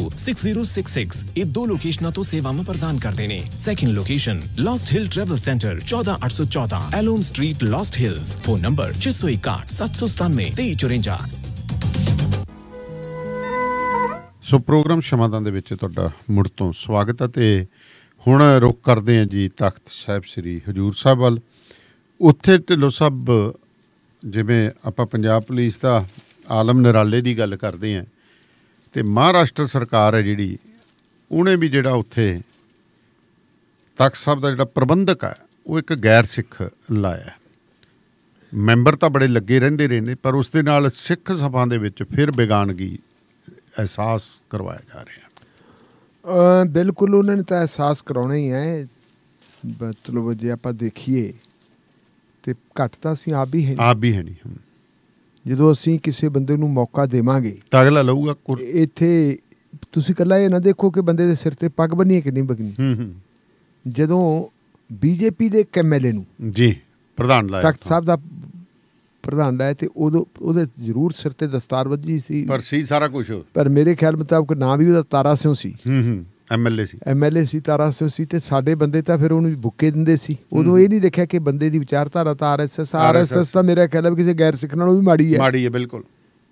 ਇਹ ਦੋ ਲੋਕੇਸ਼ਨਾਂ ਤੋਂ ਸੇਵਾਵਾਂ ਪ੍ਰਦਾਨ ਕਰਦੇ ਨੇ second location Lost Hill travel centre 14814 ਐਲੋਮ street Lost Hills phone number 6167973454 so programme ਸ਼ਮਾਦਾਂ ਦੇ ਵਿੱਚ ਤੁਹਾਡਾ ਮੁੜ ਤੋਂ ਸਵਾਗਤ ਹੈ ਤੇ ਹੁਣ ਰੁਕ ਕਰਦੇ ਹਾਂ ਜੀ ਤਖਤ ਸਾਹਿਬ ਸ੍ਰੀ ਹਜੂਰ ਸਾਹਿਬ ਵੱਲ ਉੱਥੇ ਢਿੱਲੋ ਸਾਹਿਬ ਜਿਵੇਂ ਆਪਾਂ ਪੰਜਾਬ ਪੁਲਿਸ ਦਾ ਆਲਮ ਨਿਰਾਲੇ ਦੀ ਗੱਲ ਕਰਦੇ ਹਾਂ ਤੇ ਮਹਾਰਾਸ਼ਟਰ ਸਰਕਾਰ ਹੈ ਜਿਹੜੀ ਉਹਨੇ ਵੀ ਜਿਹੜਾ ਉੱਥੇ ਤਖਤ ਸਾਹਿਬ ਦਾ ਜਿਹੜਾ ਪ੍ਰਬੰਧਕ ਹੈ ਉਹ ਇੱਕ ਗੈਰ ਸਿੱਖ ਲਾਇਆ ਮੈਂਬਰ ਤਾਂ ਬੜੇ ਲੱਗੇ ਰਹਿੰਦੇ ਰਹੇ ਨੇ ਪਰ ਉਸ ਦੇ ਨਾਲ ਸਿੱਖ ਸਭਾ ਦੇ ਵਿੱਚ ਫਿਰ ਬੇਗਾਨਗੀ ਅਹਿਸਾਸ ਕਰਵਾਇਆ ਜਾ ਰਿਹਾ ਬਿਲਕੁਲ ਉਹਨਾਂ ਨੇ ਤਾਂ ਅਹਿਸਾਸ ਕਰਾਉਣਾ ਹੀ ਹੈ ਮਤਲਬ ਜੇ ਆਪਾਂ ਦੇਖੀਏ ਤੇ ਘਟਦਾ ਤਾਂ ਆਪ ਵੀ ਹੈ ਆਪ ਵੀ ਹੈ ਨਹੀਂ ਜਦੋਂ ਅਸੀਂ ਕਿਸੇ ਬੰਦੇ ਨੂੰ ਮੌਕਾ ਦੇਵਾਂਗੇ ਤਾਂ ਅਗਲਾ ਲਊਗਾ ਇੱਥੇ ਤੁਸੀਂ ਕੱਲਾ ਇਹ ਨਾ ਦੇਖੋ ਕਿ ਬੰਦੇ ਦੇ ਸਿਰ ਤੇ ਪੱਗ ਬੰਨੀ ਹੈ ਕਿ ਨਹੀਂ ਬੰਨੀ ਹੂੰ ਹੂੰ ਜਦੋਂ ਬੀਜੇਪੀ ਦੇ ਕੈਮਲੇ ਨੂੰ ਜੀ ਪ੍ਰਧਾਨ ਲਾਇਆ ਤਖਤ ਸਾਹਿਬ ਦਾ ਪ੍ਰਧਾਨ ਲਾਇਆ ਤੇ ਉਦੋਂ ਉਹਦੇ ਜ਼ਰੂਰ ਸਿਰ ਤੇ ਦਸਤਾਰ ਵੱਜੀ ਸੀ ਪਰ ਸੀ ਸਾਰਾ ਕੁਝ ਪਰ ਮੇਰੇ ਖਿਆਲ ਮੁਤਾਬਕ ਨਾ ਵੀ ਉਹਦਾ ਤਾਰਾ ਸਿਉ ਸੀ ਹੂੰ ਹੂੰ ਐਮਐਲਏ ਸੀ ਐਮਐਲਏ ਸੀ ਸਿੰਘ ਸੀ ਤੇ ਸਾਡੇ ਬੰਦੇ ਤਾਂ ਫਿਰ ਉਹਨੂੰ ਬੁੱਕੇ ਦਿੰਦੇ ਸੀ ਉਦੋਂ ਇਹ ਨਹੀਂ ਦੇਖਿਆ ਕਿ ਬੰਦੇ ਦੀ ਵਿਚਾਰਧਾਰਾ ਤਾਂ ਆਰਐਸਐਸ ਆਰਐਸਐਸ ਤਾਂ ਮੇਰਾ ਖਿਆਲ ਕਿਸੇ ਗੈਰ ਸਿੱਖ ਨਾਲੋਂ ਵੀ ਮਾੜੀ ਹੈ ਮਾੜੀ ਹੈ ਬਿਲਕੁਲ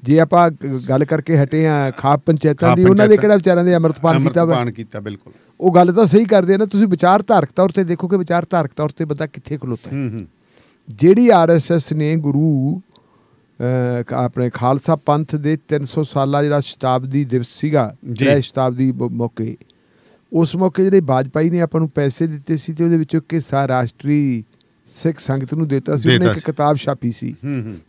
ਜੇ ਆਪਾਂ ਗੱਲ ਕਰਕੇ ਹਟੇ ਆ ਖਾਪ ਪੰਚਾਇਤਾਂ ਦੀ ਉਹਨਾਂ ਦੇ ਕਿਹੜਾ ਵਿਚਾਰਾਂ ਦੇ ਅਮਰਤਪਾਨ ਕੀਤਾ ਵਾ ਅਮਰਤਪਾਲ ਕੀਤਾ ਬਿਲਕੁਲ ਉਹ ਗੱਲ ਤਾਂ ਸਹੀ ਕਰਦੇ ਆ ਨਾ ਤੁਸੀਂ ਵਿਚਾਰ ਧਾਰਕ ਤੌਰ ਤੇ ਦੇਖੋ ਕਿ ਵਿਚਾਰ ਧਾਰਕ ਤੌਰ ਤੇ ਬੰਦਾ ਕਿੱਥੇ ਖਲੋਤਾ ਹੈ ਜਿਹੜੀ ਆਰਐਸਐਸ ਨੇ ਗੁਰੂ ਆਪਣੇ ਖਾਲਸਾ ਪੰਥ ਦੇ 300 ਸਾਲਾ ਜਿਹੜਾ ਸ਼ਤਾਬਦੀ ਦਿਵਸ ਸੀਗਾ ਜਿਹੜਾ ਸ਼ਤਾਬਦੀ ਮੌਕੇ ਉਸ ਮੌਕੇ ਜਿਹੜੇ ਬਾਜਪਾਈ ਨੇ ਆਪਾਂ ਨੂੰ ਪੈਸੇ ਦਿੱਤੇ ਸੀ ਤੇ ਉਹਦੇ ਵਿੱਚੋਂ ਕਿਸਾ ਰਾਸ਼ਟਰੀ ਸਿੱਖ ਸੰਗਤ ਨੂੰ ਦਿੱਤਾ ਸੀ ਉਹਨੇ ਇੱਕ ਕਿਤਾਬ ਛਾਪੀ ਸੀ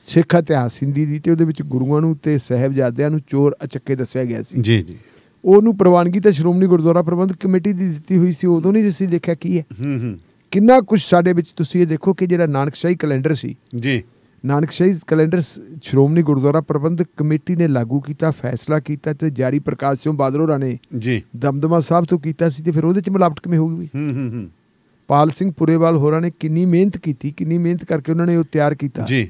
ਸਿੱਖ ਇਤਿਹਾਸ ਸਿੰਧੀ ਦੀ ਤੇ ਉਹਦੇ ਵਿੱਚ ਗੁਰੂਆਂ ਨੂੰ ਤੇ ਸਹਿਬਜ਼ਾਦਿਆਂ ਨੂੰ ਚੋਰ ਅਚੱਕੇ ਦੱਸਿਆ ਗਿਆ ਸੀ ਜੀ ਜੀ ਉਹਨੂੰ ਪ੍ਰਵਾਨਗੀ ਤੇ ਸ਼੍ਰੋਮਣੀ ਗੁਰਦੁਆਰਾ ਪ੍ਰਬੰਧ ਕਮੇਟੀ ਦੀ ਦਿੱਤੀ ਹੋਈ ਸੀ ਉਦੋਂ ਨਹੀਂ ਜਿਸੀ ਦੇਖਿਆ ਕੀ ਹੈ ਹੂੰ ਹੂੰ ਕਿੰਨਾ ਕੁਝ ਸਾਡੇ ਵਿੱਚ ਤੁਸੀਂ ਇਹ ਦੇਖੋ ਕਿ ਜਿਹੜਾ ਨਾਨਕਸ਼ਾਹੀ ਕੈਲੰਡਰ ਸੀ ਜੀ ਸ਼ਹੀਦ ਕੈਲੰਡਰ ਸ਼੍ਰੋਮਣੀ ਗੁਰਦੁਆਰਾ ਪ੍ਰਬੰਧਕ ਕਮੇਟੀ ਨੇ ਲਾਗੂ ਕੀਤਾ ਫੈਸਲਾ ਕੀਤਾ ਤੇ ਜਾਰੀ ਪ੍ਰਕਾਸ਼ ਸਿੰਘ ਬਾਦਲੋਰਾ ਨੇ ਜੀ ਦਮਦਮਾ ਸਾਹਿਬ ਤੋਂ ਕੀਤਾ ਸੀ ਤੇ ਫਿਰ ਉਹਦੇ ਚ ਮਿਲਾਵਟ ਕਿਵੇਂ ਹੋ ਗਈ ਹੂੰ ਹੂੰ ਹੂੰ ਪਾਲ ਸਿੰਘ ਪੁਰੇਵਾਲ ਹੋਰਾਂ ਨੇ ਕਿੰਨੀ ਮਿਹਨਤ ਕੀਤੀ ਕਿੰਨੀ ਮਿਹਨਤ ਕਰਕੇ ਉਹਨਾਂ ਨੇ ਉਹ ਤਿਆਰ ਕੀਤਾ ਜੀ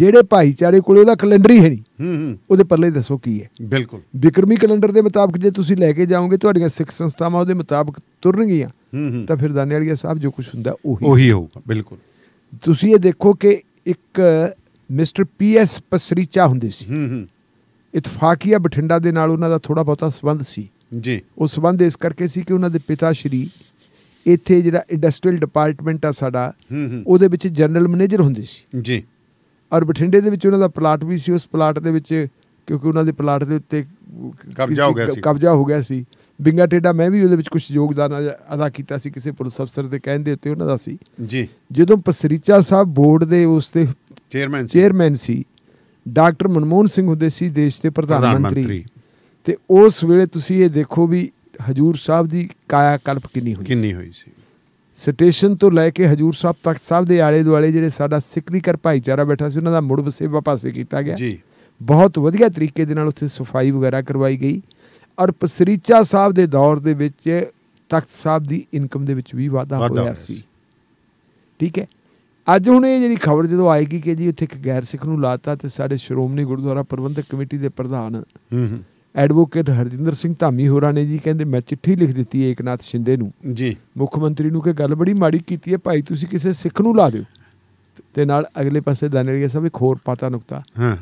ਜਿਹੜੇ ਭਾਈਚਾਰੇ ਕੋਲੇ ਉਹਦਾ ਕੈਲੰਡਰ ਹੀ ਹੈ ਨਹੀਂ ਹੂੰ ਹੂੰ ਉਹਦੇ ਪਰਲੇ ਦੱਸੋ ਕੀ ਹੈ ਬਿਲਕੁਲ ਵਿਕਰਮੀ ਕੈਲੰਡਰ ਦੇ ਮੁਤਾਬਕ ਜੇ ਤੁਸੀਂ ਲੈ ਕੇ ਜਾਓਗੇ ਤੁਹਾਡੀਆਂ ਸਿੱਖ ਸੰਸਥਾਵਾਂ ਉਹਦੇ ਮੁਤਾਬਕ ਤੁਰਨਗੀਆਂ ਤਾਂ ਫਿਰ ਦਾਨੇ ਵਾਲੀਆ ਸਾਹਿਬ ਜੋ ਕੁਝ ਹੁੰਦਾ ਉਹੀ ਉਹੀ ਹੋਊਗਾ ਬਿਲਕੁਲ ਤੁਸੀਂ ਇਹ ਦੇਖੋ ਕਿ ਇੱਕ ਮਿਸਟਰ ਪੀ ਐਸ ਪਸਰੀਚਾ ਹੁੰਦੇ ਸੀ ਹੂੰ ਹੂੰ ਇਤਫਾਕੀਆ ਬਠਿੰਡਾ ਦੇ ਨਾਲ ਉਹਨਾਂ ਦਾ ਥੋੜਾ ਬਹੁਤਾ ਸਬੰਧ ਸੀ ਜੀ ਉਹ ਸਬੰਧ ਇਸ ਕਰਕੇ ਸੀ ਕਿ ਉਹਨਾਂ ਦੇ ਪਿਤਾ ਸ਼੍ਰੀ ਇੱਥੇ ਜਿਹੜਾ ਇੰਡਸਟਰੀਅਲ ਡਿਪਾਰਟਮੈਂਟ ਆ ਸਾਡਾ ਉਹਦੇ ਵਿੱਚ ਜਨਰਲ ਮੈਨੇਜਰ ਹੁੰਦੇ ਸੀ ਜੀ ਔਰ ਬਠਿੰਡੇ ਦੇ ਵਿੱਚ ਉਹਨਾਂ ਦਾ ਪਲਾਟ ਵੀ ਸੀ ਉਸ ਪਲਾਟ ਦੇ ਵਿੱਚ ਕਿਉਂਕਿ ਉਹਨਾਂ ਦੇ ਪਲਾਟ ਦੇ ਉੱਤੇ ਕਬਜ਼ਾ ਹੋ ਗਿਆ ਸੀ ਕਬਜ਼ਾ ਹੋ ਗਿਆ ਸੀ ਬਿੰਗਾ ਟੇਡਾ ਮੈਂ ਵੀ ਉਹਦੇ ਵਿੱਚ ਕੁਝ ਯੋਗਦਾਨ ਅਦਾ ਕੀਤਾ ਸੀ ਕਿਸੇ ਪੁਲਿਸ ਅਫਸਰ ਦੇ ਕਹਿਣ ਦੇ ਉੱਤੇ ਉਹਨਾਂ ਦਾ ਸੀ ਜੀ ਜਦੋਂ ਪਸਰੀਚਾ ਸਾਹਿਬ ਬੋਰਡ ਦੇ ਉਸ ਤੇ ਚੇਅਰਮੈਨ ਸੀ ਚੇਅਰਮੈਨ ਸੀ ਡਾਕਟਰ ਮਨਮੋਹਨ ਸਿੰਘ ਹੁੰਦੇ ਸੀ ਦੇਸ਼ ਦੇ ਪ੍ਰਧਾਨ ਮੰਤਰੀ ਤੇ ਉਸ ਵੇਲੇ ਤੁਸੀਂ ਇਹ ਦੇਖੋ ਵੀ ਹਜੂਰ ਸਾਹਿਬ ਦੀ ਕਾਇਆ ਕਲਪ ਕਿੰਨੀ ਹੋਈ ਕਿੰਨੀ ਹੋਈ ਸੀ ਸਟੇਸ਼ਨ ਤੋਂ ਲੈ ਕੇ ਹਜੂਰ ਸਾਹਿਬ ਤੱਕ ਸਾਹਿਬ ਦੇ ਆਲੇ ਦੁਆਲੇ ਜਿਹੜੇ ਸਾਡਾ ਸਿਕਰੀ ਕਰ ਭਾਈਚਾਰਾ ਬੈਠਾ ਸੀ ਉਹਨਾਂ ਦਾ ਮੁੜ ਵਸੇਵਾ ਪਾਸੇ ਕੀਤਾ ਗਿਆ ਜੀ ਬਹੁਤ ਵਧੀਆ ਤਰੀਕੇ ਦੇ ਨਾਲ ਉੱਥੇ ਸਫਾਈ ਵਗੈਰਾ ਕਰਵਾਈ ਗਈ ਔਰ ਪਸਰੀਚਾ ਸਾਹਿਬ ਦੇ ਦੌਰ ਦੇ ਵਿੱਚ ਤਖਤ ਸਾਹਿਬ ਦੀ ਇਨਕਮ ਦੇ ਵਿੱਚ ਵੀ ਵਾਧਾ ਹੋਇਆ ਸੀ ਠੀਕ ਹੈ ਅੱਜ ਹੁਣ ਇਹ ਜਿਹੜੀ ਖਬਰ ਜਦੋਂ ਆਏਗੀ ਕਿ ਜੀ ਉੱਥੇ ਇੱਕ ਗੈਰ ਸਿੱਖ ਨੂੰ ਲਾਤਾ ਤੇ ਸਾਡੇ ਸ਼੍ਰੋਮਣੀ ਗੁਰਦੁਆਰਾ ਪ੍ਰਬੰਧਕ ਕਮੇਟੀ ਦੇ ਪ੍ਰਧਾਨ ਐਡਵੋਕੇਟ ਹਰਜਿੰਦਰ ਸਿੰਘ ਧਾਮੀ ਹੋਰਾਂ ਨੇ ਜੀ ਕਹਿੰਦੇ ਮੈਂ ਚਿੱਠੀ ਲਿਖ ਦਿੱਤੀ ਹੈ ਏਕਨਾਥ ਸ਼ਿੰਦੇ ਨੂੰ ਜੀ ਮੁੱਖ ਮੰਤਰੀ ਨੂੰ ਕਿ ਗੱਲ ਬੜੀ ਮਾੜੀ ਕੀਤੀ ਹੈ ਭਾਈ ਤੁਸੀਂ ਕਿਸੇ ਸਿੱਖ ਨੂੰ ਲਾ ਦਿਓ ਤੇ ਨਾਲ ਅਗਲੇ ਪਾਸੇ ਦਾਨੇੜੀਆ ਸਾਹਿਬ ਇੱਕ ਹੋਰ ਪਾਤਾ ਨੁਕਤਾ ਹਾਂ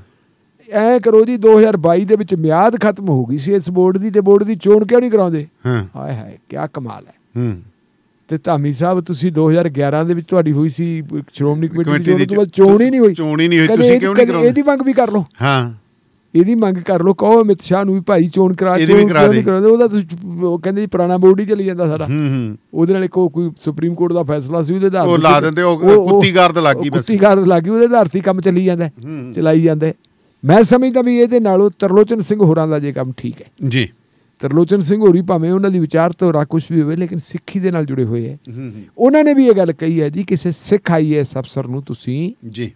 ਐ ਕਰੋ ਜੀ 2022 ਦੇ ਵਿੱਚ ਮਿਆਦ ਖਤਮ ਹੋ ਗਈ ਸੀ ਇਸ ਬੋਰਡ ਦੀ ਤੇ ਬੋਰਡ ਦੀ ਚੋਣ ਕਿਉਂ ਨਹੀਂ ਕਰਾਉਂਦੇ ਹਾਂ ਹਾਏ ਹਾਏ ਕੀ ਕਮਾਲ ਹੈ ਹੂੰ ਤੇ ਧਾਮੀ ਸਾਹਿਬ ਤੁਸੀਂ 2011 ਦੇ ਵਿੱਚ ਤੁਹਾਡੀ ਹੋਈ ਸੀ ਸ਼੍ਰੋਮਣੀ ਕਮੇਟੀ ਦੀ ਉਹਦੇ ਤੋਂ ਚੋਣ ਹੀ ਨਹੀਂ ਹੋਈ ਚੋਣ ਹੀ ਨਹੀਂ ਹੋਈ ਤੁਸੀਂ ਕਿਉਂ ਨਹੀਂ ਕਰਾਉਂਦੇ ਇਹਦੀ ਮੰਗ ਵੀ ਕਰ ਲਓ ਹਾਂ ਇਹਦੀ ਮੰਗ ਕਰ ਲਓ ਕਹੋ ਅਮਿਤ ਸ਼ਾਹ ਨੂੰ ਵੀ ਭਾਈ ਚੋਣ ਕਰਾ ਚੋਣ ਕਿਉਂ ਨਹੀਂ ਉਹਦਾ ਉਹ ਕਹਿੰਦੇ ਜੀ ਪੁਰਾਣਾ ਬੋਰਡ ਹੀ ਚੱਲੀ ਜਾਂਦਾ ਸਾਡਾ ਉਹਦੇ ਨਾਲ ਕੋਈ ਸੁਪਰੀਮ ਕੋਰਟ ਦਾ ਫੈਸਲਾ ਸੀ ਉਹਦੇ ਆਧਾਰ ਉਹ ਲਾ ਦਿੰਦੇ ਉਹ ਕੁੱਤੀ ਗਾਰਦ ਲੱਗੀ ਬਸ ਕੁੱਤੀ ਗਾਰਦ ਲੱਗੀ ਉਹਦੇ ਆਧਾਰ ਤੇ ਕੰਮ ਚੱਲੀ ਜਾਂਦਾ ਚਲਾਈ ਜਾਂਦਾ ਮੈਂ ਸਮਝਦਾ ਵੀ ਇਹਦੇ ਨਾਲੋਂ ਤਰਲੋਚਨ ਸਿੰਘ ਹੋਰਾਂ ਦਾ ਜੇ ਕੰਮ ਠੀਕ ਹੈ ਜੀ ਤਰਲੋਚਨ ਸਿੰਘ ਹੋਰੀ ਭਾਵੇਂ ਉਹਨਾਂ ਦੀ ਵਿਚਾਰ ਰਾ ਕੁਝ ਵੀ ਹੋਵੇ ਲੇਕਿਨ ਸਿੱਖੀ ਦੇ ਨਾਲ ਜੁੜੇ ਹੋਏ ਹੈ ਉਹਨਾਂ ਨੇ ਵੀ ਇਹ ਗੱਲ ਕਹੀ ਹੈ ਜੀ ਕਿਸੇ ਸਿੱਖ ਆਈਐਸ ਅਫਸਰ ਨੂੰ ਤੁਸੀਂ ਜੀ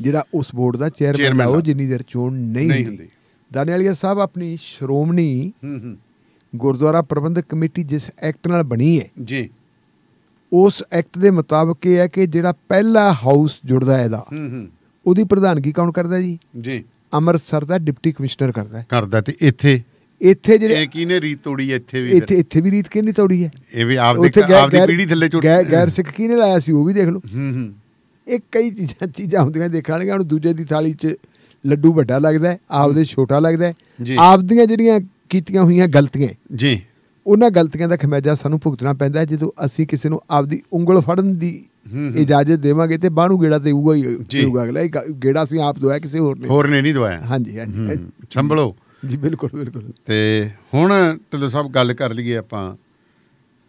ਜਿਹੜਾ ਉਸ ਬੋਰਡ ਦਾ ਚੇਅਰਮੈਨ ਉਹ ਜਿੰਨੀ ਦੇਰ ਚੋਣ ਨਹੀਂ ਹੁੰਦੀ ਦਾਨੀਆਲੀਆ ਸਾਹਿਬ ਆਪਣੀ ਸ਼੍ਰੋਮਣੀ ਗੁਰਦੁਆਰਾ ਪ੍ਰਬੰਧਕ ਕਮੇਟੀ ਜਿਸ ਐਕਟ ਨਾਲ ਬਣੀ ਹੈ ਜੀ ਉਸ ਐਕਟ ਦੇ ਮੁਤਾਬਕ ਇਹ ਹੈ ਕਿ ਜਿਹੜਾ ਪਹਿਲਾ ਹਾਊਸ ਜੁੜਦਾ ਹੈ ਦਾ ਉਹਦੀ ਪ੍ਰਧਾਨਗੀ ਕੌਣ ਕਰਦਾ ਜੀ ਜੀ ਅੰਮ੍ਰਿਤਸਰ ਦਾ ਡਿਪਟੀ ਕਮਿਸ਼ਨਰ ਕਰਦਾ ਕਰਦਾ ਤੇ ਇੱਥੇ ਇੱਥੇ ਜਿਹੜੇ ਕਿਹਨੇ ਰੀਤ ਤੋੜੀ ਇੱਥੇ ਵੀ ਇੱਥੇ ਇੱਥੇ ਵੀ ਰੀਤ ਕਿਹਨੇ ਤੋੜੀ ਹੈ ਇਹ ਵੀ ਆਪ ਦੇ ਆਪ ਦੀ ਪੀੜੀ ਥੱਲੇ ਚੁੱਟ ਗੈਰ ਸਿੱਖ ਕਿਹਨੇ ਲਾਇਆ ਸੀ ਉਹ ਵੀ ਦੇਖ ਲਓ ਹੂੰ ਹੂੰ ਇਹ ਕਈ ਚੀਜ਼ਾਂ ਚੀਜ਼ਾਂ ਹੁੰਦੀਆਂ ਦੇਖਣ ਵਾਲੀਆਂ ਹੁਣ ਦੂਜੇ ਦੀ ਥਾਲੀ 'ਚ ਲੱਡੂ ਵੱਡਾ ਲੱਗਦਾ ਆਪਦੇ ਛੋਟਾ ਲੱਗਦਾ ਆਪਦੀਆਂ ਜਿਹੜੀਆਂ ਕੀਤੀਆਂ ਹੋਈਆਂ ਗਲਤੀਆਂ ਜੀ ਉਹਨਾਂ ਗਲਤੀਆਂ ਦਾ ਖਮਿਆਜਾ ਸਾਨੂੰ ਭੁਗਤਣਾ ਪੈਂਦਾ ਜਦੋਂ ਅਸੀਂ ਕਿਸੇ ਨੂੰ ਆਪਦੀ ਉਂਗਲ ਫੜਨ ਦੀ ਇਜਾਜ਼ਤ ਦੇਵਾਂਗੇ ਤੇ ਬਾਹਰੋਂ ਗੇੜਾ ਤੇ ਉਗਾ ਹੀ ਹੋਊਗਾ ਅਗਲਾ ਗੇੜਾ ਸੀ ਆਪ ਦਵਾਇਆ ਕਿਸੇ ਹੋਰ ਨੇ ਹੋਰ ਨੇ ਨਹੀਂ ਦਵਾਇਆ ਹਾਂਜੀ ਹਾਂਜੀ ਸੰਭਲੋ ਜੀ ਬਿਲਕੁਲ ਬਿਲਕੁਲ ਤੇ ਹੁਣ ਢਿੱਲੋਂ ਸਾਹਿਬ ਗੱਲ ਕਰ ਲਈਏ ਆਪਾਂ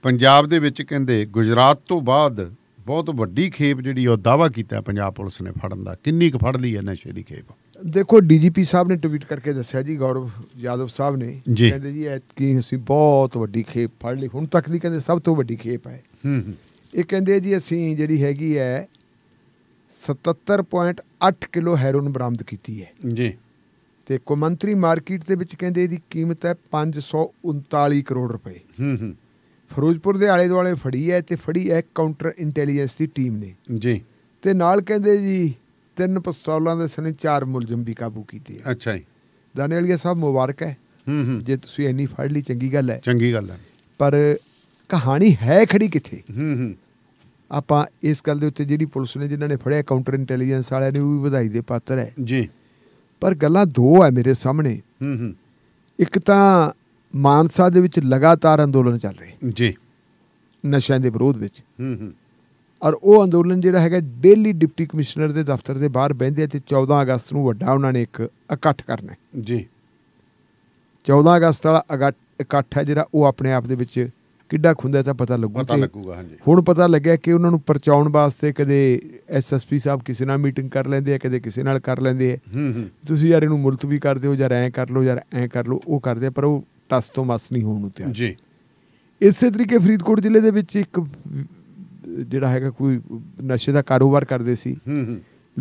ਪੰਜਾਬ ਦੇ ਵਿੱਚ ਕਹਿੰਦੇ ਗੁਜਰਾਤ ਤੋਂ ਬਾਅਦ ਬਹੁਤ ਵੱਡੀ ਖੇਪ ਜਿਹੜੀ ਉਹ ਦਾਵਾ ਕੀਤਾ ਪੰਜਾਬ ਪੁਲਿਸ ਨੇ ਫੜਨ ਦਾ ਕਿੰਨੀ ਕੁ ਫੜ ਲਈ ਹੈ ਨਸ਼ੇ ਦੀ ਖੇਪ ਦੇਖੋ ਡੀਜੀਪੀ ਸਾਹਿਬ ਨੇ ਟਵੀਟ ਕਰਕੇ ਦੱਸਿਆ ਜੀ ਗੌਰਵ ਯਾਦਵ ਸਾਹਿਬ ਨੇ ਕਹਿੰਦੇ ਜੀ ਐਤ ਕੀ ਅਸੀਂ ਬਹੁਤ ਵੱਡੀ ਖੇਪ ਫੜ ਲਈ ਹੁਣ ਤੱਕ ਦੀ ਕਹਿੰਦੇ ਸਭ ਤੋਂ ਵੱਡੀ ਖੇਪ ਹੈ ਹੂੰ ਹੂੰ ਇਹ ਕਹਿੰਦੇ ਜੀ ਅਸੀਂ ਜਿਹੜੀ ਹੈਗੀ ਹੈ 77.8 ਕਿਲੋ ਹੈਰੋਨ ਬਰਾਮਦ ਕੀਤੀ ਹੈ ਜੀ ਤੇ ਕੋਮੰਤਰੀ ਮਾਰਕੀਟ ਦੇ ਵਿੱਚ ਕਹਿੰਦੇ ਇਹਦੀ ਕੀਮਤ ਹੈ 539 ਕਰੋੜ ਰੁਪਏ ਹੂੰ ਹੂੰ ਫਿਰੋਜ਼ਪੁਰ ਦੇ ਆਲੇ ਦੁਆਲੇ ਫੜੀ ਹੈ ਤੇ ਫੜੀ ਹੈ ਕਾਊਂਟਰ ਇੰਟੈਲੀਜੈਂਸ ਦੀ ਟੀਮ ਨੇ ਜੀ ਤੇ ਨਾਲ ਕਹਿੰਦੇ ਜੀ ਤਿੰਨ ਪਿਸਤੌਲਾਂ ਦੇ ਸਣੇ ਚਾਰ ਮੁਲਜ਼ਮ ਵੀ ਕਾਬੂ ਕੀਤੇ ਅੱਛਾ ਜੀ ਦਾਨੇਲੀਆ ਸਾਹਿਬ ਮੁਬਾਰਕ ਹੈ ਹੂੰ ਹੂੰ ਜੇ ਤੁਸੀਂ ਇੰਨੀ ਫੜ ਲਈ ਚੰਗੀ ਗੱਲ ਹੈ ਚੰਗੀ ਗੱਲ ਹੈ ਪਰ ਕਹਾਣੀ ਹੈ ਖੜੀ ਕਿੱਥੇ ਹੂੰ ਹੂੰ ਆਪਾਂ ਇਸ ਗੱਲ ਦੇ ਉੱਤੇ ਜਿਹੜੀ ਪੁਲਿਸ ਨੇ ਜਿਨ੍ਹਾਂ ਨੇ ਫੜਿਆ ਕਾਊਂਟਰ ਇੰਟੈਲੀਜੈਂਸ ਵਾਲਿਆਂ ਨੇ ਉਹ ਵੀ ਵਧਾਈ ਦੇ ਪਾਤਰ ਹੈ ਜੀ ਪਰ ਗੱਲਾਂ ਦੋ ਆ ਮੇਰੇ ਸਾਹਮਣੇ ਹੂੰ ਹੂੰ ਇੱਕ ਤਾਂ ਮਾਨਸਾ ਦੇ ਵਿੱਚ ਲਗਾਤਾਰ ਅੰਦੋਲਨ ਚੱਲ ਰਹੇ ਜੀ ਨਸ਼ਿਆਂ ਦੇ ਵਿਰੋਧ ਵਿੱਚ ਹੂੰ ਹੂੰ ਔਰ ਉਹ ਅੰਦੋਲਨ ਜਿਹੜਾ ਹੈਗਾ ਡੇਲੀ ਡਿਪਟੀ ਕਮਿਸ਼ਨਰ ਦੇ ਦਫ਼ਤਰ ਦੇ ਬਾਹਰ ਬੈਂਦੇ ਤੇ 14 ਅਗਸਤ ਨੂੰ ਵੱਡਾ ਉਹਨਾਂ ਨੇ ਇੱਕ ਇਕੱਠ ਕਰਨਾ ਜੀ 14 ਅਗਸਤ ਵਾਲਾ ਇਕੱਠ ਹੈ ਜਿਹੜਾ ਉਹ ਆਪਣੇ ਆਪ ਦੇ ਵਿੱਚ ਕਿੱਡਾ ਖੁੰਦਾ ਤਾਂ ਪਤਾ ਲੱਗੂ ਪਤਾ ਲੱਗੂਗਾ ਹਾਂਜੀ ਹੁਣ ਪਤਾ ਲੱਗਿਆ ਕਿ ਉਹਨਾਂ ਨੂੰ ਪਰਚਾਉਣ ਵਾਸਤੇ ਕਦੇ ਐਸਐਸਪੀ ਸਾਹਿਬ ਕਿਸੇ ਨਾਲ ਮੀਟਿੰਗ ਕਰ ਲੈਂਦੇ ਆ ਕਦੇ ਕਿਸੇ ਨਾਲ ਕਰ ਲੈਂਦੇ ਆ ਤੁਸੀਂ ਯਾਰ ਇਹਨੂੰ ਮੁਲਤਵੀ ਕਰਦੇ ਹੋ ਜਾਂ ਐਂ ਕਰ ਲਓ ਯਾਰ ਐਂ ਕਰ ਲਓ ਉਹ ਕਰਦੇ ਪਰ ਉਹ ਟਸ ਤੋਂ ਮਸ ਨਹੀਂ ਹੋਣ ਨੂੰ ਤਿਆਰ ਜੀ ਇਸੇ ਤਰੀਕੇ ਫਰੀਦਕੋਟ ਜ਼ਿਲ੍ਹੇ ਦੇ ਵਿੱਚ ਇੱਕ ਜਿਹੜਾ ਹੈਗਾ ਕੋਈ ਨਸ਼ੇ ਦਾ ਕਾਰੋਬਾਰ ਕਰਦੇ ਸੀ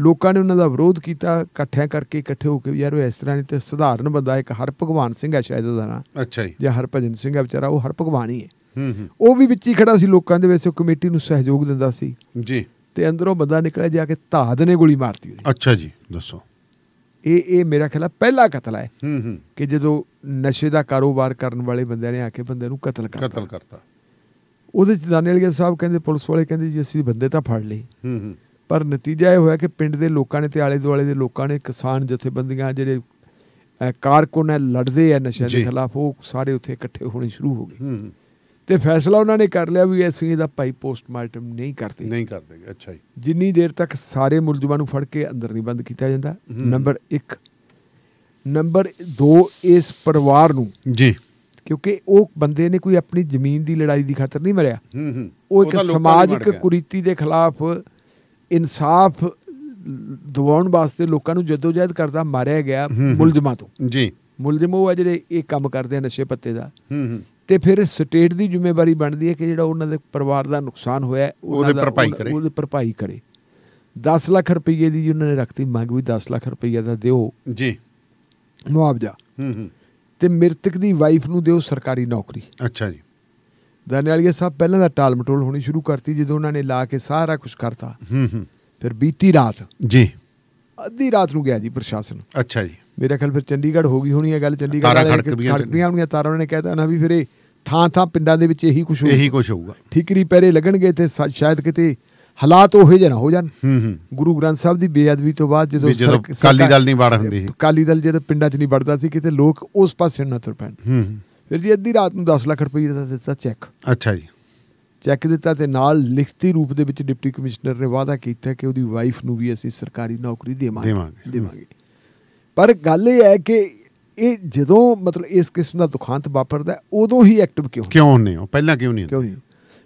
ਲੋਕਾਂ ਨੇ ਉਹਨਾਂ ਦਾ ਵਿਰੋਧ ਕੀਤਾ ਇਕੱਠਿਆਂ ਕਰਕੇ ਇਕੱਠੇ ਹੋ ਕੇ ਯਾਰ ਉਹ ਇਸ ਤਰ੍ਹਾਂ ਨਹੀਂ ਤੇ ਸਧਾਰਨ ਬੰਦਾ ਇੱਕ ਹਰ ਭਗਵਾਨ ਸਿੰਘ ਹੈ ਸ਼ਾਇਦ ਉਹਦਾ ਨਾਮ ਅੱਛਾ ਜੀ ਜਾਂ ਹਰਭਜਨ ਸਿੰਘ ਹੈ ਵਿਚਾਰਾ ਉਹ ਹਰ ਭਗਵਾਨ ਹੀ ਹੈ ਉਹ ਵੀ ਵਿੱਚ ਹੀ ਖੜਾ ਸੀ ਲੋਕਾਂ ਦੇ ਵਿੱਚ ਉਹ ਕਮੇਟੀ ਨੂੰ ਸਹਿਯੋਗ ਦਿੰਦਾ ਸੀ ਜੀ ਤੇ ਅੰਦਰੋਂ ਬੰਦਾ ਨਿਕਲਿਆ ਜਾ ਕੇ ਧਾਦ ਨੇ ਗੋਲੀ ਮਾਰਤੀ ਉਹਦੀ ਅੱਛਾ ਜੀ ਦੱਸੋ ਇਹ ਇਹ ਮੇਰਾ ਖਿਆਲ ਪਹਿਲਾ ਕਤਲ ਹੈ ਹੂੰ ਕਿ ਜਦੋਂ ਨਸ਼ੇ ਦਾ ਕਾਰੋਬਾਰ ਕਰਨ ਵਾਲੇ ਬੰਦਿਆਂ ਨੇ ਆ ਕੇ ਬੰਦੇ ਨੂੰ ਕਤਲ ਕਰਤਾ ਕਤਲ ਕਰਤਾ ਉਹਦੇ ਚ ਦਾਨੇ ਸਾਹਿਬ ਕਹਿੰਦੇ ਪੁਲਿਸ ਵਾਲੇ ਕਹਿੰਦੇ ਜੀ ਅਸੀਂ ਬੰਦੇ ਤਾਂ ਫੜ ਲਏ ਹੂੰ ਹੂੰ ਪਰ ਨਤੀਜਾ ਇਹ ਹੋਇਆ ਕਿ ਪਿੰਡ ਦੇ ਲੋਕਾਂ ਨੇ ਤੇ ਆਲੇ ਦੁਆਲੇ ਦੇ ਲੋਕਾਂ ਨੇ ਕਿਸਾਨ ਜਥੇਬੰਦੀਆਂ ਜਿਹੜੇ ਕਾਰਕੁਨ ਲੜਦੇ ਆ ਨਸ਼ਿਆਂ ਦੇ ਖਿਲਾਫ ਉਹ ਸਾਰੇ ਉੱਥੇ ਇਕੱਠੇ ਹੋਣੇ ਸ਼ੁਰੂ ਹੋ ਗਏ ਹੂੰ ਤੇ ਫੈਸਲਾ ਉਹਨਾਂ ਨੇ ਕਰ ਲਿਆ ਵੀ ਅਸੀਂ ਇਹਦਾ ਭਾਈ ਪੋਸਟਮਾਰਟਮ ਨਹੀਂ ਕਰਦੇ ਨਹੀਂ ਕਰਦੇ ਅੱਛਾ ਜੀ ਜਿੰਨੀ ਦੇਰ ਤੱਕ ਸਾਰੇ ਮੁਲਜ਼ਮਾਂ ਨੂੰ ਫੜ ਕੇ ਅੰਦਰ ਨਹੀਂ ਬੰਦ ਕੀਤਾ ਜਾਂਦਾ ਨੰਬਰ 1 ਨੰਬਰ 2 ਇਸ ਪਰਿਵਾਰ ਨੂੰ ਜੀ ਕਿਉਂਕਿ ਉਹ ਬੰਦੇ ਨੇ ਕੋਈ ਆਪਣੀ ਜ਼ਮੀਨ ਦੀ ਲੜਾਈ ਦੀ ਖਾਤਰ ਨਹੀਂ ਮਰਿਆ ਉਹ ਇੱਕ ਸਮਾਜਿਕ ਕੁਰੀਤੀ ਦੇ ਖਿਲਾਫ ਇਨਸਾਫ ਦਵਾਉਣ ਵਾਸਤੇ ਲੋਕਾਂ ਨੂੰ ਜਦੋਜਹਿਦ ਕਰਦਾ ਮਾਰਿਆ ਗਿਆ ਮੁਲਜ਼ਮਾਂ ਤੋਂ ਜੀ ਮੁਲਜ਼ਮ ਉਹ ਜਿਹੜੇ ਇਹ ਕੰਮ ਕਰਦੇ ਆ ਨਸ਼ੇ ਪੱਤੇ ਦਾ ਹੂੰ ਹੂੰ ਤੇ ਫਿਰ ਸਟੇਟ ਦੀ ਜ਼ਿੰਮੇਵਾਰੀ ਬਣਦੀ ਹੈ ਕਿ ਜਿਹੜਾ ਉਹਨਾਂ ਦੇ ਪਰਿਵਾਰ ਦਾ ਨੁਕਸਾਨ ਹੋਇਆ ਉਹਦੀ ਭਰਪਾਈ ਕਰੇ ਉਹਦੀ ਭਰਪਾਈ ਕਰੇ 10 ਲੱਖ ਰੁਪਏ ਦੀ ਜਿਹਨਾਂ ਨੇ ਰੱਖਤੀ ਮੰਗ ਵੀ 10 ਲੱਖ ਰੁਪਏ ਦਾ ਦਿਓ ਜੀ ਮੁਆਵਜ਼ਾ ਹੂੰ ਹੂੰ ਤੇ ਮ੍ਰਿਤਕ ਦੀ ਵਾਈਫ ਨੂੰ ਦਿਓ ਸਰਕਾਰੀ ਨੌਕਰੀ ਅੱਛਾ ਜੀ ਦਾਨਿਆਲੀਆ ਸਾਹਿਬ ਪਹਿਲਾਂ ਦਾ ਟਾਲ ਮਟੋਲ ਹੋਣੀ ਸ਼ੁਰੂ ਕਰਤੀ ਜਦੋਂ ਉਹਨਾਂ ਨੇ ਲਾ ਕੇ ਸਾਰਾ ਕੁਝ ਕਰਤਾ ਹੂੰ ਹੂੰ ਫਿਰ ਬੀਤੀ ਰਾਤ ਜੀ ਅੱਧੀ ਰਾਤ ਨੂੰ ਗਿਆ ਜੀ ਪ੍ਰਸ਼ਾਸਨ ਅੱਛਾ ਜੀ ਮੇਰੇ ਖਿਆਲ ਫਿਰ ਚੰਡੀਗੜ੍ਹ ਹੋ ਗਈ ਹੋਣੀ ਹੈ ਗੱਲ ਚੰਡੀਗੜ੍ਹ ਵਾਲੇ ਖੜਕੀਆਂ ਹੋਣੀਆਂ ਤਾਰਾਂ ਉਹਨਾਂ ਨੇ ਕਹਿਤਾ ਨਾ ਵੀ ਫਿਰ ਇਹ ਥਾਂ ਥਾਂ ਪਿੰਡਾਂ ਦੇ ਵਿੱਚ ਇਹੀ ਕੁਝ ਹੋਊਗਾ ਇਹੀ ਕੁਝ ਹੋਊਗਾ ਠੀਕਰੀ ਪੈਰੇ ਲੱਗਣਗੇ ਤੇ ਸ਼ਾਇਦ ਕਿਤੇ ਹਾਲਾਤ ਉਹੇ ਜਿਹੇ ਨਾ ਹੋ ਜਾਣ ਹੂੰ ਹੂੰ ਗੁਰੂ ਗ੍ਰੰਥ ਸਾਹਿਬ ਦੀ ਬੇਅਦਬੀ ਤੋਂ ਬਾਅਦ ਜਦੋਂ ਕਾਲੀ ਦਲ ਨਹੀਂ ਵੜ ਹੁੰਦੀ ਕਾਲੀ ਦਲ ਜਿਹੜਾ ਪਿੰਡਾਂ 'ਚ ਨਹੀਂ ਵੜਦਾ ਸੀ ਕਿਤੇ ਲੋਕ ਉਸ ਪਾਸੇ ਨਾ ਤੁਰ ਪੈਣ ਫਿਰ ਜੀ ਅੱਧੀ ਰਾਤ ਨੂੰ 10 ਲੱਖ ਰੁਪਏ ਦਾ ਦਿੱਤਾ ਚੈੱਕ ਅੱਛਾ ਜੀ ਚੈੱਕ ਦਿੱਤਾ ਤੇ ਨਾਲ ਲਿਖਤੀ ਰੂਪ ਦੇ ਵਿੱਚ ਡਿਪਟੀ ਕਮਿਸ਼ਨਰ ਨੇ ਵਾਅਦਾ ਕੀਤਾ ਕਿ ਉਹਦੀ ਵਾਈਫ ਨੂੰ ਵੀ ਅਸੀਂ ਸਰਕਾਰੀ ਨੌਕਰੀ ਦੇਵਾਂਗੇ ਦੇਵਾਂਗੇ ਪਰ ਗੱਲ ਇਹ ਹੈ ਕਿ ਇਹ ਜਦੋਂ ਮਤਲਬ ਇਸ ਕਿਸਮ ਦਾ ਦੁਖਾਂਤ ਵਾਪਰਦਾ ਉਦੋਂ ਹੀ ਐਕਟਿਵ ਕਿਉਂ ਕਿਉਂ ਨਹੀਂ ਹੋ ਪਹਿਲਾਂ ਕਿਉਂ ਨਹੀਂ ਕਿਉਂ ਨਹੀਂ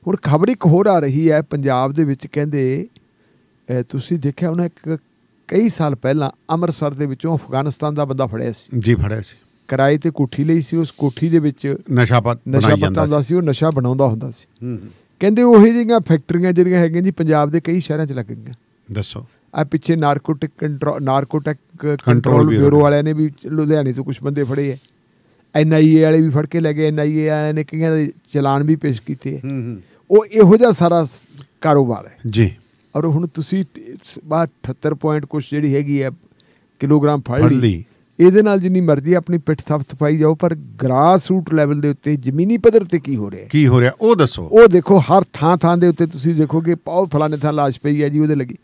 ਹੁਣ ਖਬਰ ਇੱਕ ਹੋਰ ਆ ਰਹੀ ਹੈ ਪੰਜਾਬ ਦੇ ਵਿੱਚ ਕਹਿੰਦੇ ਤੁਸੀਂ ਦੇਖਿਆ ਉਹਨਾਂ ਇੱਕ ਕਈ ਸਾਲ ਪਹਿਲਾਂ ਅੰਮ੍ਰਿਤਸਰ ਦੇ ਵਿੱਚੋਂ ਅਫਗਾਨਿਸਤਾਨ ਦਾ ਬੰਦਾ ਫੜਿਆ ਸੀ ਜੀ ਫੜਿਆ ਸੀ ਕਿਰਾਏ ਤੇ ਕੋਠੀ ਲਈ ਸੀ ਉਸ ਕੋਠੀ ਦੇ ਵਿੱਚ ਨਸ਼ਾ ਬਣਾਈ ਜਾਂਦਾ ਸੀ ਉਹ ਨਸ਼ਾ ਬਣਾਉਂਦਾ ਹੁੰਦਾ ਸੀ ਹੂੰ ਕਹਿੰਦੇ ਉਹ ਜਿਹੀਆਂ ਫੈਕਟਰੀਆਂ ਜਿਹੜੀਆਂ ਹੈਗੀਆਂ ਜੀ ਪੰਜਾਬ ਦੇ ਕਈ ਸ਼ਹਿਰਾਂ 'ਚ ਲੱਗ ਗਈਆਂ ਦੱਸੋ ਆ ਪਿੱਛੇ narcotic control narcotic control bureau ਵਾਲਿਆਂ ਨੇ ਵੀ ਲੁਧਿਆਣੇ ਤੋਂ ਕੁਝ ਬੰਦੇ ਫੜੇ ਐ ਐਨਆਈਏ ਵਾਲੇ ਵੀ ਫੜ ਕੇ ਲੈ ਗਏ ਐਨਆਈਏ ਆਏ ਨੇ ਕਈਆਂ ਦੇ ਚਲਾਨ ਵੀ ਪੇਸ਼ ਕੀਤੇ ਹੂੰ ਉਹ ਇਹੋ ਜਿਹਾ ਸਾਰਾ ਕਾਰੋਬਾਰ ਹੈ ਜੀ ਔਰ ਹੁਣ ਤੁਸੀਂ 78 ਪੁਆਇੰਟ ਕੁਝ ਜਿਹੜੀ ਹੈਗੀ ਐ ਕਿਲੋਗ੍ਰਾਮ ਫੜ ਲਈ ਇਹਦੇ ਨਾਲ ਜਿੰਨੀ ਮਰਜ਼ੀ ਆਪਣੀ ਪਿੱਠ ਸਾਫ ਸਫਾਈ ਜਾਓ ਪਰ ਗ੍ਰਾਸ ਰੂਟ ਲੈਵਲ ਦੇ ਉੱਤੇ ਜ਼ਮੀਨੀ ਪੱਧਰ ਤੇ ਕੀ ਹੋ ਰਿਹਾ ਕੀ ਹੋ ਰਿਹਾ ਉਹ ਦੱਸੋ ਉਹ ਦੇਖੋ ਹਰ ਥਾਂ ਥਾਂ ਦੇ ਉੱਤੇ ਤੁਸੀਂ ਦੇਖੋਗੇ ਪਾਉ ਫਲਾਣੇ ਥਾਂ ਲਾਸ਼ ਪਈ ਹੈ ਜੀ ਉਹਦੇ ਲੱਗੀ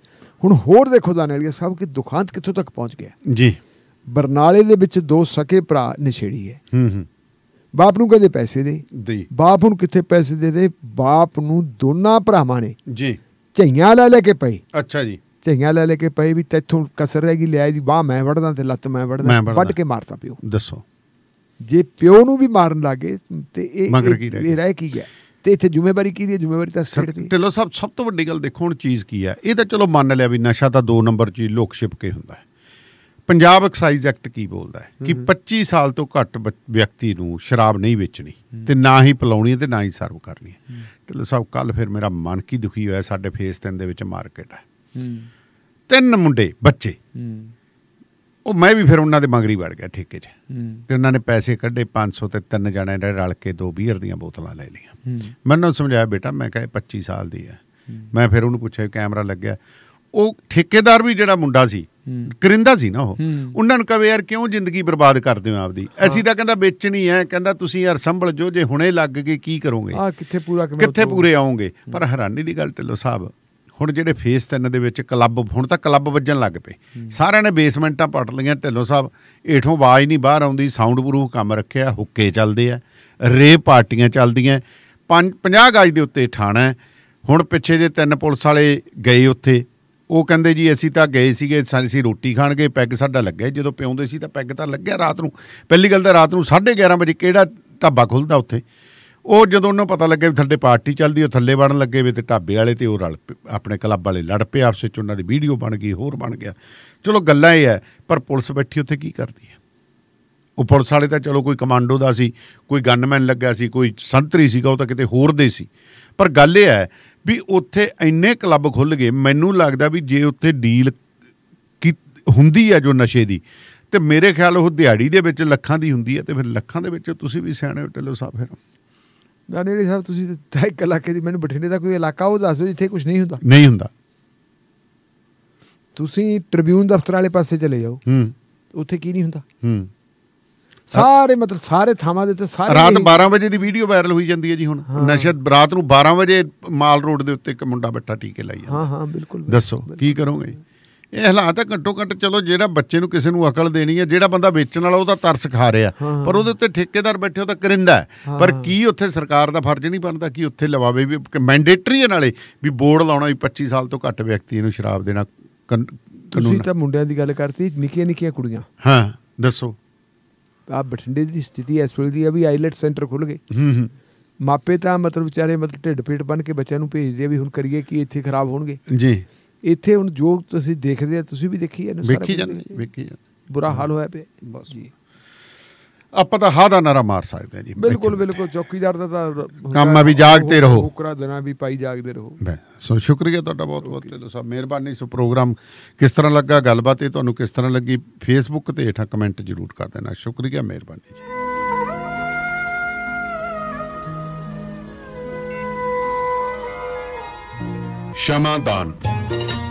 ਹੁਣ ਹੋਰ ਦੇਖੋ ਦਾਨੇਲੀਆ ਸਾਹਿਬ ਕਿ ਦੁਖਾਂਤ ਕਿੱਥੋਂ ਤੱਕ ਪਹੁੰਚ ਗਿਆ ਜੀ ਬਰਨਾਲੇ ਦੇ ਵਿੱਚ ਦੋ ਸਕੇ ਭਰਾ ਨਿਛੇੜੀ ਹੈ ਹੂੰ ਹੂੰ ਬਾਪ ਨੂੰ ਕਦੇ ਪੈਸੇ ਦੇ ਜੀ ਬਾਪ ਨੂੰ ਕਿੱਥੇ ਪੈਸੇ ਦੇ ਦੇ ਬਾਪ ਨੂੰ ਦੋਨਾਂ ਭਰਾਵਾਂ ਨੇ ਜੀ ਝਈਆਂ ਲੈ ਲੈ ਕੇ ਪਈ ਅੱਛਾ ਜੀ ਝਈਆਂ ਲੈ ਲੈ ਕੇ ਪਈ ਵੀ ਤੈਥੋਂ ਕਸਰ ਰਹਿ ਗਈ ਆਈ ਦੀ ਬਾਹ ਮੈਂ ਵੜਦਾ ਤੇ ਲੱਤ ਮੈਂ ਵੜਦਾ ਵੱਢ ਕੇ ਮਾਰਤਾ ਪਿਓ ਦੱਸੋ ਜੇ ਪਿਓ ਨੂੰ ਵੀ ਮਾਰਨ ਲੱਗੇ ਤੇ ਇਹ ਇਹ ਰਹਿ ਕੀ ਗਿਆ ਤੇ ਇੱਥੇ ਜ਼ਿੰਮੇਵਾਰੀ ਕੀ ਦੀ ਜ਼ਿੰਮੇਵਾਰੀ ਤਾਂ ਸਟੇਟ ਦੀ ਢਿੱਲੋ ਸਾਹਿਬ ਸਭ ਤੋਂ ਵੱਡੀ ਗੱਲ ਦੇਖੋ ਹੁਣ ਚੀਜ਼ ਕੀ ਹੈ ਇਹ ਤਾਂ ਚਲੋ ਮੰਨ ਲਿਆ ਵੀ ਨਸ਼ਾ ਤਾਂ ਦੋ ਨੰਬਰ ਚੀਜ਼ ਲੋਕ ਛਿਪ ਕੇ ਹੁੰਦਾ ਹੈ ਪੰਜਾਬ ਐਕਸਾਈਜ਼ ਐਕਟ ਕੀ ਬੋਲਦਾ ਹੈ ਕਿ 25 ਸਾਲ ਤੋਂ ਘੱਟ ਵਿਅਕਤੀ ਨੂੰ ਸ਼ਰਾਬ ਨਹੀਂ ਵੇਚਣੀ ਤੇ ਨਾ ਹੀ ਪਲਾਉਣੀ ਤੇ ਨਾ ਹੀ ਸਰਵ ਕਰਨੀ ਤੇ ਢਿੱਲੋ ਸਾਹਿਬ ਕੱਲ ਫਿਰ ਮੇਰਾ ਮਨ ਕੀ ਦੁਖੀ ਹੋਇਆ ਸਾਡੇ ਫੇਸ 3 ਦੇ ਵਿੱਚ ਮਾਰਕੀਟ ਹੈ ਤਿੰਨ ਮੁੰਡੇ ਬੱਚੇ ਉਹ ਮੈਂ ਵੀ ਫਿਰ ਉਹਨਾਂ ਦੇ ਮੰਗਰੀ ਵੜ ਗਿਆ ਠੇਕੇ 'ਚ ਤੇ ਉਹਨਾਂ ਨੇ ਪੈਸੇ ਕੱਢੇ 500 ਤੇ ਤਿੰਨ ਜਣੇ ਨੇ ਰਲ ਕੇ ਦੋ ਬੀਅਰ ਦੀਆਂ ਬੋਤਲਾਂ ਲੈ ਲਈਆਂ ਮੈਨੂੰ ਸਮਝਾਇਆ ਬੇਟਾ ਮੈਂ ਕਹੇ 25 ਸਾਲ ਦੀ ਹੈ ਮੈਂ ਫਿਰ ਉਹਨੂੰ ਪੁੱਛਿਆ ਕੈਮਰਾ ਲੱਗਿਆ ਉਹ ਠੇਕੇਦਾਰ ਵੀ ਜਿਹੜਾ ਮੁੰਡਾ ਸੀ ਕਰਿੰਦਾ ਸੀ ਨਾ ਉਹ ਉਹਨਾਂ ਨੂੰ ਕਹੇ ਯਾਰ ਕਿਉਂ ਜ਼ਿੰਦਗੀ ਬਰਬਾਦ ਕਰਦੇ ਹੋ ਆਪਦੀ ਅਸੀਂ ਤਾਂ ਕਹਿੰਦਾ ਵੇਚਣੀ ਐ ਕਹਿੰਦਾ ਤੁਸੀਂ ਯਾਰ ਸੰਭਲ ਜੋ ਜੇ ਹੁਣੇ ਲੱਗ ਕੇ ਕੀ ਕਰੋਗੇ ਆ ਕਿੱਥੇ ਪੂਰਾ ਕਿਵੇਂ ਕਿੱਥੇ ਪੂਰੇ ਆਉਂਗੇ ਪਰ ਹੈਰਾਨੀ ਦੀ ਗੱਲ ਢਿੱਲੋ ਸਾਹਿਬ ਹੁਣ ਜਿਹੜੇ ਫੇਸ 3 ਦੇ ਵਿੱਚ ਕਲੱਬ ਹੁਣ ਤਾਂ ਕਲੱਬ ਵੱਜਣ ਲੱਗ ਪਏ ਸਾਰਿਆਂ ਨੇ ਬੇਸਮੈਂਟਾਂ ਪਟ ਲਈਆਂ ਢਿੱਲੋਂ ਸਾਹਿਬ ਏਠੋਂ ਆਵਾਜ਼ ਨਹੀਂ ਬਾਹਰ ਆਉਂਦੀ ਸਾਊਂਡ ਪ੍ਰੂਫ ਕੰਮ ਰੱਖਿਆ ਹੁੱਕੇ ਚੱਲਦੇ ਆ ਰੇ ਪਾਰਟੀਆਂ ਚੱਲਦੀਆਂ 50 ਗਾਜ ਦੇ ਉੱਤੇ ਠਾਣਾ ਹੁਣ ਪਿੱਛੇ ਜੇ ਤਿੰਨ ਪੁਲਿਸ ਵਾਲੇ ਗਏ ਉੱਥੇ ਉਹ ਕਹਿੰਦੇ ਜੀ ਅਸੀਂ ਤਾਂ ਗਏ ਸੀਗੇ ਅਸੀਂ ਰੋਟੀ ਖਾਣ ਗਏ ਪੈਗ ਸਾਡਾ ਲੱਗਿਆ ਜਦੋਂ ਪਿਉਂਦੇ ਸੀ ਤਾਂ ਪੈਗ ਤਾਂ ਲੱਗਿਆ ਰਾਤ ਨੂੰ ਪਹਿਲੀ ਗੱਲ ਤਾਂ ਰਾਤ ਨੂੰ 11:30 ਵਜੇ ਕਿਹੜਾ ਢਾਬਾ ਖੁੱਲਦਾ ਉੱਥੇ ਉਹ ਜਦੋਂ ਉਹਨਾਂ ਪਤਾ ਲੱਗਿਆ ਵੀ ਥੱਲੇ ਪਾਰਟੀ ਚੱਲਦੀ ਉਹ ਥੱਲੇ ਵੜਨ ਲੱਗੇ ਵੀ ਤੇ ਢਾਬੇ ਵਾਲੇ ਤੇ ਉਹ ਰਲ ਆਪਣੇ ਕਲੱਬ ਵਾਲੇ ਲੜ ਪਏ ਆਪਸ ਵਿੱਚ ਉਹਨਾਂ ਦੀ ਵੀਡੀਓ ਬਣ ਗਈ ਹੋਰ ਬਣ ਗਿਆ ਚਲੋ ਗੱਲਾਂ ਇਹ ਹੈ ਪਰ ਪੁਲਿਸ ਬੈਠੀ ਉੱਥੇ ਕੀ ਕਰਦੀ ਹੈ ਉਹ ਪੁਲਿਸ ਵਾਲੇ ਤਾਂ ਚਲੋ ਕੋਈ ਕਮਾਂਡੋ ਦਾ ਸੀ ਕੋਈ ਗਨਮੈਨ ਲੱਗਾ ਸੀ ਕੋਈ ਸੰਤਰੀ ਸੀਗਾ ਉਹ ਤਾਂ ਕਿਤੇ ਹੋਰ ਦੇ ਸੀ ਪਰ ਗੱਲ ਇਹ ਹੈ ਵੀ ਉੱਥੇ ਇੰਨੇ ਕਲੱਬ ਖੁੱਲ ਗਏ ਮੈਨੂੰ ਲੱਗਦਾ ਵੀ ਜੇ ਉੱਥੇ ਡੀਲ ਹੁੰਦੀ ਹੈ ਜੋ ਨਸ਼ੇ ਦੀ ਤੇ ਮੇਰੇ ਖਿਆਲ ਉਹ ਦਿਹਾੜੀ ਦੇ ਵਿੱਚ ਲੱਖਾਂ ਦੀ ਹੁੰਦੀ ਹੈ ਤੇ ਫਿਰ ਲੱਖਾਂ ਦੇ ਵਿੱਚ ਤੁਸੀਂ ਵੀ ਸਿਆਣੇ ਟੱਲੋ ਸਾਹਿਬ ਫਿਰ ਦਾਨੇੜੀ ਸਾਹਿਬ ਤੁਸੀਂ ਤਾਂ ਇੱਕ ਇਲਾਕੇ ਦੀ ਮੈਨੂੰ ਬਠਿੰਡੇ ਦਾ ਕੋਈ ਇਲਾਕਾ ਉਹ ਦੱਸੋ ਜਿੱਥੇ ਕੁਝ ਨਹੀਂ ਹੁੰਦਾ ਨਹੀਂ ਹੁੰਦਾ ਤੁਸੀਂ ਟ੍ਰਿਬਿਊਨ ਦਫ਼ਤਰ ਵਾਲੇ ਪਾਸੇ ਚਲੇ ਜਾਓ ਹੂੰ ਉੱਥੇ ਕੀ ਨਹੀਂ ਹੁੰਦਾ ਹੂੰ ਸਾਰੇ ਮਤਲਬ ਸਾਰੇ ਥਾਵਾਂ ਦੇ ਉੱਤੇ ਸਾਰੇ ਰਾਤ 12 ਵਜੇ ਦੀ ਵੀਡੀਓ ਵਾਇਰਲ ਹੋਈ ਜਾਂਦੀ ਹੈ ਜੀ ਹੁਣ ਨਸ਼ਦ ਰਾਤ ਨੂੰ 12 ਵਜੇ ਮਾਲ ਰੋਡ ਦੇ ਉੱਤੇ ਇੱਕ ਮੁੰਡਾ ਬੱਟਾ ਟੀਕੇ ਲਾਈ ਜਾਂਦਾ ਹਾਂ ਹਾਂ ਬਿਲਕੁਲ ਦੱਸੋ ਕੀ ਕਰੋਗੇ ਇਹ ਹਾਲਾਤ ਹੈ ਘੱਟੋ ਘੱਟ ਚਲੋ ਜਿਹੜਾ ਬੱਚੇ ਨੂੰ ਕਿਸੇ ਨੂੰ ਅਕਲ ਦੇਣੀ ਹੈ ਜਿਹੜਾ ਬੰਦਾ ਵੇਚਣ ਵਾਲਾ ਉਹ ਤਾਂ ਤਰਸ ਖਾ ਰਿਹਾ ਪਰ ਉਹਦੇ ਉੱਤੇ ਠੇਕੇਦਾਰ ਬੈਠੇ ਉਹ ਤਾਂ ਕਰਿੰਦਾ ਹੈ ਪਰ ਕੀ ਉੱਥੇ ਸਰਕਾਰ ਦਾ ਫਰਜ਼ ਨਹੀਂ ਬਣਦਾ ਕਿ ਉੱਥੇ ਲਵਾਵੇ ਵੀ ਮੈਂਡੇਟਰੀ ਹੈ ਨਾਲੇ ਵੀ ਬੋਰਡ ਲਾਉਣਾ ਵੀ 25 ਸਾਲ ਤੋਂ ਘੱਟ ਵਿਅਕਤੀ ਨੂੰ ਸ਼ਰਾਬ ਦੇਣਾ ਤੁਸੀਂ ਤਾਂ ਮੁੰਡਿਆਂ ਦੀ ਗੱਲ ਕਰਤੀ ਨਿੱਕੀਆਂ ਨਿੱਕੀਆਂ ਕੁੜੀਆਂ ਹਾਂ ਦੱਸੋ ਆ ਬਠਿੰਡੇ ਦੀ ਸਥਿਤੀ ਇਸ ਵੇਲੇ ਦੀ ਆ ਵੀ ਆਈਲੈਟ ਸੈਂਟਰ ਖੁੱਲ ਗਏ ਹੂੰ ਹੂੰ ਮਾਪੇ ਤਾਂ ਮਤਲਬ ਵਿਚਾਰੇ ਮਤਲਬ ਢਿੱਡ ਪੇਟ ਬਣ ਕੇ ਬੱਚਿਆਂ ਨੂੰ ਭੇਜਦੇ ਆ ਵੀ ਹੁਣ ਕਰੀਏ ਕੀ ਇੱਥੇ ਖਰਾਬ ਹੋਣਗੇ ਜੀ ਇੱਥੇ ਹੁਣ ਜੋ ਤੁਸੀਂ ਦੇਖਦੇ ਆ ਤੁਸੀਂ ਵੀ ਦੇਖੀ ਜਾਂਦੇ ਵੇਖੀ ਜਾਂਦੇ ਵੇਖੀ ਜਾਂਦੇ ਬੁਰਾ ਹਾਲ ਹੋਇਆ ਪਿਆ ਬਸ ਜੀ ਆਪਾਂ ਤਾਂ ਹਾ ਦਾ ਨਾਰਾ ਮਾਰ ਸਕਦੇ ਆ ਜੀ ਬਿਲਕੁਲ ਬਿਲਕੁਲ ਚੌਕੀਦਾਰ ਦਾ ਤਾਂ ਕੰਮ ਆ ਵੀ ਜਾਗਦੇ ਰਹੋ ਬੁਕਰਾ ਦਿਨਾਂ ਵੀ ਪਾਈ ਜਾਗਦੇ ਰਹੋ ਸੋ ਸ਼ੁਕਰੀਆ ਤੁਹਾਡਾ ਬਹੁਤ ਬਹੁਤ ਤੇ ਸਭ ਮਿਹਰਬਾਨੀ ਸੋ ਪ੍ਰੋਗਰਾਮ ਕਿਸ ਤਰ੍ਹਾਂ ਲੱਗਾ ਗੱਲਬਾਤ ਇਹ ਤੁਹਾਨੂੰ ਕਿਸ ਤਰ੍ਹਾਂ ਲੱਗੀ ਫੇਸਬੁੱਕ ਤੇ ਹੇਠਾਂ ਕਮੈਂਟ ਜ਼ਰੂਰ ਕਰ ਦੇਣਾ ਸ਼ੁਕਰੀਆ ਮਿਹਰਬਾਨੀ ਜੀ Şamadan